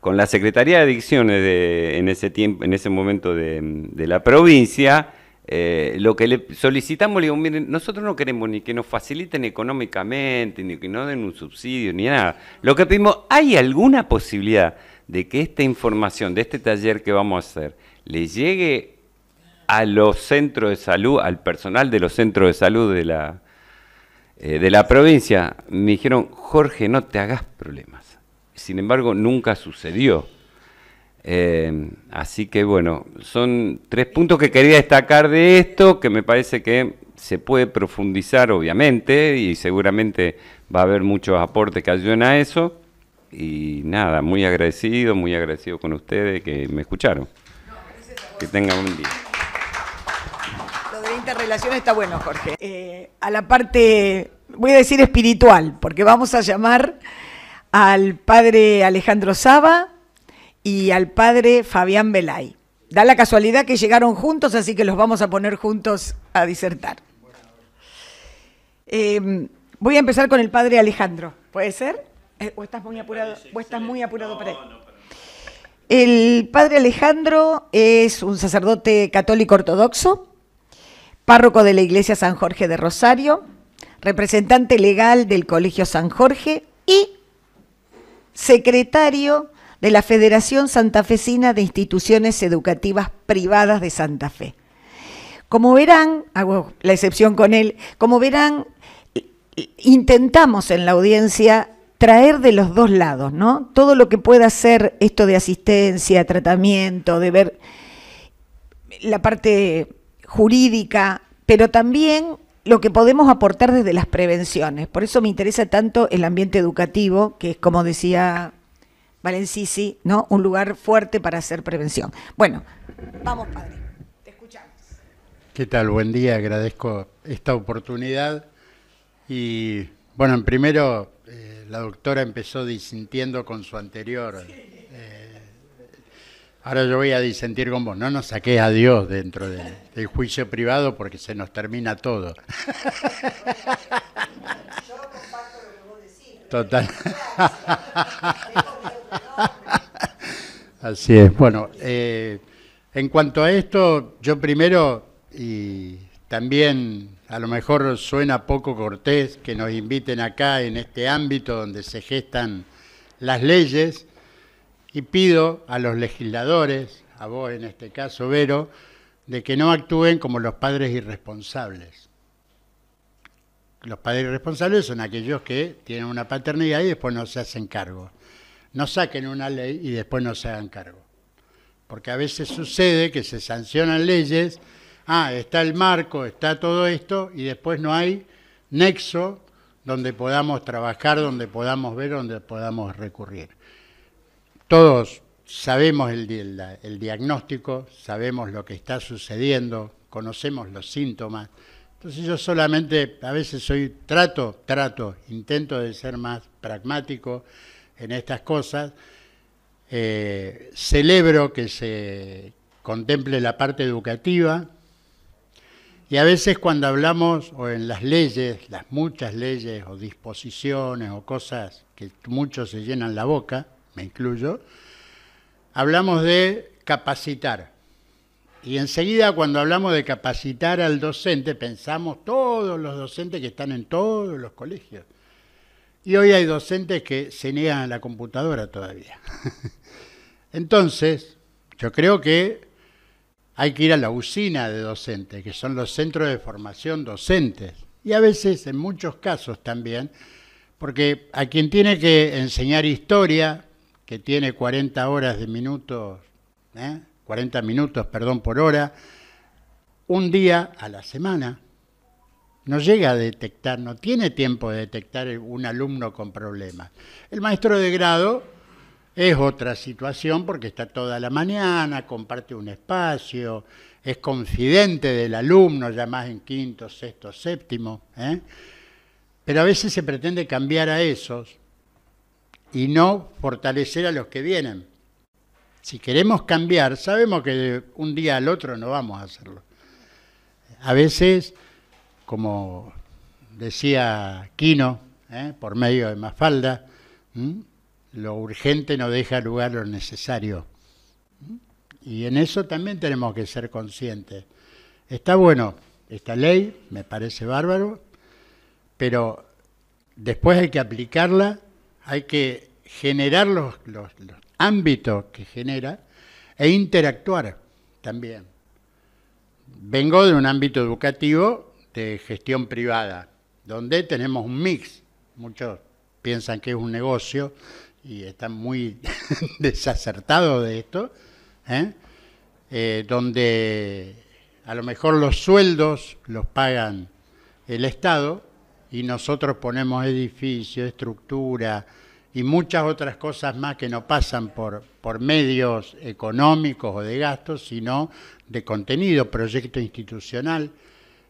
con la Secretaría de Adicciones en, ese tiempo, en ese momento de, la provincia, eh, lo que le solicitamos, le digo, miren, nosotros no queremos ni que nos faciliten económicamente, ni que nos den un subsidio, ni nada. Lo que pedimos, ¿hay alguna posibilidad? de que esta información de este taller que vamos a hacer le llegue a los centros de salud, al personal de los centros de salud de la, eh, de la provincia, me dijeron, Jorge, no te hagas problemas. Sin embargo, nunca sucedió. Eh, así que bueno, son tres puntos que quería destacar de esto, que me parece que se puede profundizar, obviamente, y seguramente va a haber muchos aportes que ayuden a eso y nada, muy agradecido, muy agradecido con ustedes que me escucharon. que tengan un día. Lo de interrelación está bueno, Jorge. Eh, a la parte, voy a decir espiritual, porque vamos a llamar al padre Alejandro Saba y al padre Fabián Velay. Da la casualidad que llegaron juntos, así que los vamos a poner juntos a disertar. Eh, voy a empezar con el padre Alejandro, ¿puede ser? Eh, o estás muy apurado, o estás El padre Alejandro es un sacerdote católico ortodoxo, párroco de la iglesia San Jorge de Rosario, representante legal del Colegio San Jorge y secretario de la Federación Santafesina de Instituciones Educativas Privadas de Santa Fe. Como verán, hago la excepción con él, como verán, intentamos en la audiencia traer de los dos lados, ¿no? Todo lo que pueda hacer esto de asistencia, tratamiento, de ver la parte jurídica, pero también lo que podemos aportar desde las prevenciones. Por eso me interesa tanto el ambiente educativo, que es como decía Valencisi, ¿no? Un lugar fuerte para hacer prevención. Bueno, vamos padre, te escuchamos. ¿Qué tal? Buen día, agradezco esta oportunidad y bueno, primero la doctora empezó disintiendo con su anterior. Eh, ahora yo voy a disentir con vos. No nos saqué a Dios dentro del juicio privado porque se nos termina todo. Yo comparto lo que vos Total. Así es. Bueno, eh, en cuanto a esto, yo primero y también a lo mejor suena poco cortés que nos inviten acá en este ámbito donde se gestan las leyes y pido a los legisladores, a vos en este caso, Vero, de que no actúen como los padres irresponsables. Los padres irresponsables son aquellos que tienen una paternidad y después no se hacen cargo. No saquen una ley y después no se hagan cargo. Porque a veces sucede que se sancionan leyes ah, está el marco, está todo esto, y después no hay nexo donde podamos trabajar, donde podamos ver, donde podamos recurrir. Todos sabemos el, diagnóstico, sabemos lo que está sucediendo, conocemos los síntomas. Entonces yo solamente a veces soy trato, trato, intento de ser más pragmático en estas cosas. Eh, celebro que se contemple la parte educativa, y a veces cuando hablamos o en las leyes, las muchas leyes o disposiciones o cosas que muchos se llenan la boca, me incluyo, hablamos de capacitar. Y enseguida cuando hablamos de capacitar al docente, pensamos todos los docentes que están en todos los colegios. Y hoy hay docentes que se niegan a la computadora todavía. Entonces, yo creo que hay que ir a la usina de docentes, que son los centros de formación docentes. Y a veces, en muchos casos también, porque a quien tiene que enseñar historia, que tiene 40 horas de minutos, 40 ¿eh? minutos, perdón, por hora, un día a la semana, no llega a detectar, no tiene tiempo de detectar un alumno con problemas. El maestro de grado es otra situación porque está toda la mañana, comparte un espacio, es confidente del alumno, ya más en quinto, sexto, séptimo. ¿eh? Pero a veces se pretende cambiar a esos y no fortalecer a los que vienen. Si queremos cambiar, sabemos que de un día al otro no vamos a hacerlo. A veces, como decía Quino, ¿eh? por medio de Mafalda, lo urgente no deja lugar lo necesario. Y en eso también tenemos que ser conscientes. Está bueno esta ley, me parece bárbaro, pero después hay que aplicarla, hay que generar los, los ámbitos que genera e interactuar también. Vengo de un ámbito educativo de gestión privada, donde tenemos un mix. Muchos piensan que es un negocio, y están muy desacertado de esto, ¿eh? Eh, donde a lo mejor los sueldos los pagan el Estado y nosotros ponemos edificios, estructura y muchas otras cosas más que no pasan por, por medios económicos o de gastos, sino de contenido, proyecto institucional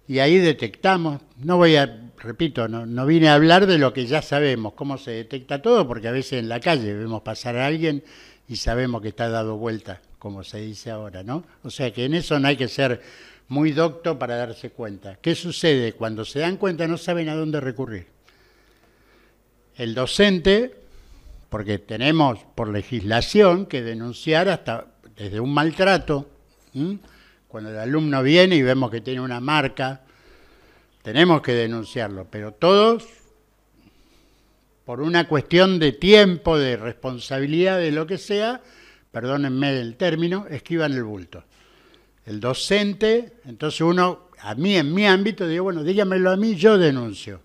y ahí detectamos, no voy a, repito, no, vine a hablar de lo que ya sabemos, cómo se detecta todo, porque a veces en la calle vemos pasar a alguien y sabemos que está dado vuelta, como se dice ahora, ¿no? O sea que en eso no hay que ser muy docto para darse cuenta. ¿Qué sucede? Cuando se dan cuenta no saben a dónde recurrir. El docente, porque tenemos por legislación que denunciar hasta desde un maltrato, cuando el alumno viene y vemos que tiene una marca, tenemos que denunciarlo, pero todos por una cuestión de tiempo, de responsabilidad, de lo que sea, perdónenme el término, esquivan el bulto. El docente, entonces uno, a mí en mi ámbito, digo, bueno, dígamelo a mí, yo denuncio.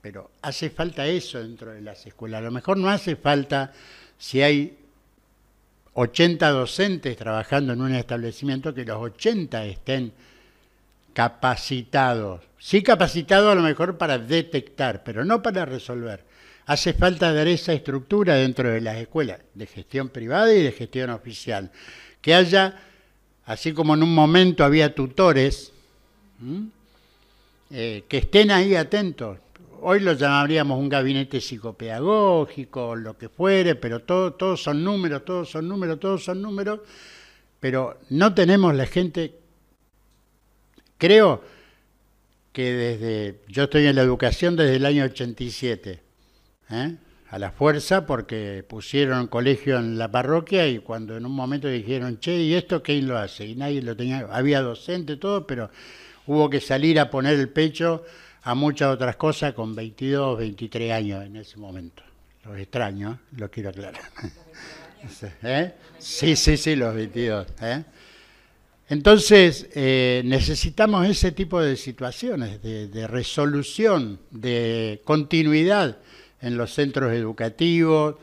Pero hace falta eso dentro de las escuelas. A lo mejor no hace falta si hay 80 docentes trabajando en un establecimiento, que los 80 estén capacitados. Sí capacitados a lo mejor para detectar, pero no para resolver. Hace falta dar esa estructura dentro de las escuelas, de gestión privada y de gestión oficial. Que haya, así como en un momento había tutores, eh, que estén ahí atentos, hoy lo llamaríamos un gabinete psicopedagógico, lo que fuere, pero todo, todos son números, todos son números, todos son números, pero no tenemos la gente, creo que desde, yo estoy en la educación desde el año 87, ¿eh? a la fuerza porque pusieron colegio en la parroquia y cuando en un momento dijeron, che, ¿y esto quién lo hace? Y nadie lo tenía, había docente, todo, pero hubo que salir a poner el pecho a muchas otras cosas con 22, 23 años en ese momento. Los extraño, lo quiero aclarar. ¿Eh? Sí, sí, sí, los 22. ¿eh? Entonces, eh, necesitamos ese tipo de situaciones, de, resolución, de continuidad en los centros educativos,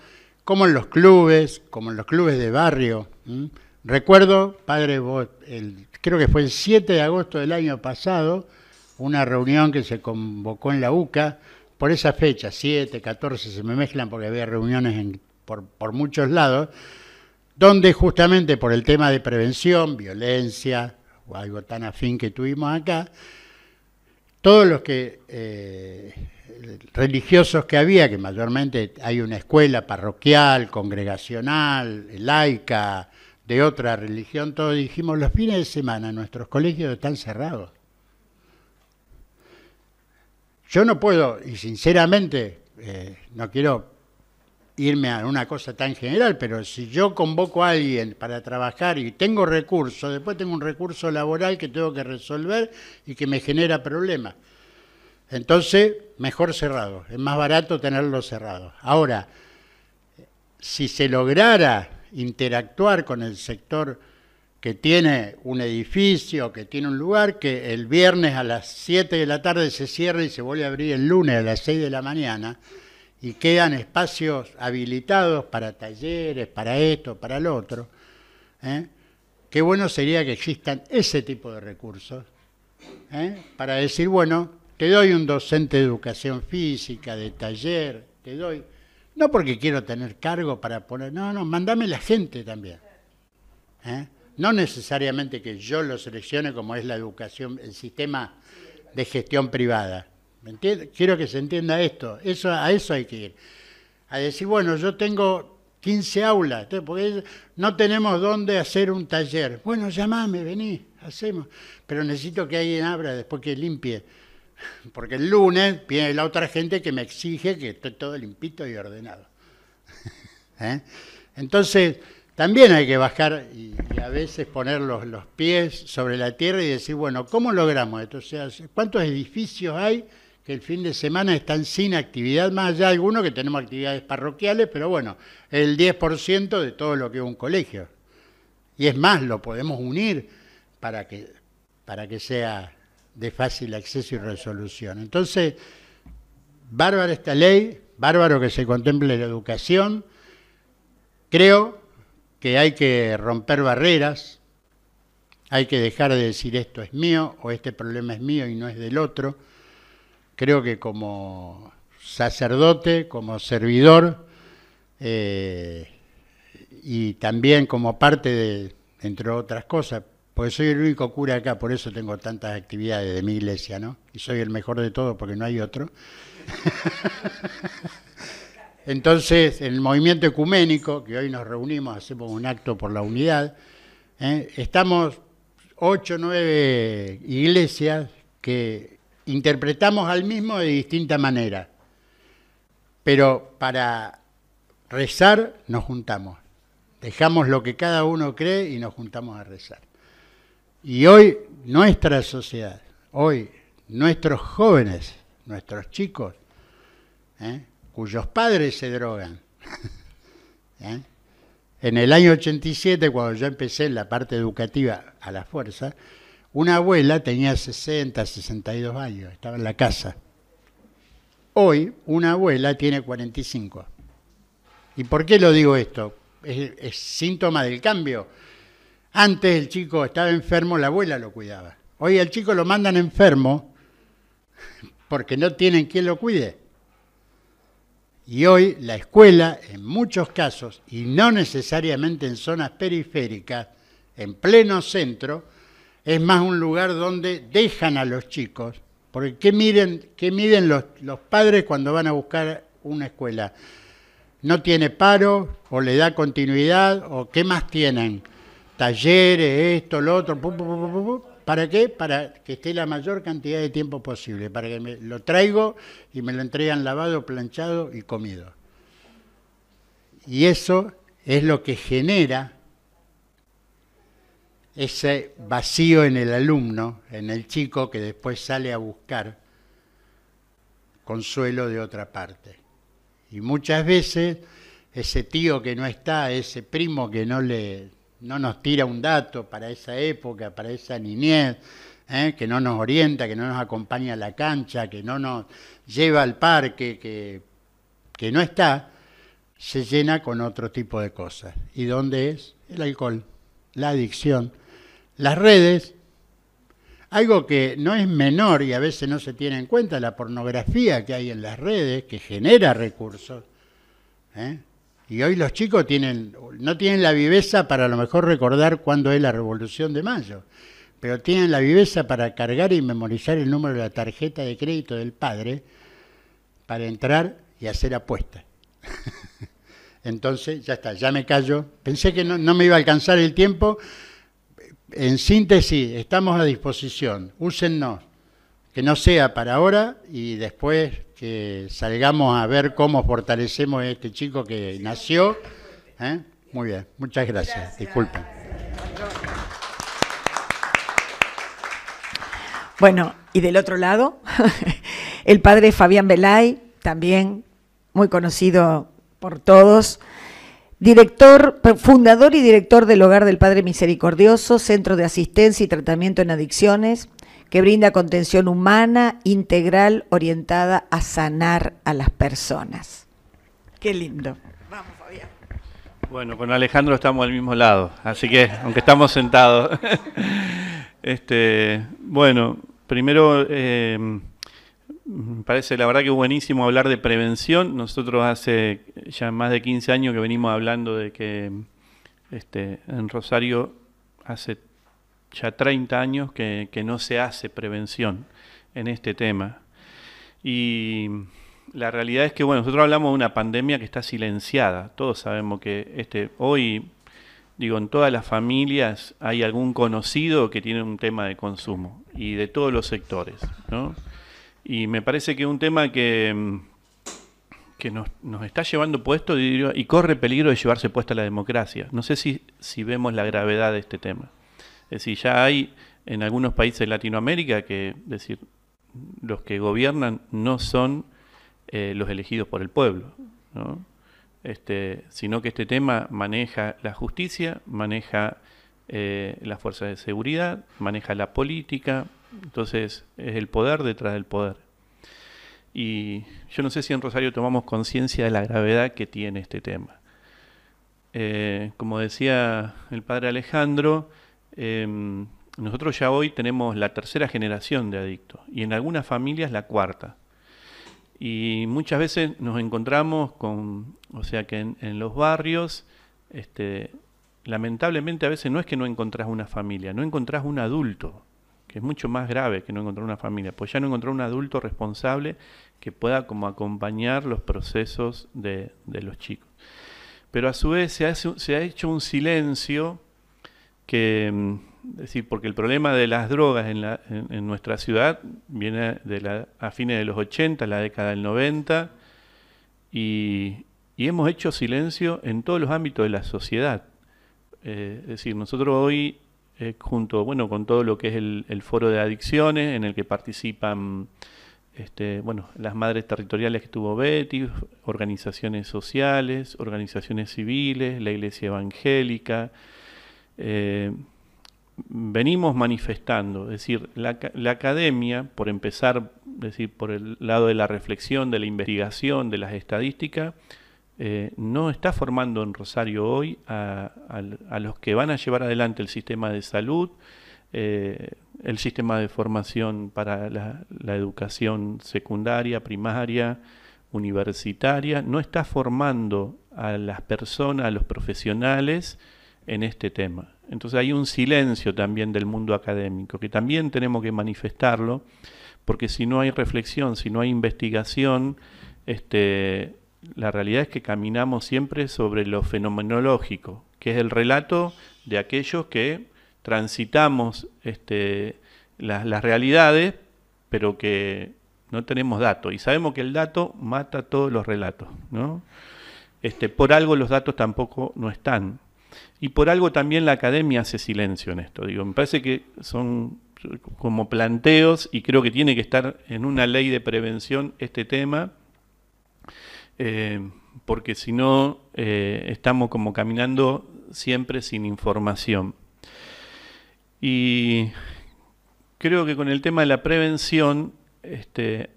como en los clubes, como en los clubes de barrio. Recuerdo, padre, creo que fue el 7 de agosto del año pasado, una reunión que se convocó en la UCA por esa fecha, 7, 14, se me mezclan porque había reuniones por, muchos lados, donde justamente por el tema de prevención, violencia, o algo tan afín que tuvimos acá, todos los que eh, religiosos que había, que mayormente hay una escuela parroquial, congregacional, laica, de otra religión, todos dijimos, los fines de semana nuestros colegios están cerrados. Yo no puedo, y sinceramente, eh, no quiero irme a una cosa tan general, pero si yo convoco a alguien para trabajar y tengo recursos, después tengo un recurso laboral que tengo que resolver y que me genera problemas. Entonces, mejor cerrado, es más barato tenerlo cerrado. Ahora, si se lograra interactuar con el sector que tiene un edificio, que tiene un lugar, que el viernes a las 7 de la tarde se cierra y se vuelve a abrir el lunes a las 6 de la mañana, y quedan espacios habilitados para talleres, para esto, para lo otro. ¿eh? Qué bueno sería que existan ese tipo de recursos ¿eh? para decir, bueno, te doy un docente de educación física, de taller, te doy, no porque quiero tener cargo para poner, no, no, mandame la gente también. ¿eh? no necesariamente que yo lo seleccione como es la educación, el sistema de gestión privada. ¿Me Quiero que se entienda esto, eso, a eso hay que ir. A decir, bueno, yo tengo 15 aulas, porque no tenemos dónde hacer un taller. Bueno, llamame, vení, hacemos. Pero necesito que alguien abra después que limpie. Porque el lunes viene la otra gente que me exige que esté todo limpito y ordenado. ¿Eh? Entonces, también hay que bajar y, a veces poner los, pies sobre la tierra y decir, bueno, ¿cómo logramos esto? O ¿cuántos edificios hay que el fin de semana están sin actividad? Más allá de algunos que tenemos actividades parroquiales, pero bueno, el 10% de todo lo que es un colegio. Y es más, lo podemos unir para que, para que sea de fácil acceso y resolución. Entonces, bárbara esta ley, bárbaro que se contemple la educación. Creo que hay que romper barreras, hay que dejar de decir esto es mío o este problema es mío y no es del otro. Creo que como sacerdote, como servidor eh, y también como parte de, entre otras cosas, pues soy el único cura acá, por eso tengo tantas actividades de mi iglesia, ¿no? Y soy el mejor de todos porque no hay otro. Entonces, en el movimiento ecuménico, que hoy nos reunimos, hacemos un acto por la unidad, ¿eh? estamos ocho, nueve iglesias que interpretamos al mismo de distinta manera. Pero para rezar nos juntamos. Dejamos lo que cada uno cree y nos juntamos a rezar. Y hoy nuestra sociedad, hoy nuestros jóvenes, nuestros chicos, ¿eh? cuyos padres se drogan. ¿Eh? En el año 87, cuando yo empecé en la parte educativa a la fuerza, una abuela tenía 60, 62 años, estaba en la casa. Hoy una abuela tiene 45. ¿Y por qué lo digo esto? Es, síntoma del cambio. Antes el chico estaba enfermo, la abuela lo cuidaba. Hoy el chico lo mandan enfermo porque no tienen quien lo cuide. Y hoy la escuela, en muchos casos, y no necesariamente en zonas periféricas, en pleno centro, es más un lugar donde dejan a los chicos, porque ¿qué, miren, qué miden los, padres cuando van a buscar una escuela? ¿No tiene paro o le da continuidad o qué más tienen? Talleres, esto, lo otro, ¿Para qué? Para que esté la mayor cantidad de tiempo posible, para que me lo traigo y me lo entregan lavado, planchado y comido. Y eso es lo que genera ese vacío en el alumno, en el chico que después sale a buscar consuelo de otra parte. Y muchas veces ese tío que no está, ese primo que no le no nos tira un dato para esa época, para esa niñez, ¿eh? que no nos orienta, que no nos acompaña a la cancha, que no nos lleva al parque, que, que no está, se llena con otro tipo de cosas. ¿Y dónde es? El alcohol, la adicción, las redes, algo que no es menor y a veces no se tiene en cuenta, la pornografía que hay en las redes, que genera recursos. ¿eh? Y hoy los chicos tienen, no tienen la viveza para a lo mejor recordar cuándo es la Revolución de Mayo, pero tienen la viveza para cargar y memorizar el número de la tarjeta de crédito del padre para entrar y hacer apuestas. Entonces, ya está, ya me callo. Pensé que no, me iba a alcanzar el tiempo. En síntesis, estamos a disposición. Úsennos. Que no sea para ahora y después que salgamos a ver cómo fortalecemos a este chico que nació. ¿eh? Muy bien, muchas gracias. Disculpen. Bueno, y del otro lado, el padre Fabián Velay, también muy conocido por todos, director, fundador y director del Hogar del Padre Misericordioso, Centro de Asistencia y Tratamiento en Adicciones, que brinda contención humana integral orientada a sanar a las personas. Qué lindo. Vamos, Fabián. Bueno, con Alejandro estamos al mismo lado, así que aunque estamos sentados. este, bueno, primero me eh, parece la verdad que es buenísimo hablar de prevención. Nosotros hace ya más de 15 años que venimos hablando de que este, en Rosario hace ya 30 años que, no se hace prevención en este tema. Y la realidad es que, bueno, nosotros hablamos de una pandemia que está silenciada. Todos sabemos que este, hoy, digo, en todas las familias hay algún conocido que tiene un tema de consumo y de todos los sectores, Y me parece que es un tema que, que nos, está llevando puesto y, corre peligro de llevarse puesta la democracia. No sé si vemos la gravedad de este tema. Es decir, ya hay en algunos países de Latinoamérica que, decir, los que gobiernan no son eh, los elegidos por el pueblo, este, sino que este tema maneja la justicia, maneja eh, las fuerzas de seguridad, maneja la política, entonces es el poder detrás del poder. Y yo no sé si en Rosario tomamos conciencia de la gravedad que tiene este tema. Eh, como decía el padre Alejandro, Em, nosotros ya hoy tenemos la tercera generación de adictos y en algunas familias la cuarta. Y muchas veces nos encontramos con, o sea que en, los barrios, este, lamentablemente a veces no es que no encontrás una familia, no encontrás un adulto, que es mucho más grave que no encontrar una familia, pues ya no encontrar un adulto responsable que pueda como acompañar los procesos de, los chicos. Pero a su vez se ha hecho un silencio que decir, mm, porque el problema de las drogas en, nuestra ciudad viene a fines de los 80, la década del 90, y, hemos hecho silencio en todos los ámbitos de la sociedad. Eh, es decir, nosotros hoy, eh, junto bueno, con todo lo que es el, foro de adicciones, en el que participan este, bueno, las madres territoriales que tuvo Betty, organizaciones sociales, organizaciones civiles, la iglesia evangélica, eh, venimos manifestando. Es decir, la, academia, por empezar, decir, por el lado de la reflexión, de la investigación, de las estadísticas, eh, no está formando en Rosario hoy a, los que van a llevar adelante el sistema de salud, eh, el sistema de formación para la educación secundaria, primaria, universitaria, no está formando a las personas, a los profesionales, en este tema. Entonces hay un silencio también del mundo académico, que también tenemos que manifestarlo, porque si no hay reflexión, si no hay investigación, este, la realidad es que caminamos siempre sobre lo fenomenológico, que es el relato de aquellos que transitamos este, las, realidades, pero que no tenemos datos. Y sabemos que el dato mata todos los relatos. Este, por algo los datos tampoco no están. Y por algo también la academia hace silencio en esto. Digo, me parece que son como planteos y creo que tiene que estar en una ley de prevención este tema, eh, porque si no eh, estamos como caminando siempre sin información. Y creo que con el tema de la prevención, este,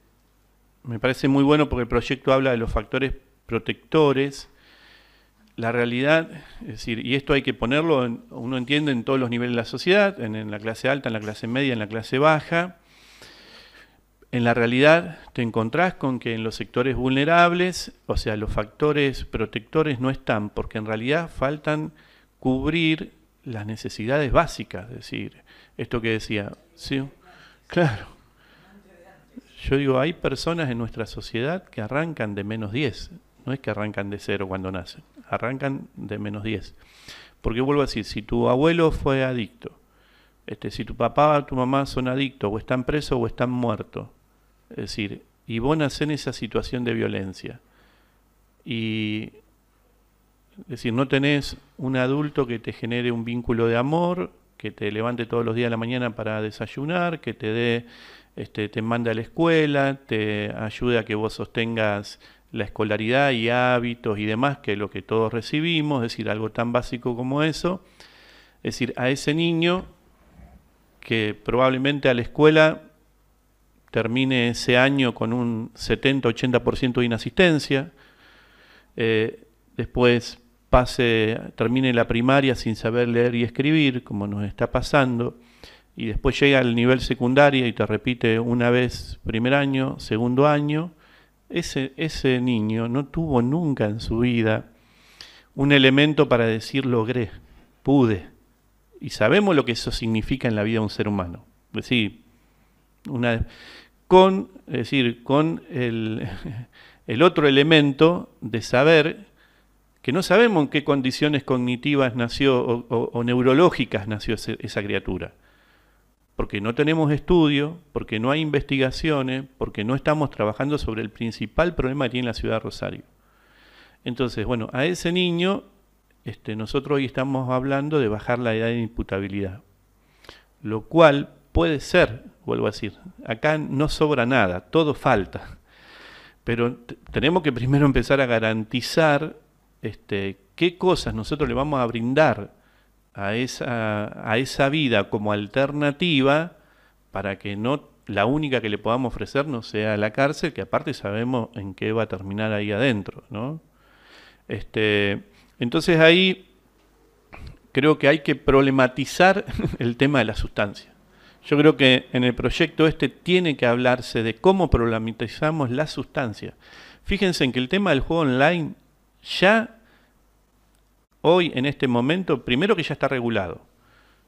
me parece muy bueno porque el proyecto habla de los factores protectores la realidad, es decir, y esto hay que ponerlo, uno entiende en todos los niveles de la sociedad, en, la clase alta, en la clase media, en la clase baja, en la realidad te encontrás con que en los sectores vulnerables, o sea, los factores protectores no están, porque en realidad faltan cubrir las necesidades básicas, es decir, esto que decía, ¿sí? Claro. Yo digo, hay personas en nuestra sociedad que arrancan de menos 10, no es que arrancan de cero cuando nacen arrancan de menos 10. Porque vuelvo a decir, si tu abuelo fue adicto, este, si tu papá o tu mamá son adictos, o están presos o están muertos, es decir, y vos nacés en esa situación de violencia, y es decir, no tenés un adulto que te genere un vínculo de amor, que te levante todos los días de la mañana para desayunar, que te dé, este, te manda a la escuela, te ayude a que vos sostengas la escolaridad y hábitos y demás que es lo que todos recibimos, es decir, algo tan básico como eso. Es decir, a ese niño que probablemente a la escuela termine ese año con un 70-80% de inasistencia, eh, después pase, termine la primaria sin saber leer y escribir, como nos está pasando, y después llega al nivel secundario y te repite una vez primer año, segundo año, ese, niño no tuvo nunca en su vida un elemento para decir logré, pude. Y sabemos lo que eso significa en la vida de un ser humano. Es decir, una, con, decir, con el, otro elemento de saber que no sabemos en qué condiciones cognitivas nació o, neurológicas nació esa criatura porque no tenemos estudio, porque no hay investigaciones, porque no estamos trabajando sobre el principal problema que en la ciudad de Rosario. Entonces, bueno, a ese niño este, nosotros hoy estamos hablando de bajar la edad de imputabilidad, lo cual puede ser, vuelvo a decir, acá no sobra nada, todo falta, pero tenemos que primero empezar a garantizar este, qué cosas nosotros le vamos a brindar a esa, a esa vida como alternativa para que no la única que le podamos ofrecer no sea la cárcel, que aparte sabemos en qué va a terminar ahí adentro, ¿no? Este, entonces ahí creo que hay que problematizar el tema de la sustancia. Yo creo que en el proyecto este tiene que hablarse de cómo problematizamos la sustancia. Fíjense en que el tema del juego online ya hoy, en este momento, primero que ya está regulado,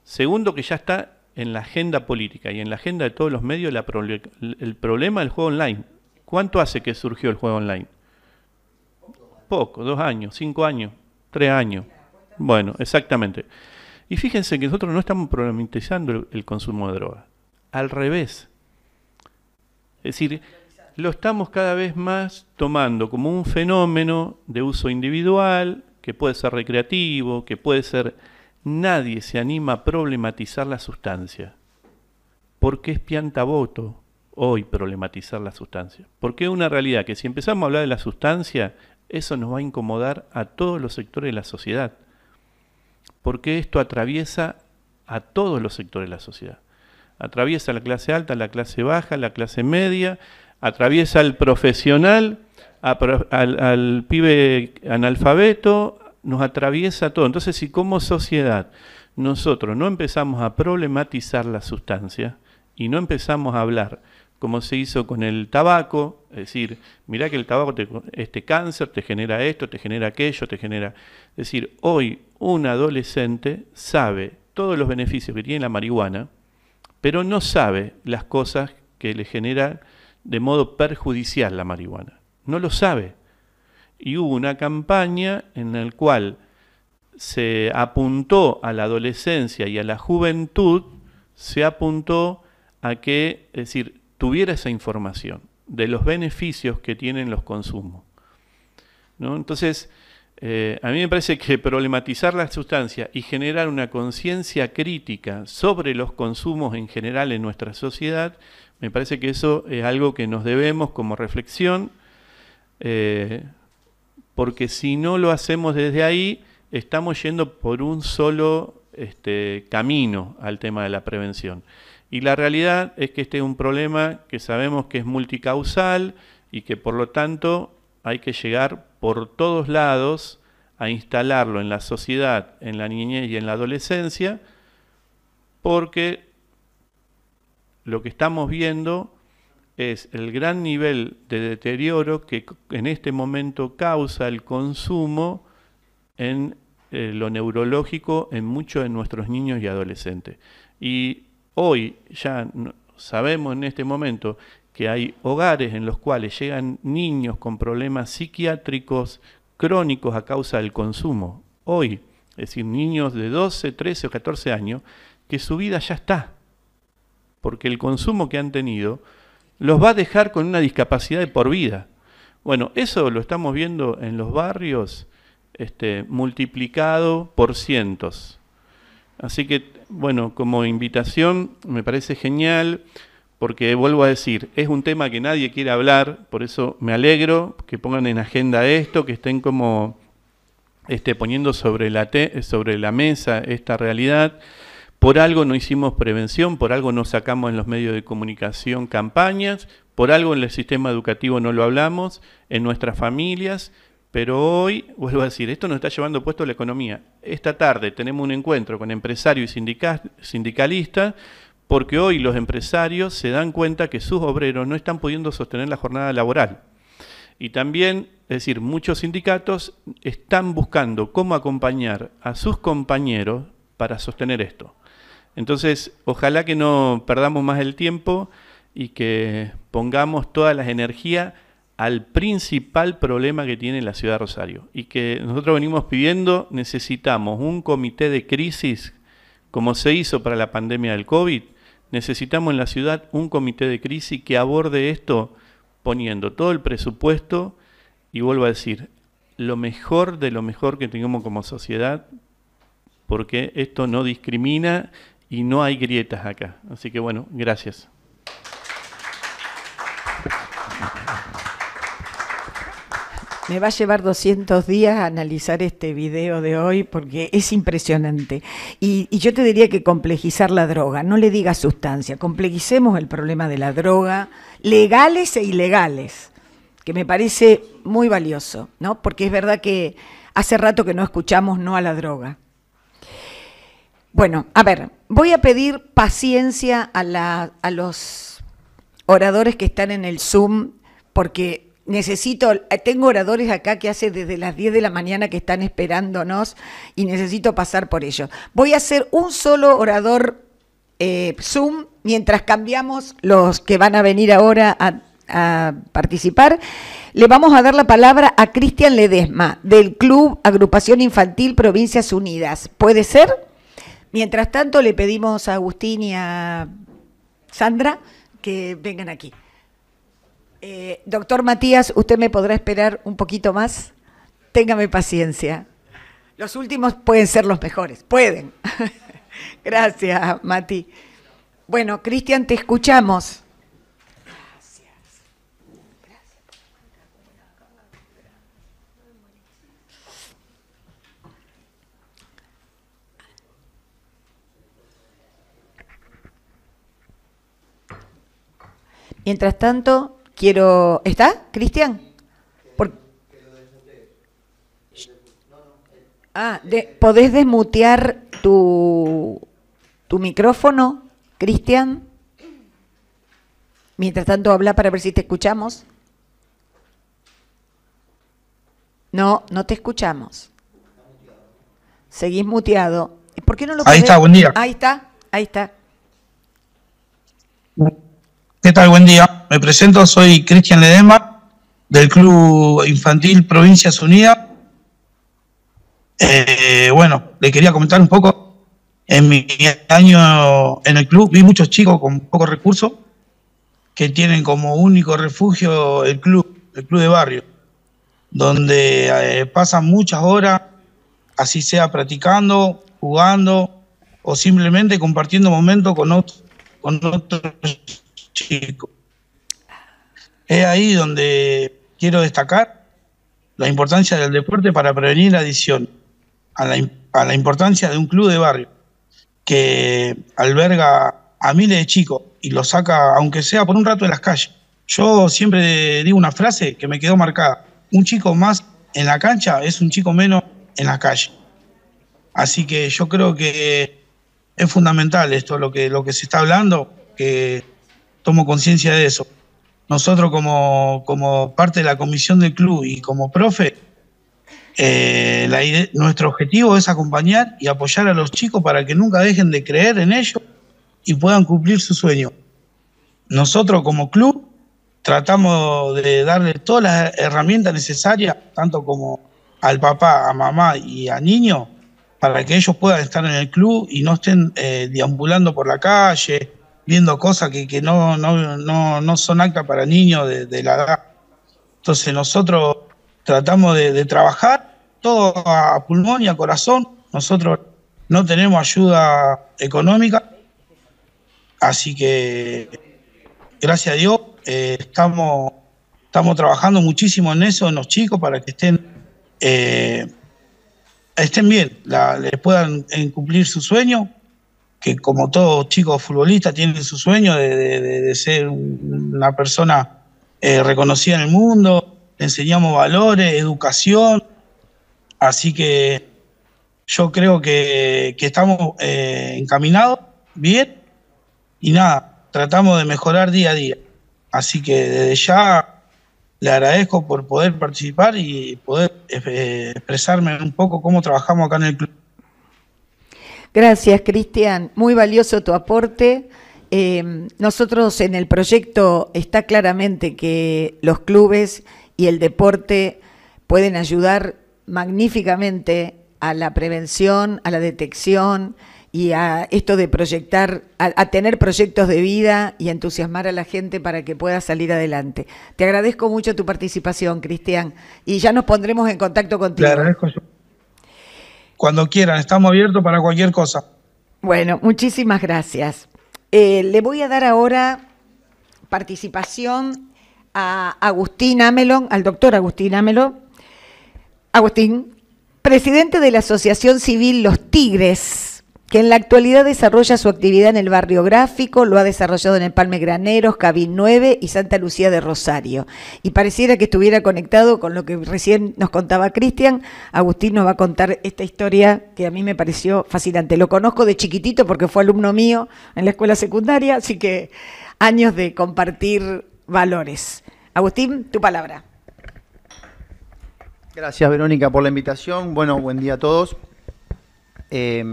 segundo que ya está en la agenda política y en la agenda de todos los medios el problema del juego online. ¿Cuánto hace que surgió el juego online? Poco, dos años, cinco años, tres años. Bueno, exactamente. Y fíjense que nosotros no estamos problematizando el, consumo de drogas. Al revés. Es decir, lo estamos cada vez más tomando como un fenómeno de uso individual, que puede ser recreativo, que puede ser... Nadie se anima a problematizar la sustancia. ¿Por qué es voto hoy problematizar la sustancia? Porque es una realidad que si empezamos a hablar de la sustancia, eso nos va a incomodar a todos los sectores de la sociedad. Porque esto atraviesa a todos los sectores de la sociedad. Atraviesa la clase alta, la clase baja, la clase media, atraviesa el profesional Ah, al, pibe analfabeto, nos atraviesa todo. Entonces, si como sociedad nosotros no empezamos a problematizar la sustancia y no empezamos a hablar como se hizo con el tabaco, es decir, mira que el tabaco te, este cáncer te genera esto, te genera aquello, te genera... Es decir, hoy un adolescente sabe todos los beneficios que tiene la marihuana, pero no sabe las cosas que le genera de modo perjudicial la marihuana no lo sabe. Y hubo una campaña en la cual se apuntó a la adolescencia y a la juventud, se apuntó a que, es decir, tuviera esa información de los beneficios que tienen los consumos. Entonces, eh, a mí me parece que problematizar la sustancia y generar una conciencia crítica sobre los consumos en general en nuestra sociedad, me parece que eso es algo que nos debemos como reflexión eh, porque si no lo hacemos desde ahí, estamos yendo por un solo este, camino al tema de la prevención. Y la realidad es que este es un problema que sabemos que es multicausal y que por lo tanto hay que llegar por todos lados a instalarlo en la sociedad, en la niñez y en la adolescencia, porque lo que estamos viendo es el gran nivel de deterioro que en este momento causa el consumo en eh, lo neurológico en muchos de nuestros niños y adolescentes. Y hoy ya sabemos en este momento que hay hogares en los cuales llegan niños con problemas psiquiátricos crónicos a causa del consumo. Hoy, es decir, niños de 12, 13 o 14 años, que su vida ya está, porque el consumo que han tenido los va a dejar con una discapacidad de por vida. Bueno, eso lo estamos viendo en los barrios este, multiplicado por cientos. Así que, bueno, como invitación me parece genial, porque vuelvo a decir, es un tema que nadie quiere hablar, por eso me alegro que pongan en agenda esto, que estén como este, poniendo sobre la, sobre la mesa esta realidad. Por algo no hicimos prevención, por algo no sacamos en los medios de comunicación campañas, por algo en el sistema educativo no lo hablamos, en nuestras familias, pero hoy, vuelvo a decir, esto nos está llevando puesto la economía. Esta tarde tenemos un encuentro con empresarios y sindicalistas, porque hoy los empresarios se dan cuenta que sus obreros no están pudiendo sostener la jornada laboral. Y también, es decir, muchos sindicatos están buscando cómo acompañar a sus compañeros para sostener esto. Entonces, ojalá que no perdamos más el tiempo y que pongamos todas las energías al principal problema que tiene la ciudad de Rosario. Y que nosotros venimos pidiendo, necesitamos un comité de crisis, como se hizo para la pandemia del COVID. Necesitamos en la ciudad un comité de crisis que aborde esto poniendo todo el presupuesto y vuelvo a decir, lo mejor de lo mejor que tenemos como sociedad, porque esto no discrimina y no hay grietas acá. Así que bueno, gracias. Me va a llevar 200 días a analizar este video de hoy porque es impresionante. Y, yo te diría que complejizar la droga, no le diga sustancia, complejicemos el problema de la droga, legales e ilegales, que me parece muy valioso, ¿no? Porque es verdad que hace rato que no escuchamos no a la droga. Bueno, a ver, voy a pedir paciencia a, los oradores que están en el Zoom, porque necesito, tengo oradores acá que hace desde las 10 de la mañana que están esperándonos y necesito pasar por ellos. Voy a hacer un solo orador eh, Zoom mientras cambiamos los que van a venir ahora a, a participar. Le vamos a dar la palabra a Cristian Ledesma, del Club Agrupación Infantil Provincias Unidas. ¿Puede ser? Mientras tanto, le pedimos a Agustín y a Sandra que vengan aquí. Eh, doctor Matías, usted me podrá esperar un poquito más. Téngame paciencia. Los últimos pueden ser los mejores, pueden. Gracias, Mati. Bueno, Cristian, te escuchamos. Mientras tanto, quiero... ¿Está, Cristian? Ah, ¿podés desmutear tu, tu micrófono, Cristian? Mientras tanto, habla para ver si te escuchamos. No, no te escuchamos. Seguís muteado. ¿Por qué no lo Ahí está, buen día. Ahí está, ahí está. ¿Qué tal? Buen día. Me presento, soy Cristian Ledema, del Club Infantil Provincias Unidas. Eh, bueno, le quería comentar un poco. En mi año en el club vi muchos chicos con pocos recursos que tienen como único refugio el club, el club de barrio, donde eh, pasan muchas horas, así sea practicando, jugando o simplemente compartiendo momentos con otros chico. Es ahí donde quiero destacar la importancia del deporte para prevenir la adicción, a la, importancia de un club de barrio que alberga a miles de chicos y los saca, aunque sea por un rato, de las calles. Yo siempre digo una frase que me quedó marcada. Un chico más en la cancha es un chico menos en la calle Así que yo creo que es fundamental esto, lo que, lo que se está hablando, que tomo conciencia de eso. Nosotros como, parte de la comisión del club y como profe, eh, nuestro objetivo es acompañar y apoyar a los chicos para que nunca dejen de creer en ellos y puedan cumplir su sueño. Nosotros como club tratamos de darle todas las herramientas necesarias, tanto como al papá, a mamá y a niño, para que ellos puedan estar en el club y no estén eh, deambulando por la calle, viendo cosas que, no, son actas para niños de, la edad. Entonces nosotros tratamos de, trabajar todo a pulmón y a corazón. Nosotros no tenemos ayuda económica, así que gracias a Dios eh, estamos, estamos trabajando muchísimo en eso, en los chicos, para que estén... Eh, estén bien, les puedan cumplir su sueño, que como todos chicos futbolistas tienen su sueño de, ser una persona eh, reconocida en el mundo, enseñamos valores, educación, así que yo creo que, estamos eh, encaminados bien y nada, tratamos de mejorar día a día. Así que desde ya le agradezco por poder participar y poder eh, expresarme un poco cómo trabajamos acá en el club. Gracias, Cristian. Muy valioso tu aporte. Eh, nosotros en el proyecto está claramente que los clubes y el deporte pueden ayudar magníficamente a la prevención, a la detección y a esto de proyectar, a, tener proyectos de vida y entusiasmar a la gente para que pueda salir adelante. Te agradezco mucho tu participación, Cristian, y ya nos pondremos en contacto contigo. Te agradezco cuando quieran, estamos abiertos para cualquier cosa. Bueno, muchísimas gracias. Eh, le voy a dar ahora participación a Agustín Amelón, al doctor Agustín Amelón. Agustín, presidente de la Asociación Civil Los Tigres que en la actualidad desarrolla su actividad en el barrio gráfico, lo ha desarrollado en el Palme Graneros, Cabin 9 y Santa Lucía de Rosario. Y pareciera que estuviera conectado con lo que recién nos contaba Cristian. Agustín nos va a contar esta historia que a mí me pareció fascinante. Lo conozco de chiquitito porque fue alumno mío en la escuela secundaria, así que años de compartir valores. Agustín, tu palabra. Gracias Verónica por la invitación. Bueno, buen día a todos. Eh,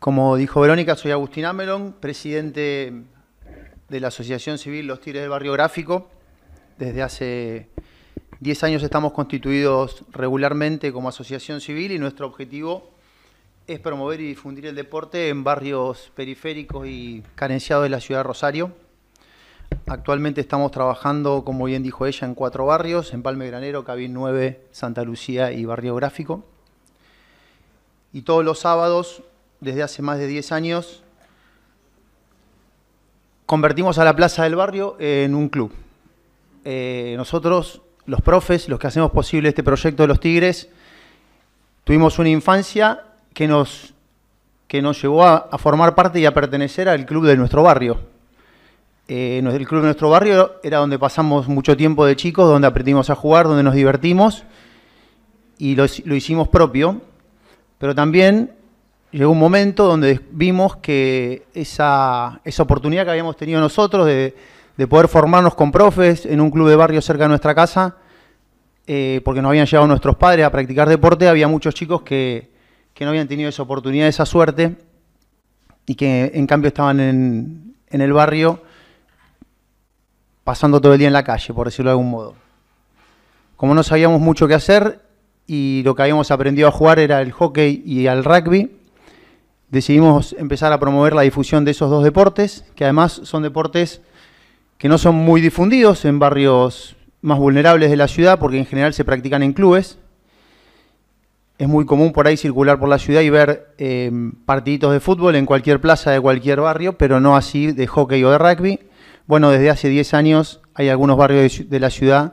como dijo Verónica, soy Agustín Amelón, presidente de la Asociación Civil Los Tires del Barrio Gráfico. Desde hace 10 años estamos constituidos regularmente como asociación civil y nuestro objetivo es promover y difundir el deporte en barrios periféricos y carenciados de la ciudad de Rosario. Actualmente estamos trabajando, como bien dijo ella, en cuatro barrios, en Palme Granero, Cabin 9, Santa Lucía y Barrio Gráfico. Y todos los sábados desde hace más de 10 años, convertimos a la Plaza del Barrio en un club. Eh, nosotros, los profes, los que hacemos posible este proyecto de los Tigres, tuvimos una infancia que nos, que nos llevó a, formar parte y a pertenecer al club de nuestro barrio. Eh, el club de nuestro barrio era donde pasamos mucho tiempo de chicos, donde aprendimos a jugar, donde nos divertimos y lo, lo hicimos propio. Pero también llegó un momento donde vimos que esa, oportunidad que habíamos tenido nosotros de, poder formarnos con profes en un club de barrio cerca de nuestra casa, eh, porque nos habían llevado nuestros padres a practicar deporte, había muchos chicos que, no habían tenido esa oportunidad, esa suerte, y que en cambio estaban en, el barrio pasando todo el día en la calle, por decirlo de algún modo. Como no sabíamos mucho qué hacer y lo que habíamos aprendido a jugar era el hockey y al rugby, decidimos empezar a promover la difusión de esos dos deportes, que además son deportes que no son muy difundidos en barrios más vulnerables de la ciudad, porque en general se practican en clubes. Es muy común por ahí circular por la ciudad y ver eh, partiditos de fútbol en cualquier plaza de cualquier barrio, pero no así de hockey o de rugby. Bueno, desde hace 10 años hay algunos barrios de la ciudad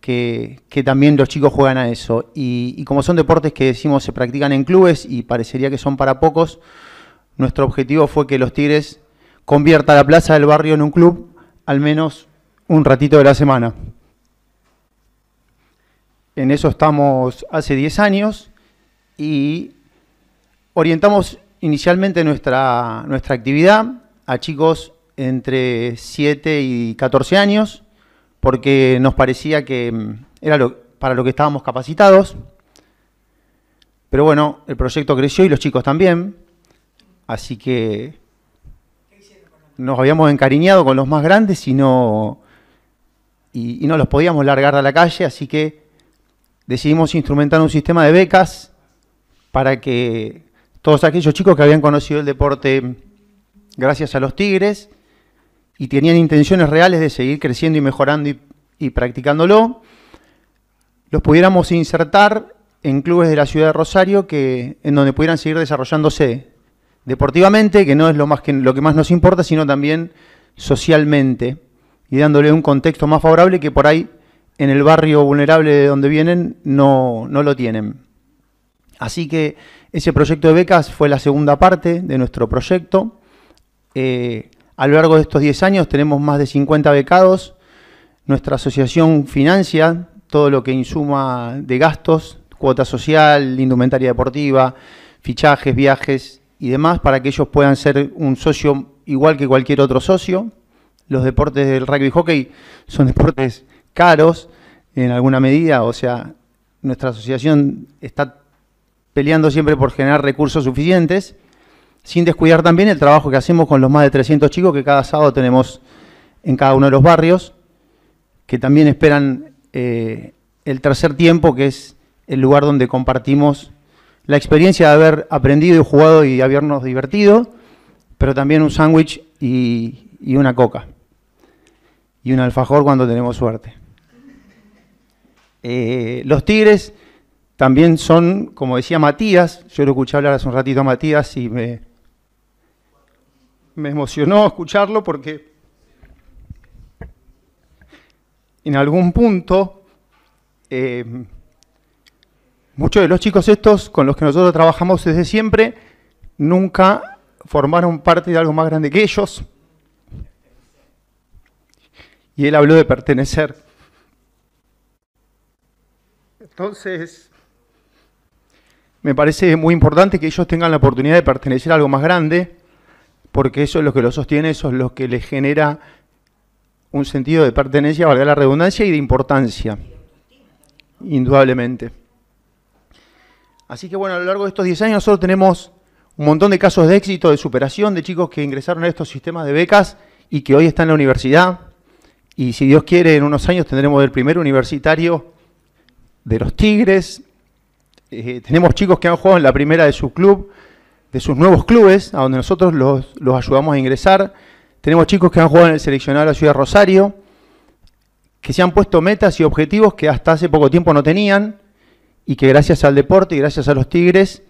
que, también los chicos juegan a eso. Y, como son deportes que decimos se practican en clubes y parecería que son para pocos, nuestro objetivo fue que los Tigres convierta la plaza del barrio en un club al menos un ratito de la semana. En eso estamos hace 10 años y orientamos inicialmente nuestra, nuestra actividad a chicos entre 7 y 14 años porque nos parecía que mm, era lo, para lo que estábamos capacitados. Pero bueno, el proyecto creció y los chicos también, así que nos habíamos encariñado con los más grandes y no, y, y no los podíamos largar a la calle, así que decidimos instrumentar un sistema de becas para que todos aquellos chicos que habían conocido el deporte mm, gracias a los Tigres y tenían intenciones reales de seguir creciendo y mejorando y, practicándolo, los pudiéramos insertar en clubes de la ciudad de Rosario que, en donde pudieran seguir desarrollándose deportivamente, que no es lo, más que, lo que más nos importa, sino también socialmente y dándole un contexto más favorable que por ahí en el barrio vulnerable de donde vienen no, no lo tienen. Así que ese proyecto de becas fue la segunda parte de nuestro proyecto. Eh, a lo largo de estos 10 años tenemos más de 50 becados. Nuestra asociación financia todo lo que insuma de gastos, cuota social, indumentaria deportiva, fichajes, viajes y demás, para que ellos puedan ser un socio igual que cualquier otro socio. Los deportes del rugby y hockey son deportes caros en alguna medida, o sea, nuestra asociación está peleando siempre por generar recursos suficientes sin descuidar también el trabajo que hacemos con los más de 300 chicos que cada sábado tenemos en cada uno de los barrios, que también esperan eh, el tercer tiempo, que es el lugar donde compartimos la experiencia de haber aprendido y jugado y habernos divertido, pero también un sándwich y, una coca. Y un alfajor cuando tenemos suerte. Eh, los Tigres también son, como decía Matías, yo lo escuché hablar hace un ratito a Matías y me, me emocionó escucharlo porque en algún punto eh, muchos de los chicos estos con los que nosotros trabajamos desde siempre nunca formaron parte de algo más grande que ellos. Y él habló de pertenecer. Entonces, me parece muy importante que ellos tengan la oportunidad de pertenecer a algo más grande porque eso es lo que lo sostiene, eso es lo que les genera un sentido de pertenencia, valga la redundancia, y de importancia, indudablemente. Así que bueno, a lo largo de estos 10 años nosotros tenemos un montón de casos de éxito, de superación, de chicos que ingresaron a estos sistemas de becas y que hoy están en la universidad. Y si Dios quiere, en unos años tendremos el primer universitario de los Tigres. Eh, tenemos chicos que han jugado en la primera de su club, de sus nuevos clubes, a donde nosotros los, los ayudamos a ingresar. Tenemos chicos que han jugado en el seleccionado de la ciudad de Rosario, que se han puesto metas y objetivos que hasta hace poco tiempo no tenían y que gracias al deporte y gracias a los Tigres,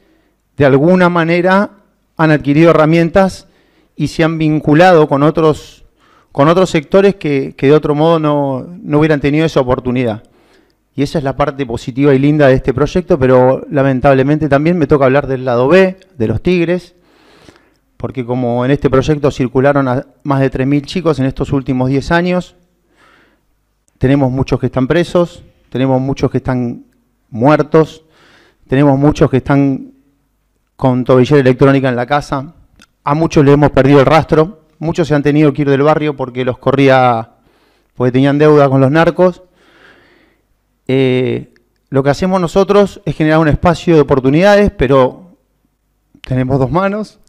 de alguna manera han adquirido herramientas y se han vinculado con otros, con otros sectores que, de otro modo no hubieran tenido esa oportunidad. Y esa es la parte positiva y linda de este proyecto, pero lamentablemente también me toca hablar del lado B, de los Tigres, porque como en este proyecto circularon a más de 3.000 chicos en estos últimos 10 años, tenemos muchos que están presos, tenemos muchos que están muertos, tenemos muchos que están con tobillera electrónica en la casa, a muchos le hemos perdido el rastro, muchos se han tenido que ir del barrio porque los corría, porque tenían deuda con los narcos, eh, lo que hacemos nosotros es generar un espacio de oportunidades, pero tenemos dos manos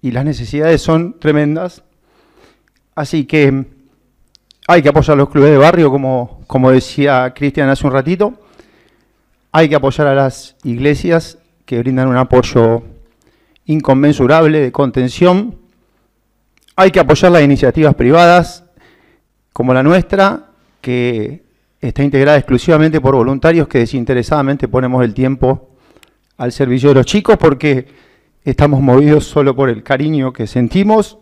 y las necesidades son tremendas. Así que hay que apoyar a los clubes de barrio, como, como decía Cristian hace un ratito. Hay que apoyar a las iglesias que brindan un apoyo inconmensurable de contención. Hay que apoyar las iniciativas privadas como la nuestra, que está integrada exclusivamente por voluntarios que desinteresadamente ponemos el tiempo al servicio de los chicos porque estamos movidos solo por el cariño que sentimos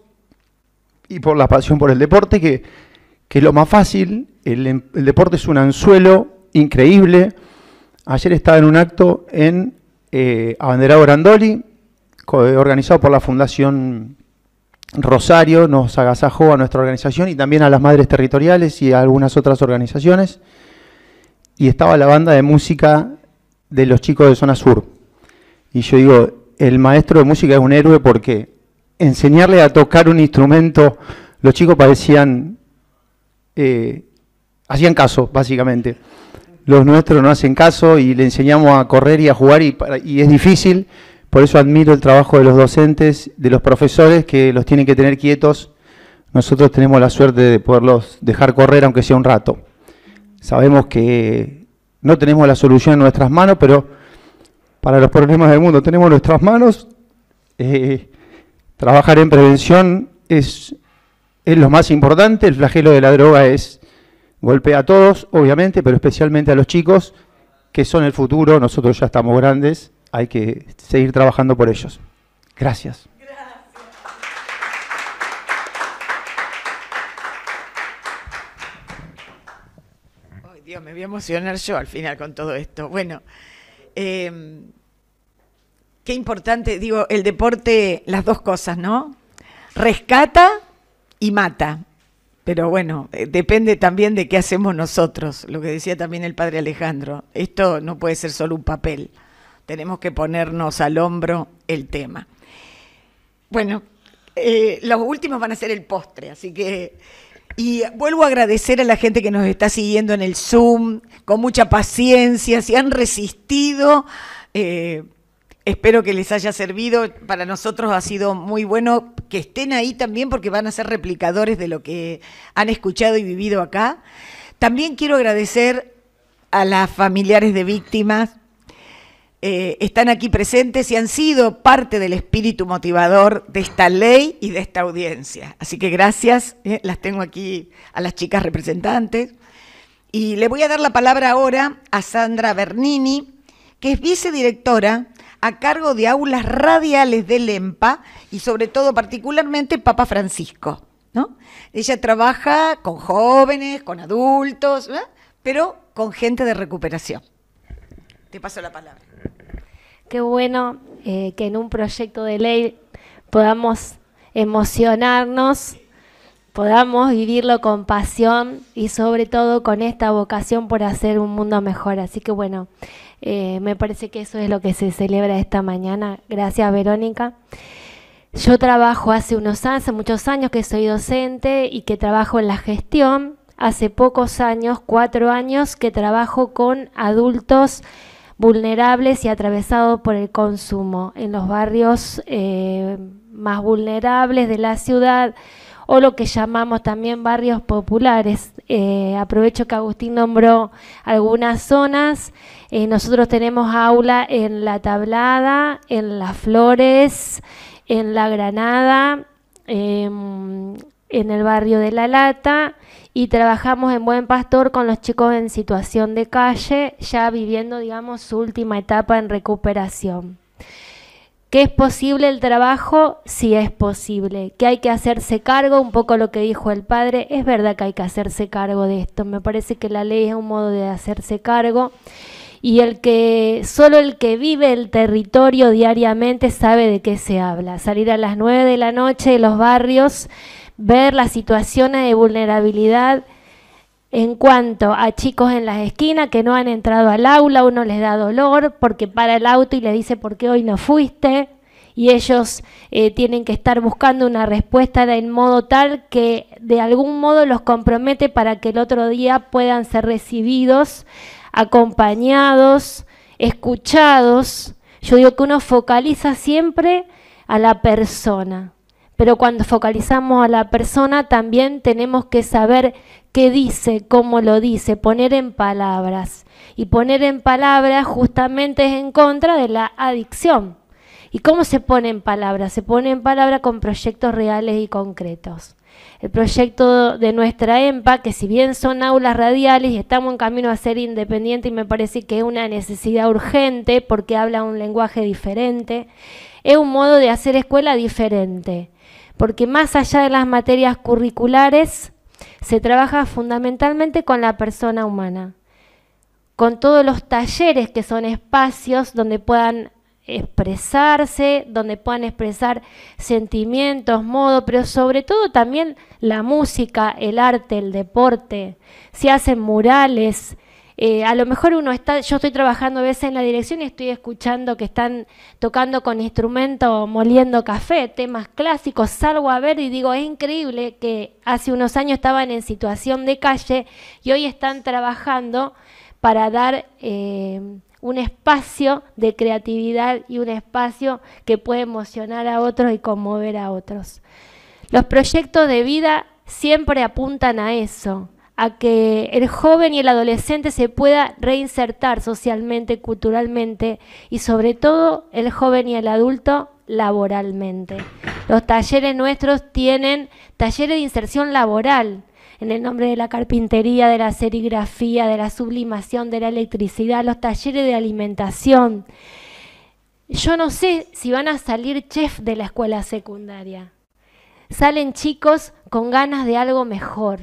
y por la pasión por el deporte, que, es lo más fácil. El, deporte es un anzuelo increíble. Ayer estaba en un acto en eh, Abanderado Grandoli, organizado por la Fundación Rosario nos agasajó a nuestra organización y también a las madres territoriales y a algunas otras organizaciones. Y estaba la banda de música de los chicos de Zona Sur. Y yo digo, el maestro de música es un héroe porque enseñarle a tocar un instrumento, los chicos parecían, eh, hacían caso, básicamente. Los nuestros no hacen caso y le enseñamos a correr y a jugar y es difícil por eso admiro el trabajo de los docentes, de los profesores que los tienen que tener quietos. Nosotros tenemos la suerte de poderlos dejar correr aunque sea un rato. Sabemos que no tenemos la solución en nuestras manos, pero para los problemas del mundo tenemos nuestras manos. Eh, trabajar en prevención es, es lo más importante. El flagelo de la droga es golpea a todos, obviamente, pero especialmente a los chicos que son el futuro. Nosotros ya estamos grandes hay que seguir trabajando por ellos. Gracias. Gracias. Dios, me voy a emocionar yo al final con todo esto. Bueno, em, qué importante, digo, el deporte, las dos cosas, ¿no? Rescata y mata. Pero bueno, eh, depende también de qué hacemos nosotros, lo que decía también el padre Alejandro. Esto no puede ser solo un papel tenemos que ponernos al hombro el tema. Bueno, eh, los últimos van a ser el postre, así que... Y vuelvo a agradecer a la gente que nos está siguiendo en el Zoom, con mucha paciencia, si han resistido. Eh, espero que les haya servido. Para nosotros ha sido muy bueno que estén ahí también porque van a ser replicadores de lo que han escuchado y vivido acá. También quiero agradecer a las familiares de víctimas eh, están aquí presentes y han sido parte del espíritu motivador de esta ley y de esta audiencia. Así que gracias, eh, las tengo aquí a las chicas representantes. Y le voy a dar la palabra ahora a Sandra Bernini, que es vicedirectora a cargo de aulas radiales del EMPA y sobre todo particularmente Papa Francisco. ¿no? Ella trabaja con jóvenes, con adultos, ¿eh? pero con gente de recuperación. Te paso la palabra bueno eh, que en un proyecto de ley podamos emocionarnos, podamos vivirlo con pasión y sobre todo con esta vocación por hacer un mundo mejor. Así que bueno, eh, me parece que eso es lo que se celebra esta mañana. Gracias Verónica. Yo trabajo hace unos hace muchos años que soy docente y que trabajo en la gestión. Hace pocos años, cuatro años, que trabajo con adultos vulnerables y atravesados por el consumo en los barrios eh, más vulnerables de la ciudad o lo que llamamos también barrios populares. Eh, aprovecho que Agustín nombró algunas zonas. Eh, nosotros tenemos aula en La Tablada, en Las Flores, en La Granada, em, en el barrio de La Lata y trabajamos en Buen Pastor con los chicos en situación de calle, ya viviendo, digamos, su última etapa en recuperación. ¿Qué es posible el trabajo? Sí es posible. ¿Que hay que hacerse cargo? Un poco lo que dijo el padre, es verdad que hay que hacerse cargo de esto. Me parece que la ley es un modo de hacerse cargo y el que solo el que vive el territorio diariamente sabe de qué se habla. Salir a las 9 de la noche de los barrios ver las situaciones de vulnerabilidad en cuanto a chicos en las esquinas que no han entrado al aula, uno les da dolor porque para el auto y le dice por qué hoy no fuiste y ellos eh, tienen que estar buscando una respuesta en modo tal que de algún modo los compromete para que el otro día puedan ser recibidos, acompañados, escuchados. Yo digo que uno focaliza siempre a la persona. Pero cuando focalizamos a la persona también tenemos que saber qué dice, cómo lo dice, poner en palabras. Y poner en palabras justamente es en contra de la adicción. ¿Y cómo se pone en palabras? Se pone en palabras con proyectos reales y concretos. El proyecto de nuestra EMPA, que si bien son aulas radiales y estamos en camino a ser independiente y me parece que es una necesidad urgente porque habla un lenguaje diferente, es un modo de hacer escuela diferente porque más allá de las materias curriculares, se trabaja fundamentalmente con la persona humana, con todos los talleres que son espacios donde puedan expresarse, donde puedan expresar sentimientos, modo, pero sobre todo también la música, el arte, el deporte. Se hacen murales, eh, a lo mejor uno está, yo estoy trabajando a veces en la dirección y estoy escuchando que están tocando con instrumento moliendo café, temas clásicos, salgo a ver y digo, es increíble que hace unos años estaban en situación de calle y hoy están trabajando para dar eh, un espacio de creatividad y un espacio que puede emocionar a otros y conmover a otros. Los proyectos de vida siempre apuntan a eso, a que el joven y el adolescente se pueda reinsertar socialmente, culturalmente y sobre todo el joven y el adulto laboralmente. Los talleres nuestros tienen talleres de inserción laboral en el nombre de la carpintería, de la serigrafía, de la sublimación, de la electricidad, los talleres de alimentación. Yo no sé si van a salir chef de la escuela secundaria. Salen chicos con ganas de algo mejor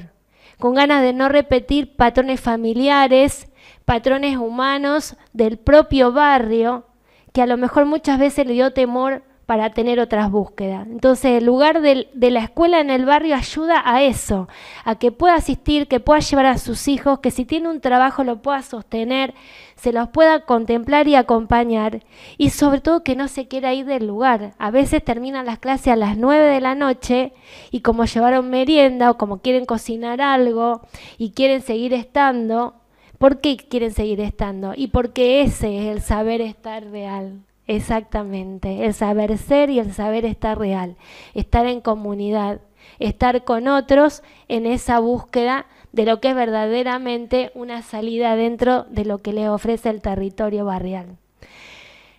con ganas de no repetir patrones familiares, patrones humanos del propio barrio, que a lo mejor muchas veces le dio temor para tener otras búsquedas. Entonces, el lugar de la escuela en el barrio ayuda a eso, a que pueda asistir, que pueda llevar a sus hijos, que si tiene un trabajo lo pueda sostener, se los pueda contemplar y acompañar y sobre todo que no se quiera ir del lugar. A veces terminan las clases a las 9 de la noche y como llevaron merienda o como quieren cocinar algo y quieren seguir estando, ¿por qué quieren seguir estando? Y porque ese es el saber estar real. Exactamente, el saber ser y el saber estar real, estar en comunidad, estar con otros en esa búsqueda de lo que es verdaderamente una salida dentro de lo que le ofrece el territorio barrial.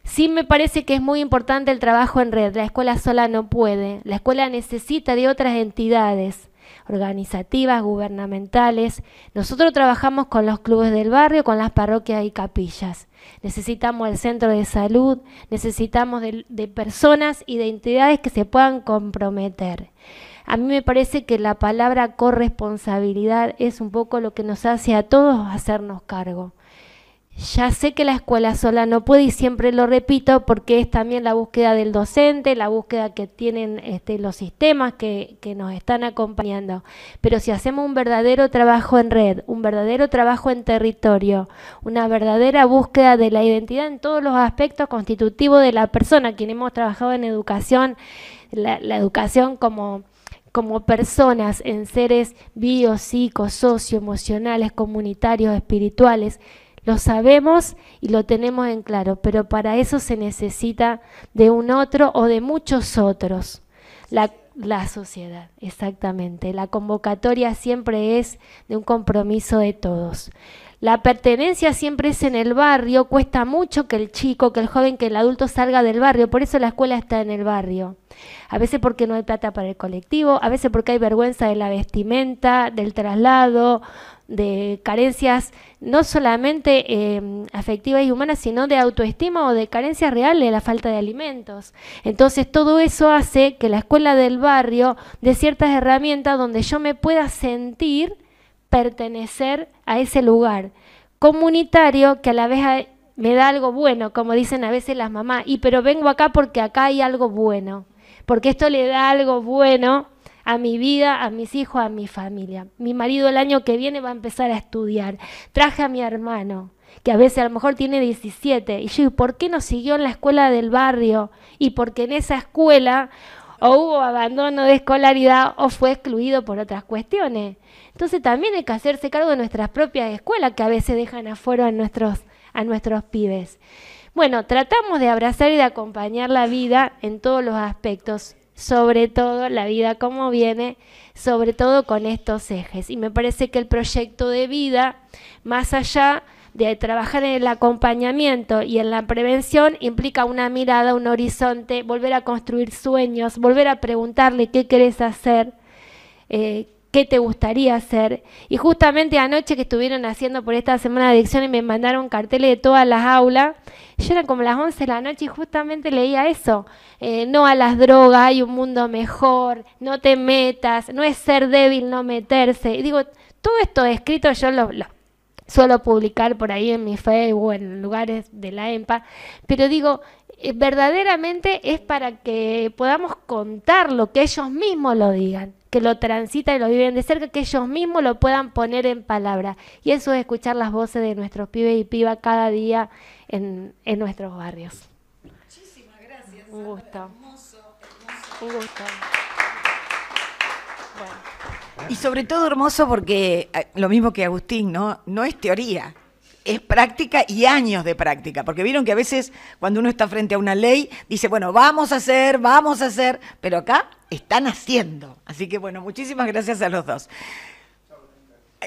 Sí me parece que es muy importante el trabajo en red. La escuela sola no puede. La escuela necesita de otras entidades organizativas, gubernamentales. Nosotros trabajamos con los clubes del barrio, con las parroquias y capillas. Necesitamos el centro de salud, necesitamos de, personas y de entidades que se puedan comprometer. A mí me parece que la palabra corresponsabilidad es un poco lo que nos hace a todos hacernos cargo. Ya sé que la escuela sola no puede y siempre lo repito porque es también la búsqueda del docente, la búsqueda que tienen este, los sistemas que, nos están acompañando. Pero si hacemos un verdadero trabajo en red, un verdadero trabajo en territorio, una verdadera búsqueda de la identidad en todos los aspectos constitutivos de la persona, quien hemos trabajado en educación, la educación como como personas, en seres bio, psico, socio, emocionales, comunitarios, espirituales, lo sabemos y lo tenemos en claro, pero para eso se necesita de un otro o de muchos otros. La, la sociedad, exactamente. La convocatoria siempre es de un compromiso de todos. La pertenencia siempre es en el barrio, cuesta mucho que el chico, que el joven, que el adulto salga del barrio, por eso la escuela está en el barrio. A veces porque no hay plata para el colectivo, a veces porque hay vergüenza de la vestimenta, del traslado, de carencias no solamente em, afectivas y humanas, sino de autoestima o de carencias reales, la falta de alimentos. Entonces todo eso hace que la escuela del barrio dé de ciertas herramientas donde yo me pueda sentir pertenecer a ese lugar comunitario que a la vez me da algo bueno, como dicen a veces las mamás, y pero vengo acá porque acá hay algo bueno, porque esto le da algo bueno a mi vida, a mis hijos, a mi familia. Mi marido el año que viene va a empezar a estudiar. Traje a mi hermano, que a veces a lo mejor tiene 17, y yo, ¿por qué no siguió en la escuela del barrio? Y porque en esa escuela o hubo abandono de escolaridad o fue excluido por otras cuestiones. Entonces también hay que hacerse cargo de nuestras propias escuelas que a veces dejan afuera a nuestros, a nuestros pibes. Bueno, tratamos de abrazar y de acompañar la vida en todos los aspectos, sobre todo la vida como viene, sobre todo con estos ejes. Y me parece que el proyecto de vida, más allá de trabajar en el acompañamiento y en la prevención implica una mirada, un horizonte, volver a construir sueños, volver a preguntarle qué querés hacer, eh, qué te gustaría hacer. Y justamente anoche que estuvieron haciendo por esta semana de y me mandaron carteles de todas las aulas. Yo era como las 11 de la noche y justamente leía eso. Eh, no a las drogas, hay un mundo mejor, no te metas, no es ser débil no meterse. Y digo, todo esto escrito yo lo, suelo publicar por ahí en mi Facebook, en lugares de la EMPA, pero digo, eh, verdaderamente es para que podamos contar lo que ellos mismos lo digan que lo transitan y lo viven de cerca, que ellos mismos lo puedan poner en palabra. Y eso es escuchar las voces de nuestros pibes y pibas cada día en, nuestros barrios. Muchísimas gracias. Un gusto. hermoso, hermoso. Un gusto. Y sobre todo hermoso porque, eh, lo mismo que Agustín, ¿no? No es teoría, es práctica y años de práctica, porque vieron que a veces cuando uno está frente a una ley, dice, bueno, vamos a hacer, vamos a hacer, pero acá están haciendo. Así que bueno, muchísimas gracias a los dos.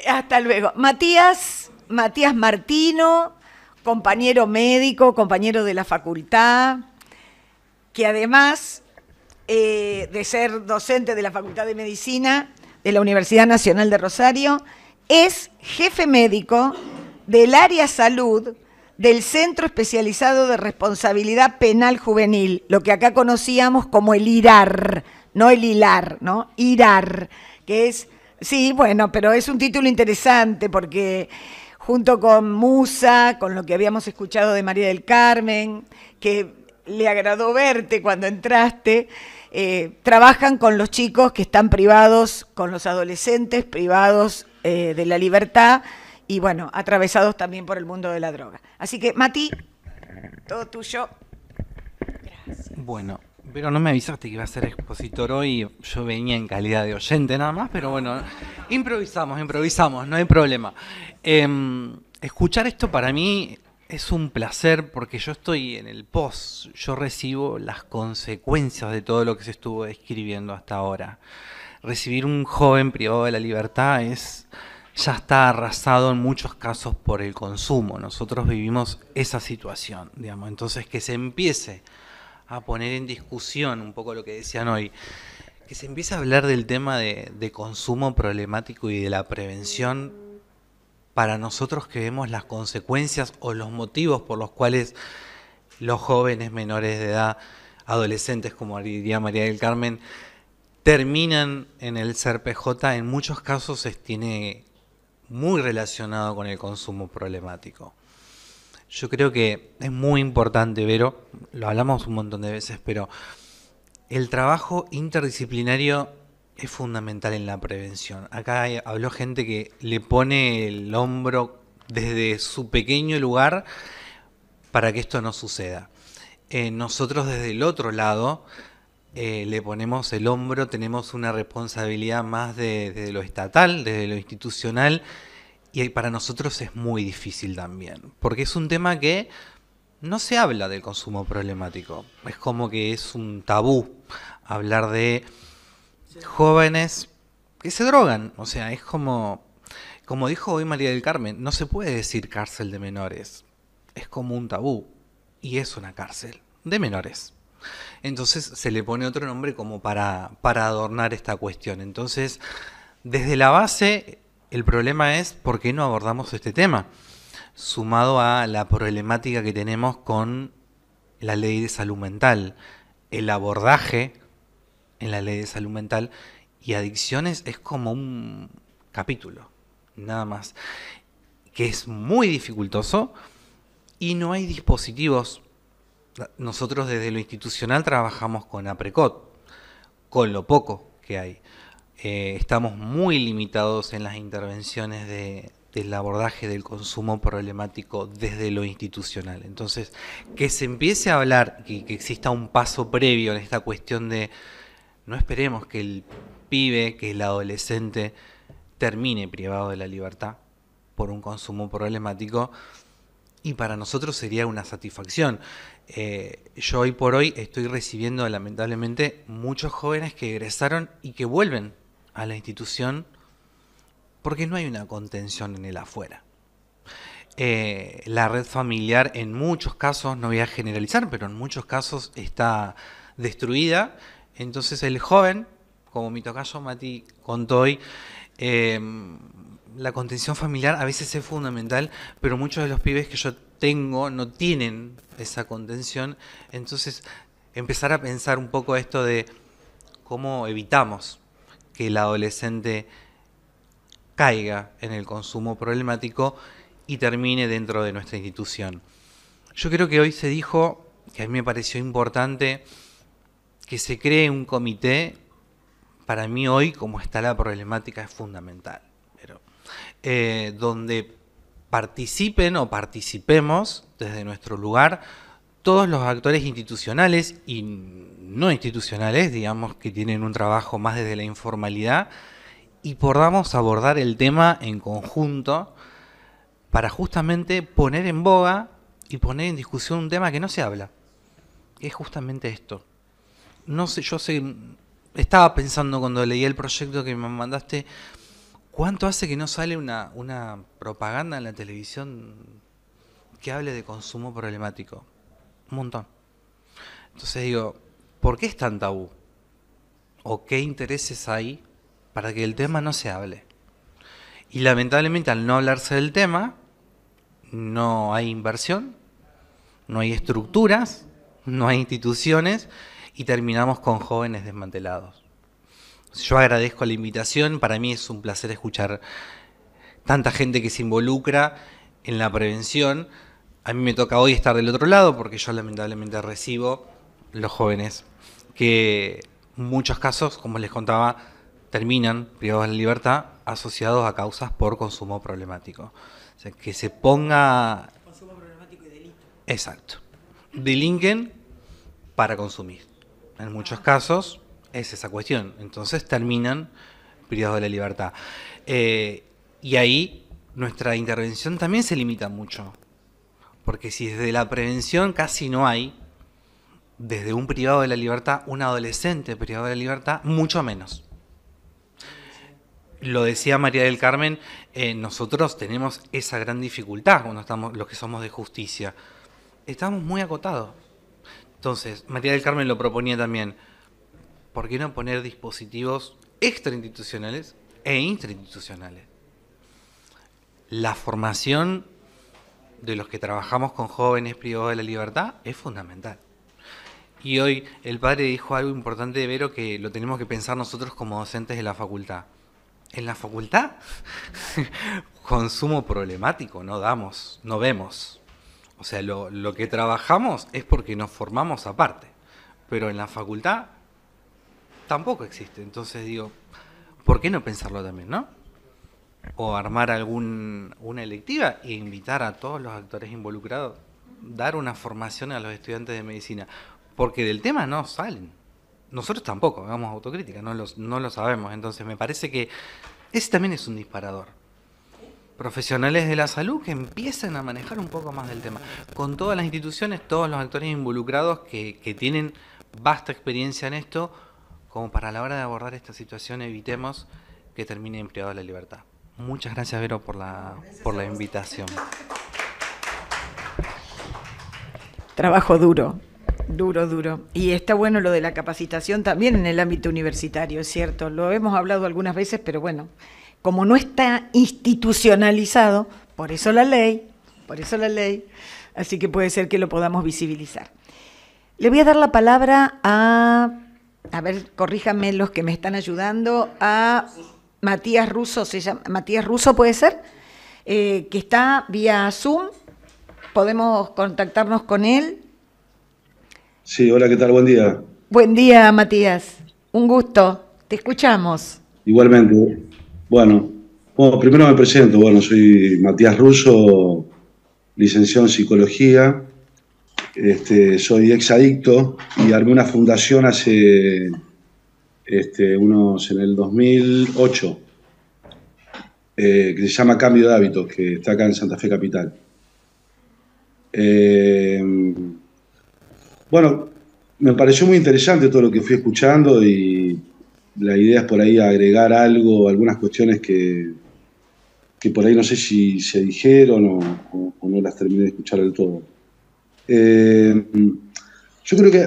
Hasta luego. Matías, Matías Martino, compañero médico, compañero de la facultad, que además eh, de ser docente de la Facultad de Medicina de la Universidad Nacional de Rosario, es jefe médico del área salud del Centro Especializado de Responsabilidad Penal Juvenil, lo que acá conocíamos como el IRAR, no el hilar, ¿no? Irar, que es, sí, bueno, pero es un título interesante porque junto con Musa, con lo que habíamos escuchado de María del Carmen, que le agradó verte cuando entraste, eh, trabajan con los chicos que están privados, con los adolescentes privados eh, de la libertad y bueno, atravesados también por el mundo de la droga. Así que, Mati, todo tuyo. Gracias. Bueno, pero no me avisaste que iba a ser expositor hoy. Yo venía en calidad de oyente nada más, pero bueno, improvisamos, improvisamos, no hay problema. Em, escuchar esto para mí es un placer porque yo estoy en el post, yo recibo las consecuencias de todo lo que se estuvo escribiendo hasta ahora. Recibir un joven privado de la libertad es ya está arrasado en muchos casos por el consumo. Nosotros vivimos esa situación, digamos. Entonces que se empiece a poner en discusión un poco lo que decían hoy. Que se empieza a hablar del tema de, consumo problemático y de la prevención para nosotros que vemos las consecuencias o los motivos por los cuales los jóvenes menores de edad, adolescentes, como diría María del Carmen, terminan en el PJ, en muchos casos se tiene muy relacionado con el consumo problemático. Yo creo que es muy importante, Vero, lo hablamos un montón de veces, pero el trabajo interdisciplinario es fundamental en la prevención. Acá habló gente que le pone el hombro desde su pequeño lugar para que esto no suceda. Eh, nosotros desde el otro lado eh, le ponemos el hombro, tenemos una responsabilidad más de, desde lo estatal, desde lo institucional y para nosotros es muy difícil también, porque es un tema que no se habla del consumo problemático. Es como que es un tabú hablar de jóvenes que se drogan. O sea, es como, como dijo hoy María del Carmen, no se puede decir cárcel de menores. Es como un tabú. Y es una cárcel de menores. Entonces se le pone otro nombre como para, para adornar esta cuestión. Entonces, desde la base el problema es por qué no abordamos este tema, sumado a la problemática que tenemos con la ley de salud mental, el abordaje en la ley de salud mental y adicciones es como un capítulo, nada más, que es muy dificultoso y no hay dispositivos. Nosotros desde lo institucional trabajamos con APRECOT, con lo poco que hay. Eh, estamos muy limitados en las intervenciones del abordaje del consumo problemático desde lo institucional. Entonces, que se empiece a hablar y que, exista un paso previo en esta cuestión de no esperemos que el pibe, que el adolescente termine privado de la libertad por un consumo problemático, y para nosotros sería una satisfacción. Eh, yo hoy por hoy estoy recibiendo lamentablemente muchos jóvenes que egresaron y que vuelven a la institución porque no hay una contención en el afuera. Eh, la red familiar en muchos casos, no voy a generalizar, pero en muchos casos está destruida. Entonces el joven, como mi tocayo Mati contó hoy, eh, la contención familiar a veces es fundamental, pero muchos de los pibes que yo tengo no tienen esa contención. Entonces empezar a pensar un poco esto de cómo evitamos que el adolescente caiga en el consumo problemático y termine dentro de nuestra institución. Yo creo que hoy se dijo, que a mí me pareció importante, que se cree un comité. Para mí hoy, como está la problemática, es fundamental. Pero, eh, donde participen o participemos desde nuestro lugar todos los actores institucionales y no institucionales, digamos, que tienen un trabajo más desde la informalidad, y podamos abordar el tema en conjunto para justamente poner en boga y poner en discusión un tema que no se habla. es justamente esto. No sé, yo sé, estaba pensando cuando leí el proyecto que me mandaste, ¿cuánto hace que no sale una, una propaganda en la televisión que hable de consumo problemático? Un montón. Entonces digo, ¿Por qué es tan tabú? ¿O qué intereses hay para que el tema no se hable? Y lamentablemente al no hablarse del tema, no hay inversión, no hay estructuras, no hay instituciones y terminamos con jóvenes desmantelados. Yo agradezco la invitación, para mí es un placer escuchar tanta gente que se involucra en la prevención. A mí me toca hoy estar del otro lado porque yo lamentablemente recibo los jóvenes que muchos casos, como les contaba, terminan privados de la libertad asociados a causas por consumo problemático. O sea, que se ponga... Consumo problemático y delito. Exacto. Delinquen para consumir. En muchos ah. casos es esa cuestión. Entonces terminan privados de la libertad. Eh, y ahí nuestra intervención también se limita mucho. Porque si desde la prevención casi no hay, desde un privado de la libertad, un adolescente privado de la libertad, mucho menos. Lo decía María del Carmen, eh, nosotros tenemos esa gran dificultad cuando estamos los que somos de justicia. Estamos muy acotados. Entonces, María del Carmen lo proponía también. ¿Por qué no poner dispositivos extrainstitucionales e intrainstitucionales? La formación de los que trabajamos con jóvenes privados de la libertad es fundamental. Y hoy el padre dijo algo importante de Vero que lo tenemos que pensar nosotros como docentes de la facultad. En la facultad, consumo problemático, no damos, no vemos. O sea, lo, que trabajamos es porque nos formamos aparte. Pero en la facultad tampoco existe. Entonces digo, ¿por qué no pensarlo también, no? O armar alguna una electiva e invitar a todos los actores involucrados, dar una formación a los estudiantes de medicina porque del tema no salen. Nosotros tampoco hagamos autocrítica, no, no lo sabemos. Entonces me parece que ese también es un disparador. Profesionales de la salud que empiezan a manejar un poco más del tema, con todas las instituciones, todos los actores involucrados que, tienen vasta experiencia en esto, como para la hora de abordar esta situación evitemos que termine empleado la libertad. Muchas gracias Vero por la, por la invitación. Trabajo duro. Duro, duro. Y está bueno lo de la capacitación también en el ámbito universitario, es cierto. Lo hemos hablado algunas veces, pero bueno, como no está institucionalizado, por eso la ley, por eso la ley, así que puede ser que lo podamos visibilizar. Le voy a dar la palabra a, a ver, corríjanme los que me están ayudando, a Matías Russo, se llama, Matías Russo puede ser, eh, que está vía Zoom, podemos contactarnos con él Sí, hola, ¿qué tal? Buen día. Buen día, Matías. Un gusto. Te escuchamos. Igualmente. Bueno, primero me presento. Bueno, soy Matías Russo, licenciado en psicología. Este, soy exadicto y armé una fundación hace este, unos en el 2008 eh, que se llama Cambio de Hábitos, que está acá en Santa Fe Capital. Eh, bueno, me pareció muy interesante todo lo que fui escuchando y la idea es por ahí agregar algo, algunas cuestiones que, por ahí no sé si se dijeron o, no las terminé de escuchar del todo. Eh, yo creo que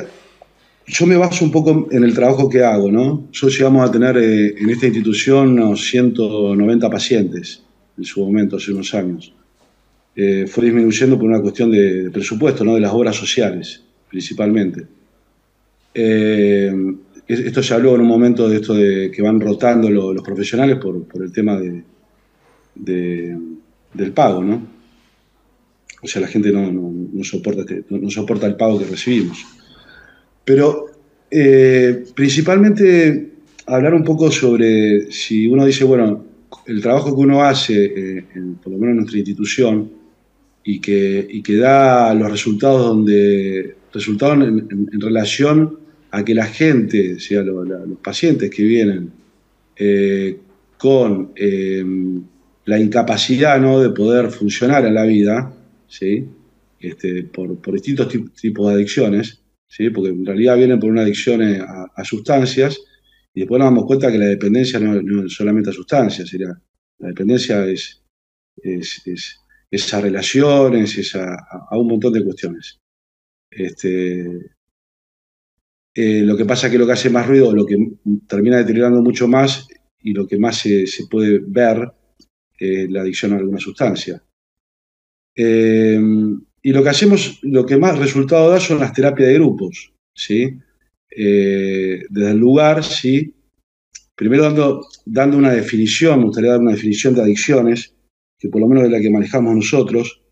yo me baso un poco en el trabajo que hago, ¿no? Yo llegamos a tener eh, en esta institución unos 190 pacientes en su momento, hace unos años. Eh, fue disminuyendo por una cuestión de, de presupuesto, ¿no? De las obras sociales principalmente. Eh, esto se habló en un momento de esto de que van rotando los profesionales por, el tema del pago, ¿no? O sea, la gente no, soporta, este, no, soporta el pago que recibimos. Pero eh, principalmente hablar un poco sobre si uno dice, bueno, el trabajo que uno hace, eh, por lo menos en nuestra institución, y que, y que da los resultados donde resultaron en, relación a que la gente, los pacientes que vienen eh, con em, la incapacidad de poder funcionar en la vida, ¿sí? Este, por, distintos tipos de adicciones, ¿sí? porque en realidad vienen por una adicción a, sustancias, y después nos damos cuenta que la dependencia no, es solamente a sustancias, la, dependencia es, es, relaciones, es a, un montón de cuestiones. Este, eh, lo que pasa es que lo que hace más ruido, lo que termina deteriorando mucho más y lo que más se, puede ver es la adicción a alguna sustancia. Eh, y lo que hacemos, lo que más resultado da son las terapias de grupos, ¿sí? Eh, desde el lugar, ¿sí? Primero dando, dando una definición, me gustaría dar una definición de adicciones, que por lo menos es la que manejamos nosotros,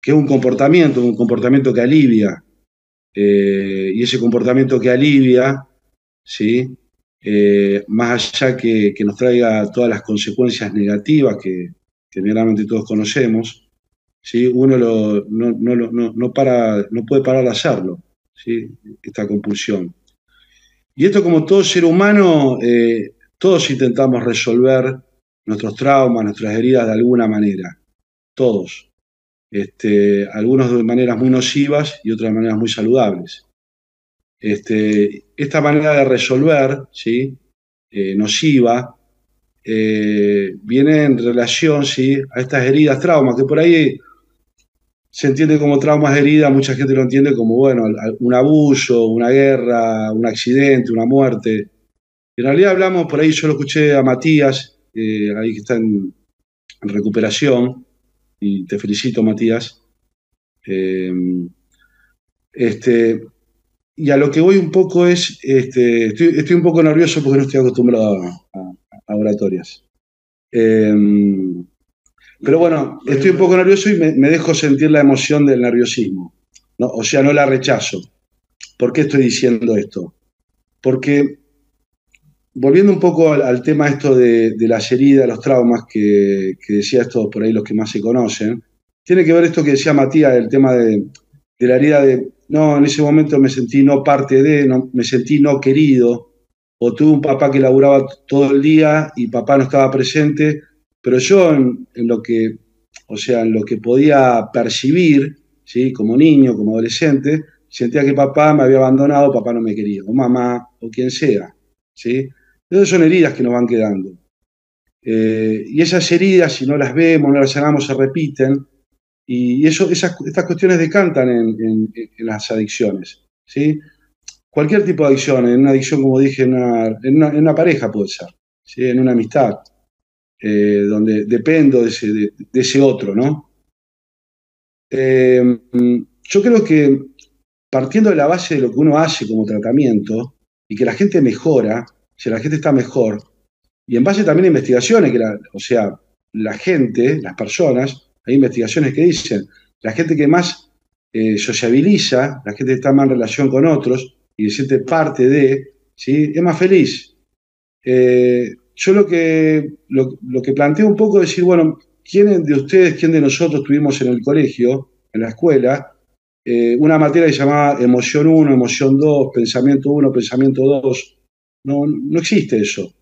que es un comportamiento, un comportamiento que alivia, eh, y ese comportamiento que alivia, ¿sí? Eh, más allá que, nos traiga todas las consecuencias negativas que, generalmente todos conocemos, ¿sí? uno no, para, no puede parar de hacerlo, ¿sí? esta compulsión. Y esto como todo ser humano, eh, todos intentamos resolver nuestros traumas, nuestras heridas de alguna manera, todos este, algunos de maneras muy nocivas y otras de maneras muy saludables. Este, esta manera de resolver, eh, nociva, eh, viene en relación ¿sí? a estas heridas, traumas, que por ahí se entiende como traumas, heridas, mucha gente lo entiende como, bueno, un abuso, una guerra, un accidente, una muerte. En realidad hablamos, por ahí yo lo escuché a Matías, eh, ahí que está en recuperación, y te felicito, Matías. Em, este, y a lo que voy un poco es, este, estoy, un poco nervioso porque no estoy acostumbrado a, oratorias. Em, pero bueno, estoy un poco nervioso y me, dejo sentir la emoción del nerviosismo. O sea, no la rechazo. ¿Por qué estoy diciendo esto? Porque volviendo un poco al, tema esto de, las heridas, los traumas que, decía esto por ahí los que más se conocen, tiene que ver esto que decía Matías, el tema de, la herida de, no, en ese momento me sentí no parte de, no, me sentí no querido, o tuve un papá que laburaba todo el día y papá no estaba presente, pero yo en, en lo que, o sea, en lo que podía percibir, ¿sí? como niño, como adolescente, sentía que papá me había abandonado, papá no me quería, o mamá, o quien sea, ¿sí? Entonces son heridas que nos van quedando. Eh, y esas heridas, si no las vemos, no las sanamos, se repiten. Y eso, estas cuestiones decantan en, las adicciones. ¿sí? Cualquier tipo de adicción, en una adicción, como dije, en una, pareja puede ser, ¿sí? en una amistad, eh, donde dependo de ese, otro. ¿no? Eh, yo creo que partiendo de la base de lo que uno hace como tratamiento y que la gente mejora, si la gente está mejor, y en base también a investigaciones, que o sea, la gente, las personas, hay investigaciones que dicen, la gente que más eh, sociabiliza, la gente que está más en relación con otros y se siente parte de, ¿sí? es más feliz. Eh, yo lo que, lo, que planteo un poco es decir, bueno, ¿quién de ustedes, quién de nosotros tuvimos en el colegio, en la escuela, eh, una materia que se llamaba emoción 1, emoción 2, pensamiento 1, pensamiento 2? No, existe eso.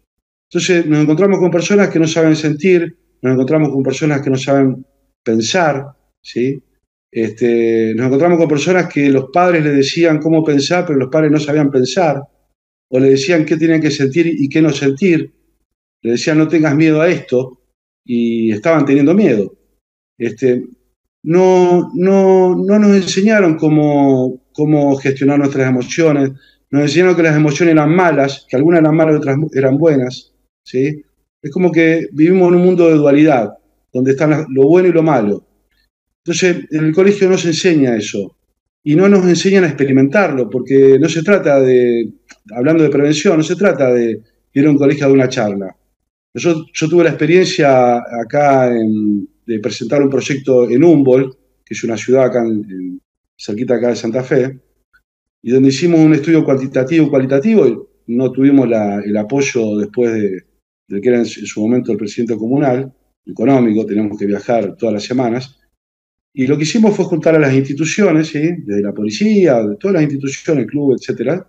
Entonces nos encontramos con personas que no saben sentir, nos encontramos con personas que no saben pensar, ¿sí? Este, nos encontramos con personas que los padres les decían cómo pensar, pero los padres no sabían pensar, o le decían qué tenían que sentir y qué no sentir, le decían no tengas miedo a esto, y estaban teniendo miedo. Este, no, no, no nos enseñaron cómo, cómo gestionar nuestras emociones, nos enseñaron que las emociones eran malas, que algunas eran malas, y otras eran buenas. ¿sí? Es como que vivimos en un mundo de dualidad, donde están lo bueno y lo malo. Entonces, en el colegio no se enseña eso. Y no nos enseñan a experimentarlo, porque no se trata de, hablando de prevención, no se trata de ir a un colegio a dar una charla. Yo, yo tuve la experiencia acá de presentar un proyecto en Humboldt, que es una ciudad acá cerquita acá de Santa Fe, y donde hicimos un estudio cuantitativo, cualitativo, no tuvimos el apoyo después de, que era en su momento el presidente comunal, económico, tenemos que viajar todas las semanas, y lo que hicimos fue juntar a las instituciones, ¿sí? desde la policía, de todas las instituciones, el club, etcétera,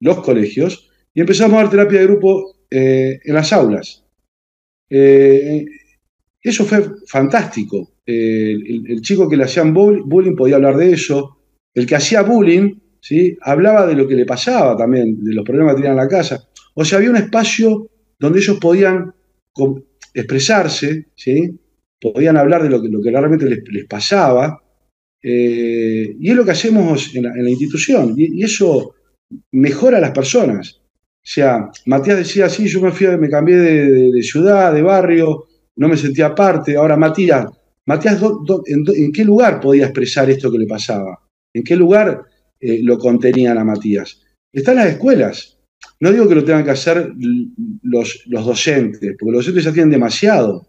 los colegios, y empezamos a dar terapia de grupo eh, en las aulas. Eh, eso fue fantástico. Eh, el, el, chico que le hacían bullying podía hablar de eso. El que hacía bullying hablaba de lo que le pasaba también, de los problemas que tenían en la casa. O sea, había un espacio donde ellos podían expresarse, podían hablar de lo que, realmente les, pasaba. Eh, y es lo que hacemos en la, institución, y, eso mejora a las personas. O sea, Matías decía, sí, yo me, cambié de, ciudad, de barrio, no me sentía aparte. Ahora, Matías, Matías, en, qué lugar podía expresar esto que le pasaba? ¿En qué lugar eh, lo contenían a Matías. Están las escuelas. No digo que lo tengan que hacer los, docentes, porque los docentes ya tienen demasiado,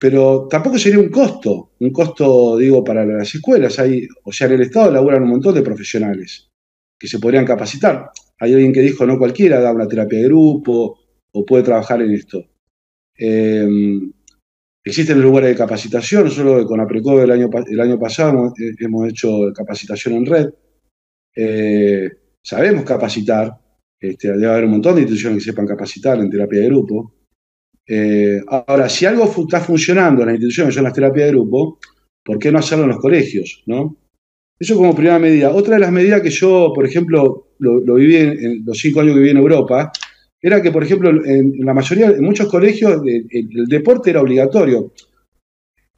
pero tampoco sería un costo, un costo, digo, para las escuelas. Hay, o sea, en el Estado laburan un montón de profesionales que se podrían capacitar. Hay alguien que dijo, no cualquiera da una terapia de grupo o puede trabajar en esto. Em, existen lugares de capacitación, nosotros con APRECOVE el año, el año pasado eh, hemos hecho capacitación en red, eh, sabemos capacitar, este, debe haber un montón de instituciones que sepan capacitar en terapia de grupo. Eh, ahora, si algo está funcionando en las instituciones, en las terapias de grupo, ¿por qué no hacerlo en los colegios? ¿no? Eso como primera medida. Otra de las medidas que yo, por ejemplo, lo, viví en, los cinco años que viví en Europa, era que, por ejemplo, en, la mayoría, en muchos colegios, eh, el, deporte era obligatorio.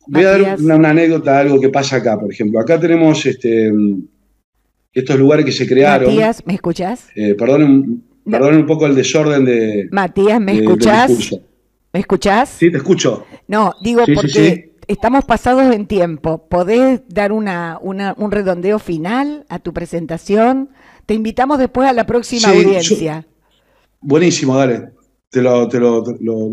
Voy a dar una, una, anécdota, algo que pasa acá, por ejemplo. Acá tenemos este, mm, estos lugares que se crearon. Matías, ¿me escuchás? Eh, perdón, perdón un poco el desorden de. Matías, ¿me escuchás? ¿Me escuchás? Sí, te escucho. No, digo porque estamos pasados en tiempo. ¿Podés dar una, un redondeo final a tu presentación? Te invitamos después a la próxima audiencia. buenísimo, dale. Te lo,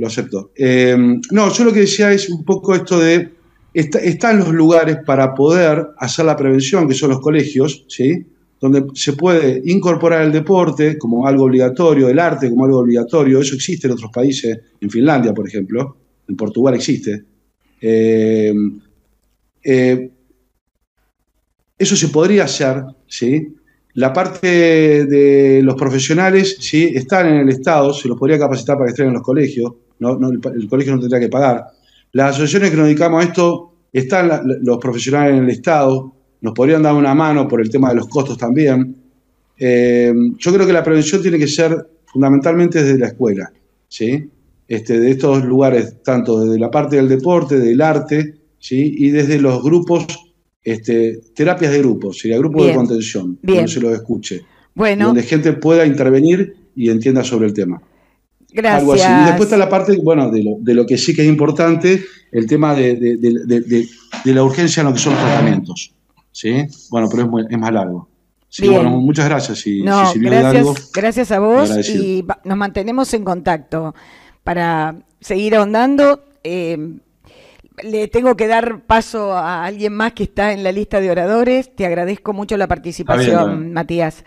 acepto. Eh, no, yo lo que decía es un poco esto de. están los lugares para poder hacer la prevención, que son los colegios, ¿sí? donde se puede incorporar el deporte como algo obligatorio, el arte como algo obligatorio, eso existe en otros países, en Finlandia, por ejemplo, en Portugal existe. Eh, eh, eso se podría hacer, ¿sí? La parte de los profesionales, ¿sí? Están en el Estado, se los podría capacitar para que estén en los colegios, el, colegio no tendría que pagar. Las asociaciones que nos dedicamos a esto, están los profesionales en el Estado, nos podrían dar una mano por el tema de los costos también. Eh, yo creo que la prevención tiene que ser fundamentalmente desde la escuela, ¿sí? Este, de estos lugares, tanto desde la parte del deporte, del arte, ¿sí? y desde los grupos, este, terapias de grupos, sería grupos de contención, donde se los escuche, donde gente pueda intervenir y entienda sobre el tema. Gracias. Y después está la parte, bueno, de lo, que sí que es importante, el tema de, de la urgencia en lo que son los tratamientos. ¿sí? Bueno, pero es, más largo. muchas gracias. si, gracias, gracias a vos y nos mantenemos en contacto para seguir ahondando. Eh, le tengo que dar paso a alguien más que está en la lista de oradores. Te agradezco mucho la participación, Matías.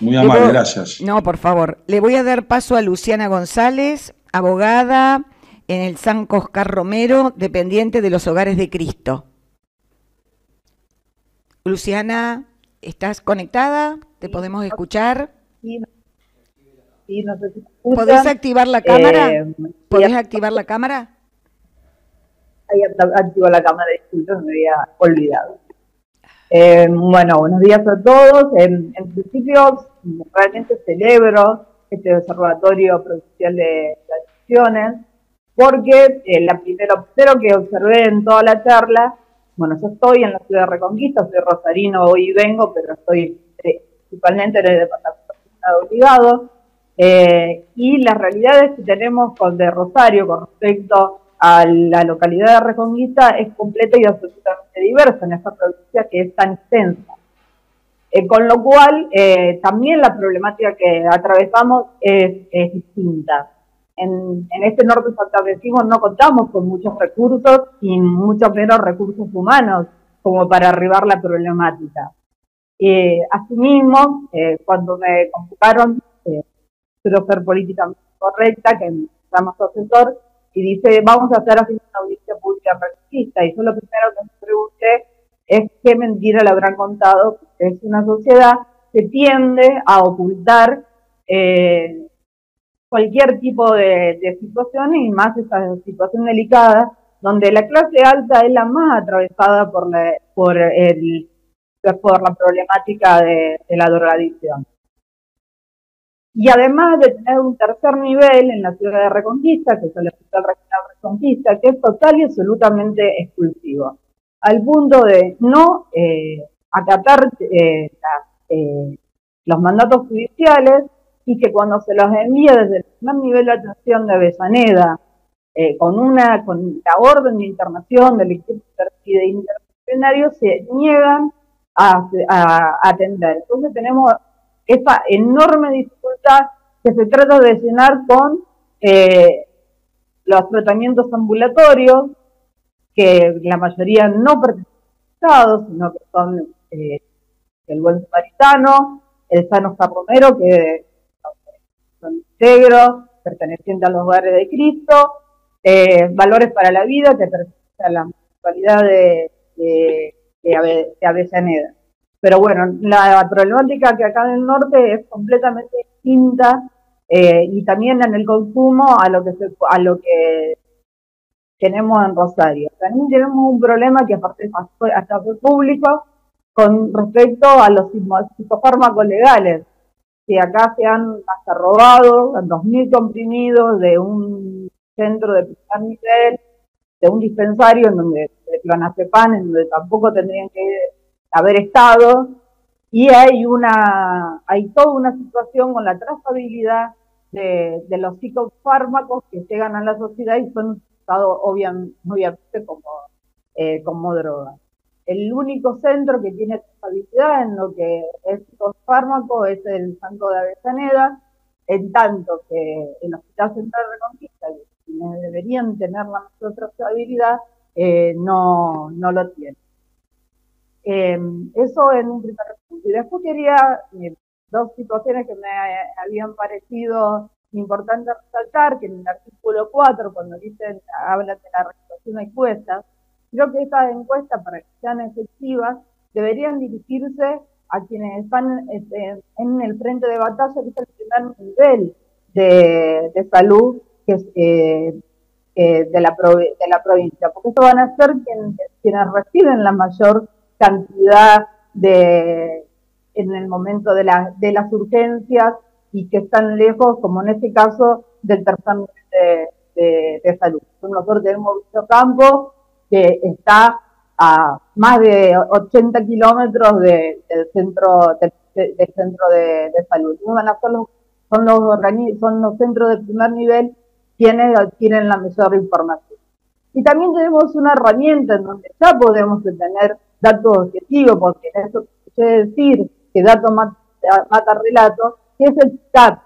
Muy amable, gracias. No, por favor. Le voy a dar paso a Luciana González, abogada en el San Coscar Romero, dependiente de los Hogares de Cristo. Luciana, ¿estás conectada? ¿Te podemos escuchar? Sí, sí ¿Podés activar la cámara? Eh, ¿Podés activar la cámara? Ahí activo la cámara, disculpen, me había olvidado. Eh, bueno, buenos días a todos. En, principio, realmente celebro este observatorio profesional de las porque eh, la primera observación que observé en toda la charla bueno, yo estoy en la ciudad de Reconquista, soy rosarino hoy vengo, pero estoy eh, principalmente en el departamento de eh, y las realidades que tenemos con de Rosario con respecto a la localidad de Reconquista es completa y absolutamente diversa en esta provincia que es tan extensa. Eh, con lo cual, también la problemática que atravesamos es distinta en, este norte santafesino no contamos con muchos recursos y mucho menos recursos humanos como para arribar la problemática. Eh, asimismo, eh, cuando me convocaron, eh, ser políticamente correcta, que me llama su asesor, y dice, vamos a hacer una audiencia pública marxista. Y yo lo primero que me pregunté es qué mentira le habrán contado. Es una sociedad que tiende a ocultar eh, cualquier tipo de, situaciones, y más esa situación delicada donde la clase alta es la más atravesada por la, por la problemática de, la drogadicción. Y además de tener un tercer nivel en la ciudad de Reconquista, que es el Hospital Regional Reconquista, que es total y absolutamente exclusivo, al punto de no eh, acatar eh, eh, los mandatos judiciales y que cuando se los envía desde el primer nivel de atención de Avellaneda, eh, con una con la orden de internación del Instituto de Intervencionario, se niegan a, atender. Entonces tenemos esta enorme dificultad que se trata de llenar con eh, los tratamientos ambulatorios, que la mayoría no participados, sino que son eh, el buen samaritano, el sano carromero, que negros, perteneciente a los hogares de Cristo, eh, valores para la vida, que pertenece a la actualidad de, Avellaneda. Pero bueno, la problemática que acá en el norte es completamente distinta eh, y también en el consumo a lo que a lo que tenemos en Rosario. También tenemos un problema que aparte hasta fue público con respecto a los psicofármacos legales que acá se han hasta robado 2.000 comprimidos de un centro de primer nivel, de un dispensario en donde planace pan, en donde tampoco tendrían que haber estado, y hay una, hay toda una situación con la trazabilidad de, los psicofármacos que llegan a la sociedad y son usados obviamente, obviamente como, eh, como drogas. El único centro que tiene estabilidad en lo que es fármacos es el Banco de Avellaneda, en tanto que el Hospital Central de Reconquista, quienes deberían tener la mayor trazabilidad, eh, no, lo tiene. Eh, eso en un primer punto. Y después quería eh, dos situaciones que me habían parecido importantes resaltar, que en el artículo 4, cuando dicen, hablan de la realización de encuestas, Creo que estas encuestas, para que sean efectivas, deberían dirigirse a quienes están este, en el frente de batalla, que es el primer nivel de, salud eh, eh, de, la de la provincia, porque esto van a ser quienes reciben la mayor cantidad de en el momento de, las urgencias y que están lejos, como en este caso, del tercer nivel de, de, salud. Nosotros tenemos mucho campo que está a más de 80 kilómetros del centro, de, del centro de, salud. son, los, son, los son centros de primer nivel quienes adquieren la mejor información. Y también tenemos una herramienta en donde ya podemos tener datos objetivos, porque eso quiere decir que datos mata, relatos, que es el CAT,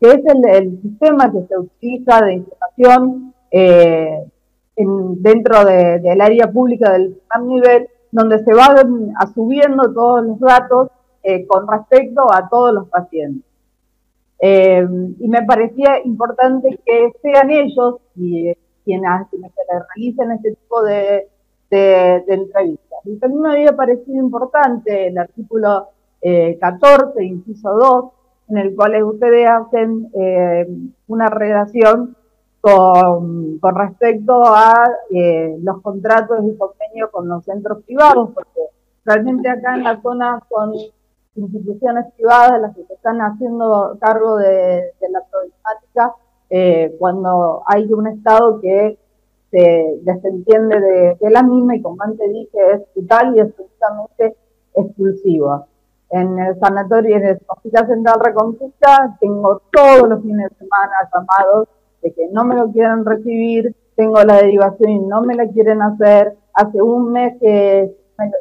que es el, el, sistema que se utiliza de información eh, dentro del área pública del primer nivel, donde se van subiendo todos los datos eh, con respecto a todos los pacientes. Eh, y me parecía importante que sean ellos eh, quienes, realicen este tipo de, entrevistas. Y también me había parecido importante el artículo eh, 14, inciso 2, en el cual ustedes hacen eh, una redacción con, respecto a eh, los contratos y convenios con los centros privados, porque realmente acá en la zona son instituciones privadas las que se están haciendo cargo de, la problemática eh, cuando hay un Estado que se desentiende de, la misma y como antes dije es total y es absolutamente exclusiva. En el sanatorio, en el Hospital Central Reconquista, tengo todos los fines de semana llamados de que no me lo quieren recibir, tengo la derivación y no me la quieren hacer, hace un mes que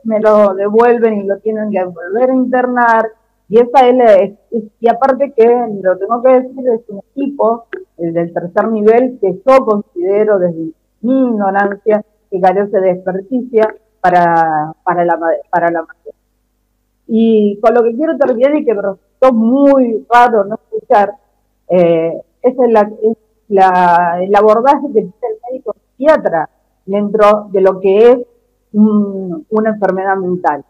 me, lo devuelven y lo tienen que volver a internar, y esa es, y aparte que lo tengo que decir, es un equipo del tercer nivel que yo considero desde mi ignorancia que carece de experticia para, para la para la Y con lo que quiero terminar y que me resultó muy raro no escuchar, eh, es, la la, el abordaje que el médico psiquiatra dentro de lo que es una enfermedad mental.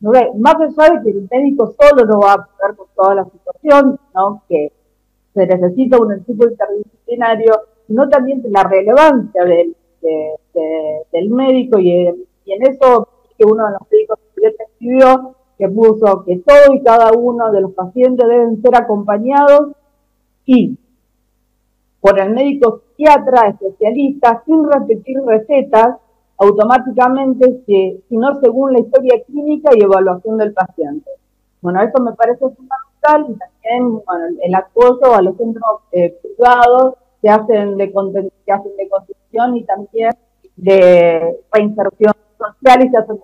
¿No ve? Más que de que el médico solo no va a poder con toda la situación, ¿no? que se necesita un equipo interdisciplinario, sino también la relevancia del, del médico y, en eso que uno de los médicos que escribió que puso que todo y cada uno de los pacientes deben ser acompañados y por el médico psiquiatra especialista sin repetir recetas automáticamente, sino según la historia clínica y evaluación del paciente. Bueno, eso me parece fundamental y también el acoso a los centros eh, privados que hacen, de, que y también de reinserción social y se hace el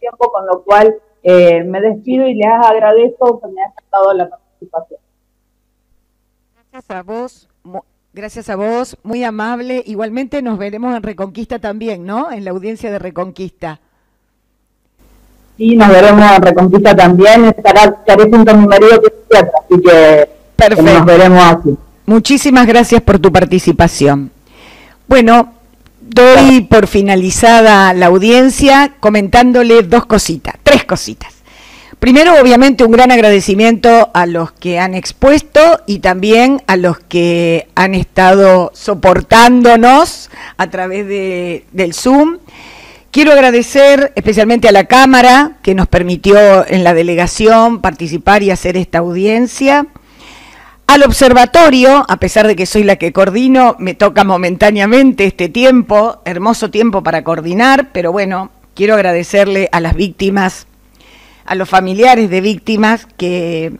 tiempo, con lo cual eh, me despido y les agradezco que me hayan dado la participación. Gracias a vos. Gracias a vos, muy amable. Igualmente nos veremos en Reconquista también, ¿no? En la audiencia de Reconquista. Sí, nos veremos en Reconquista también. Estará, estaré junto a mi marido que es cierto, así que, nos veremos aquí. Muchísimas gracias por tu participación. Bueno, doy por finalizada la audiencia comentándole dos cositas, tres cositas. Primero, obviamente, un gran agradecimiento a los que han expuesto y también a los que han estado soportándonos a través del Zoom. Quiero agradecer especialmente a la Cámara que nos permitió en la delegación participar y hacer esta audiencia. Al observatorio, a pesar de que soy la que coordino, me toca momentáneamente este tiempo, hermoso tiempo para coordinar, pero bueno, quiero agradecerle a las víctimas a los familiares de víctimas que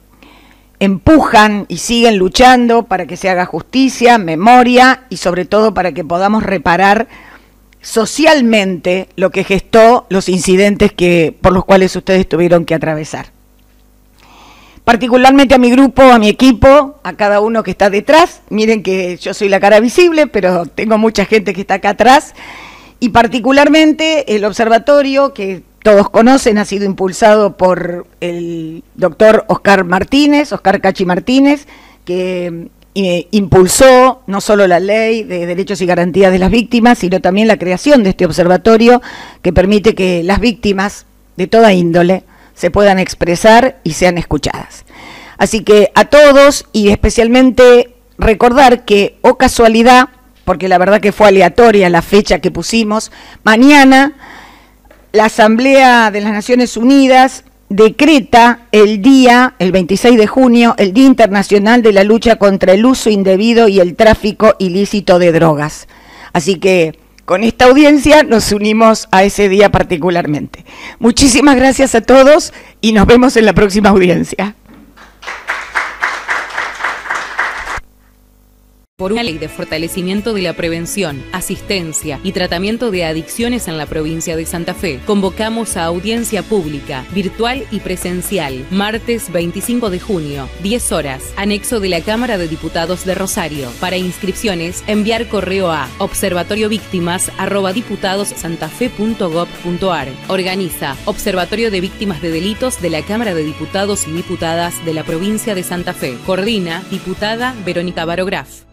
empujan y siguen luchando para que se haga justicia, memoria y sobre todo para que podamos reparar socialmente lo que gestó los incidentes que por los cuales ustedes tuvieron que atravesar. Particularmente a mi grupo, a mi equipo, a cada uno que está detrás. Miren que yo soy la cara visible, pero tengo mucha gente que está acá atrás. Y particularmente el observatorio que todos conocen, ha sido impulsado por el doctor Oscar Martínez, Oscar Cachi Martínez, que eh, impulsó no solo la ley de derechos y garantías de las víctimas, sino también la creación de este observatorio que permite que las víctimas de toda índole se puedan expresar y sean escuchadas. Así que a todos y especialmente recordar que, o oh casualidad, porque la verdad que fue aleatoria la fecha que pusimos, mañana la Asamblea de las Naciones Unidas decreta el día, el 26 de junio, el Día Internacional de la Lucha contra el Uso Indebido y el Tráfico Ilícito de Drogas. Así que con esta audiencia nos unimos a ese día particularmente. Muchísimas gracias a todos y nos vemos en la próxima audiencia. por una ley de fortalecimiento de la prevención, asistencia y tratamiento de adicciones en la provincia de Santa Fe, convocamos a audiencia pública, virtual y presencial, martes 25 de junio, 10 horas, anexo de la Cámara de Diputados de Rosario. Para inscripciones, enviar correo a observatoriovictimas.diputadossantafe.gov.ar. Organiza Observatorio de Víctimas de Delitos de la Cámara de Diputados y Diputadas de la provincia de Santa Fe. Coordina diputada Verónica Barograf.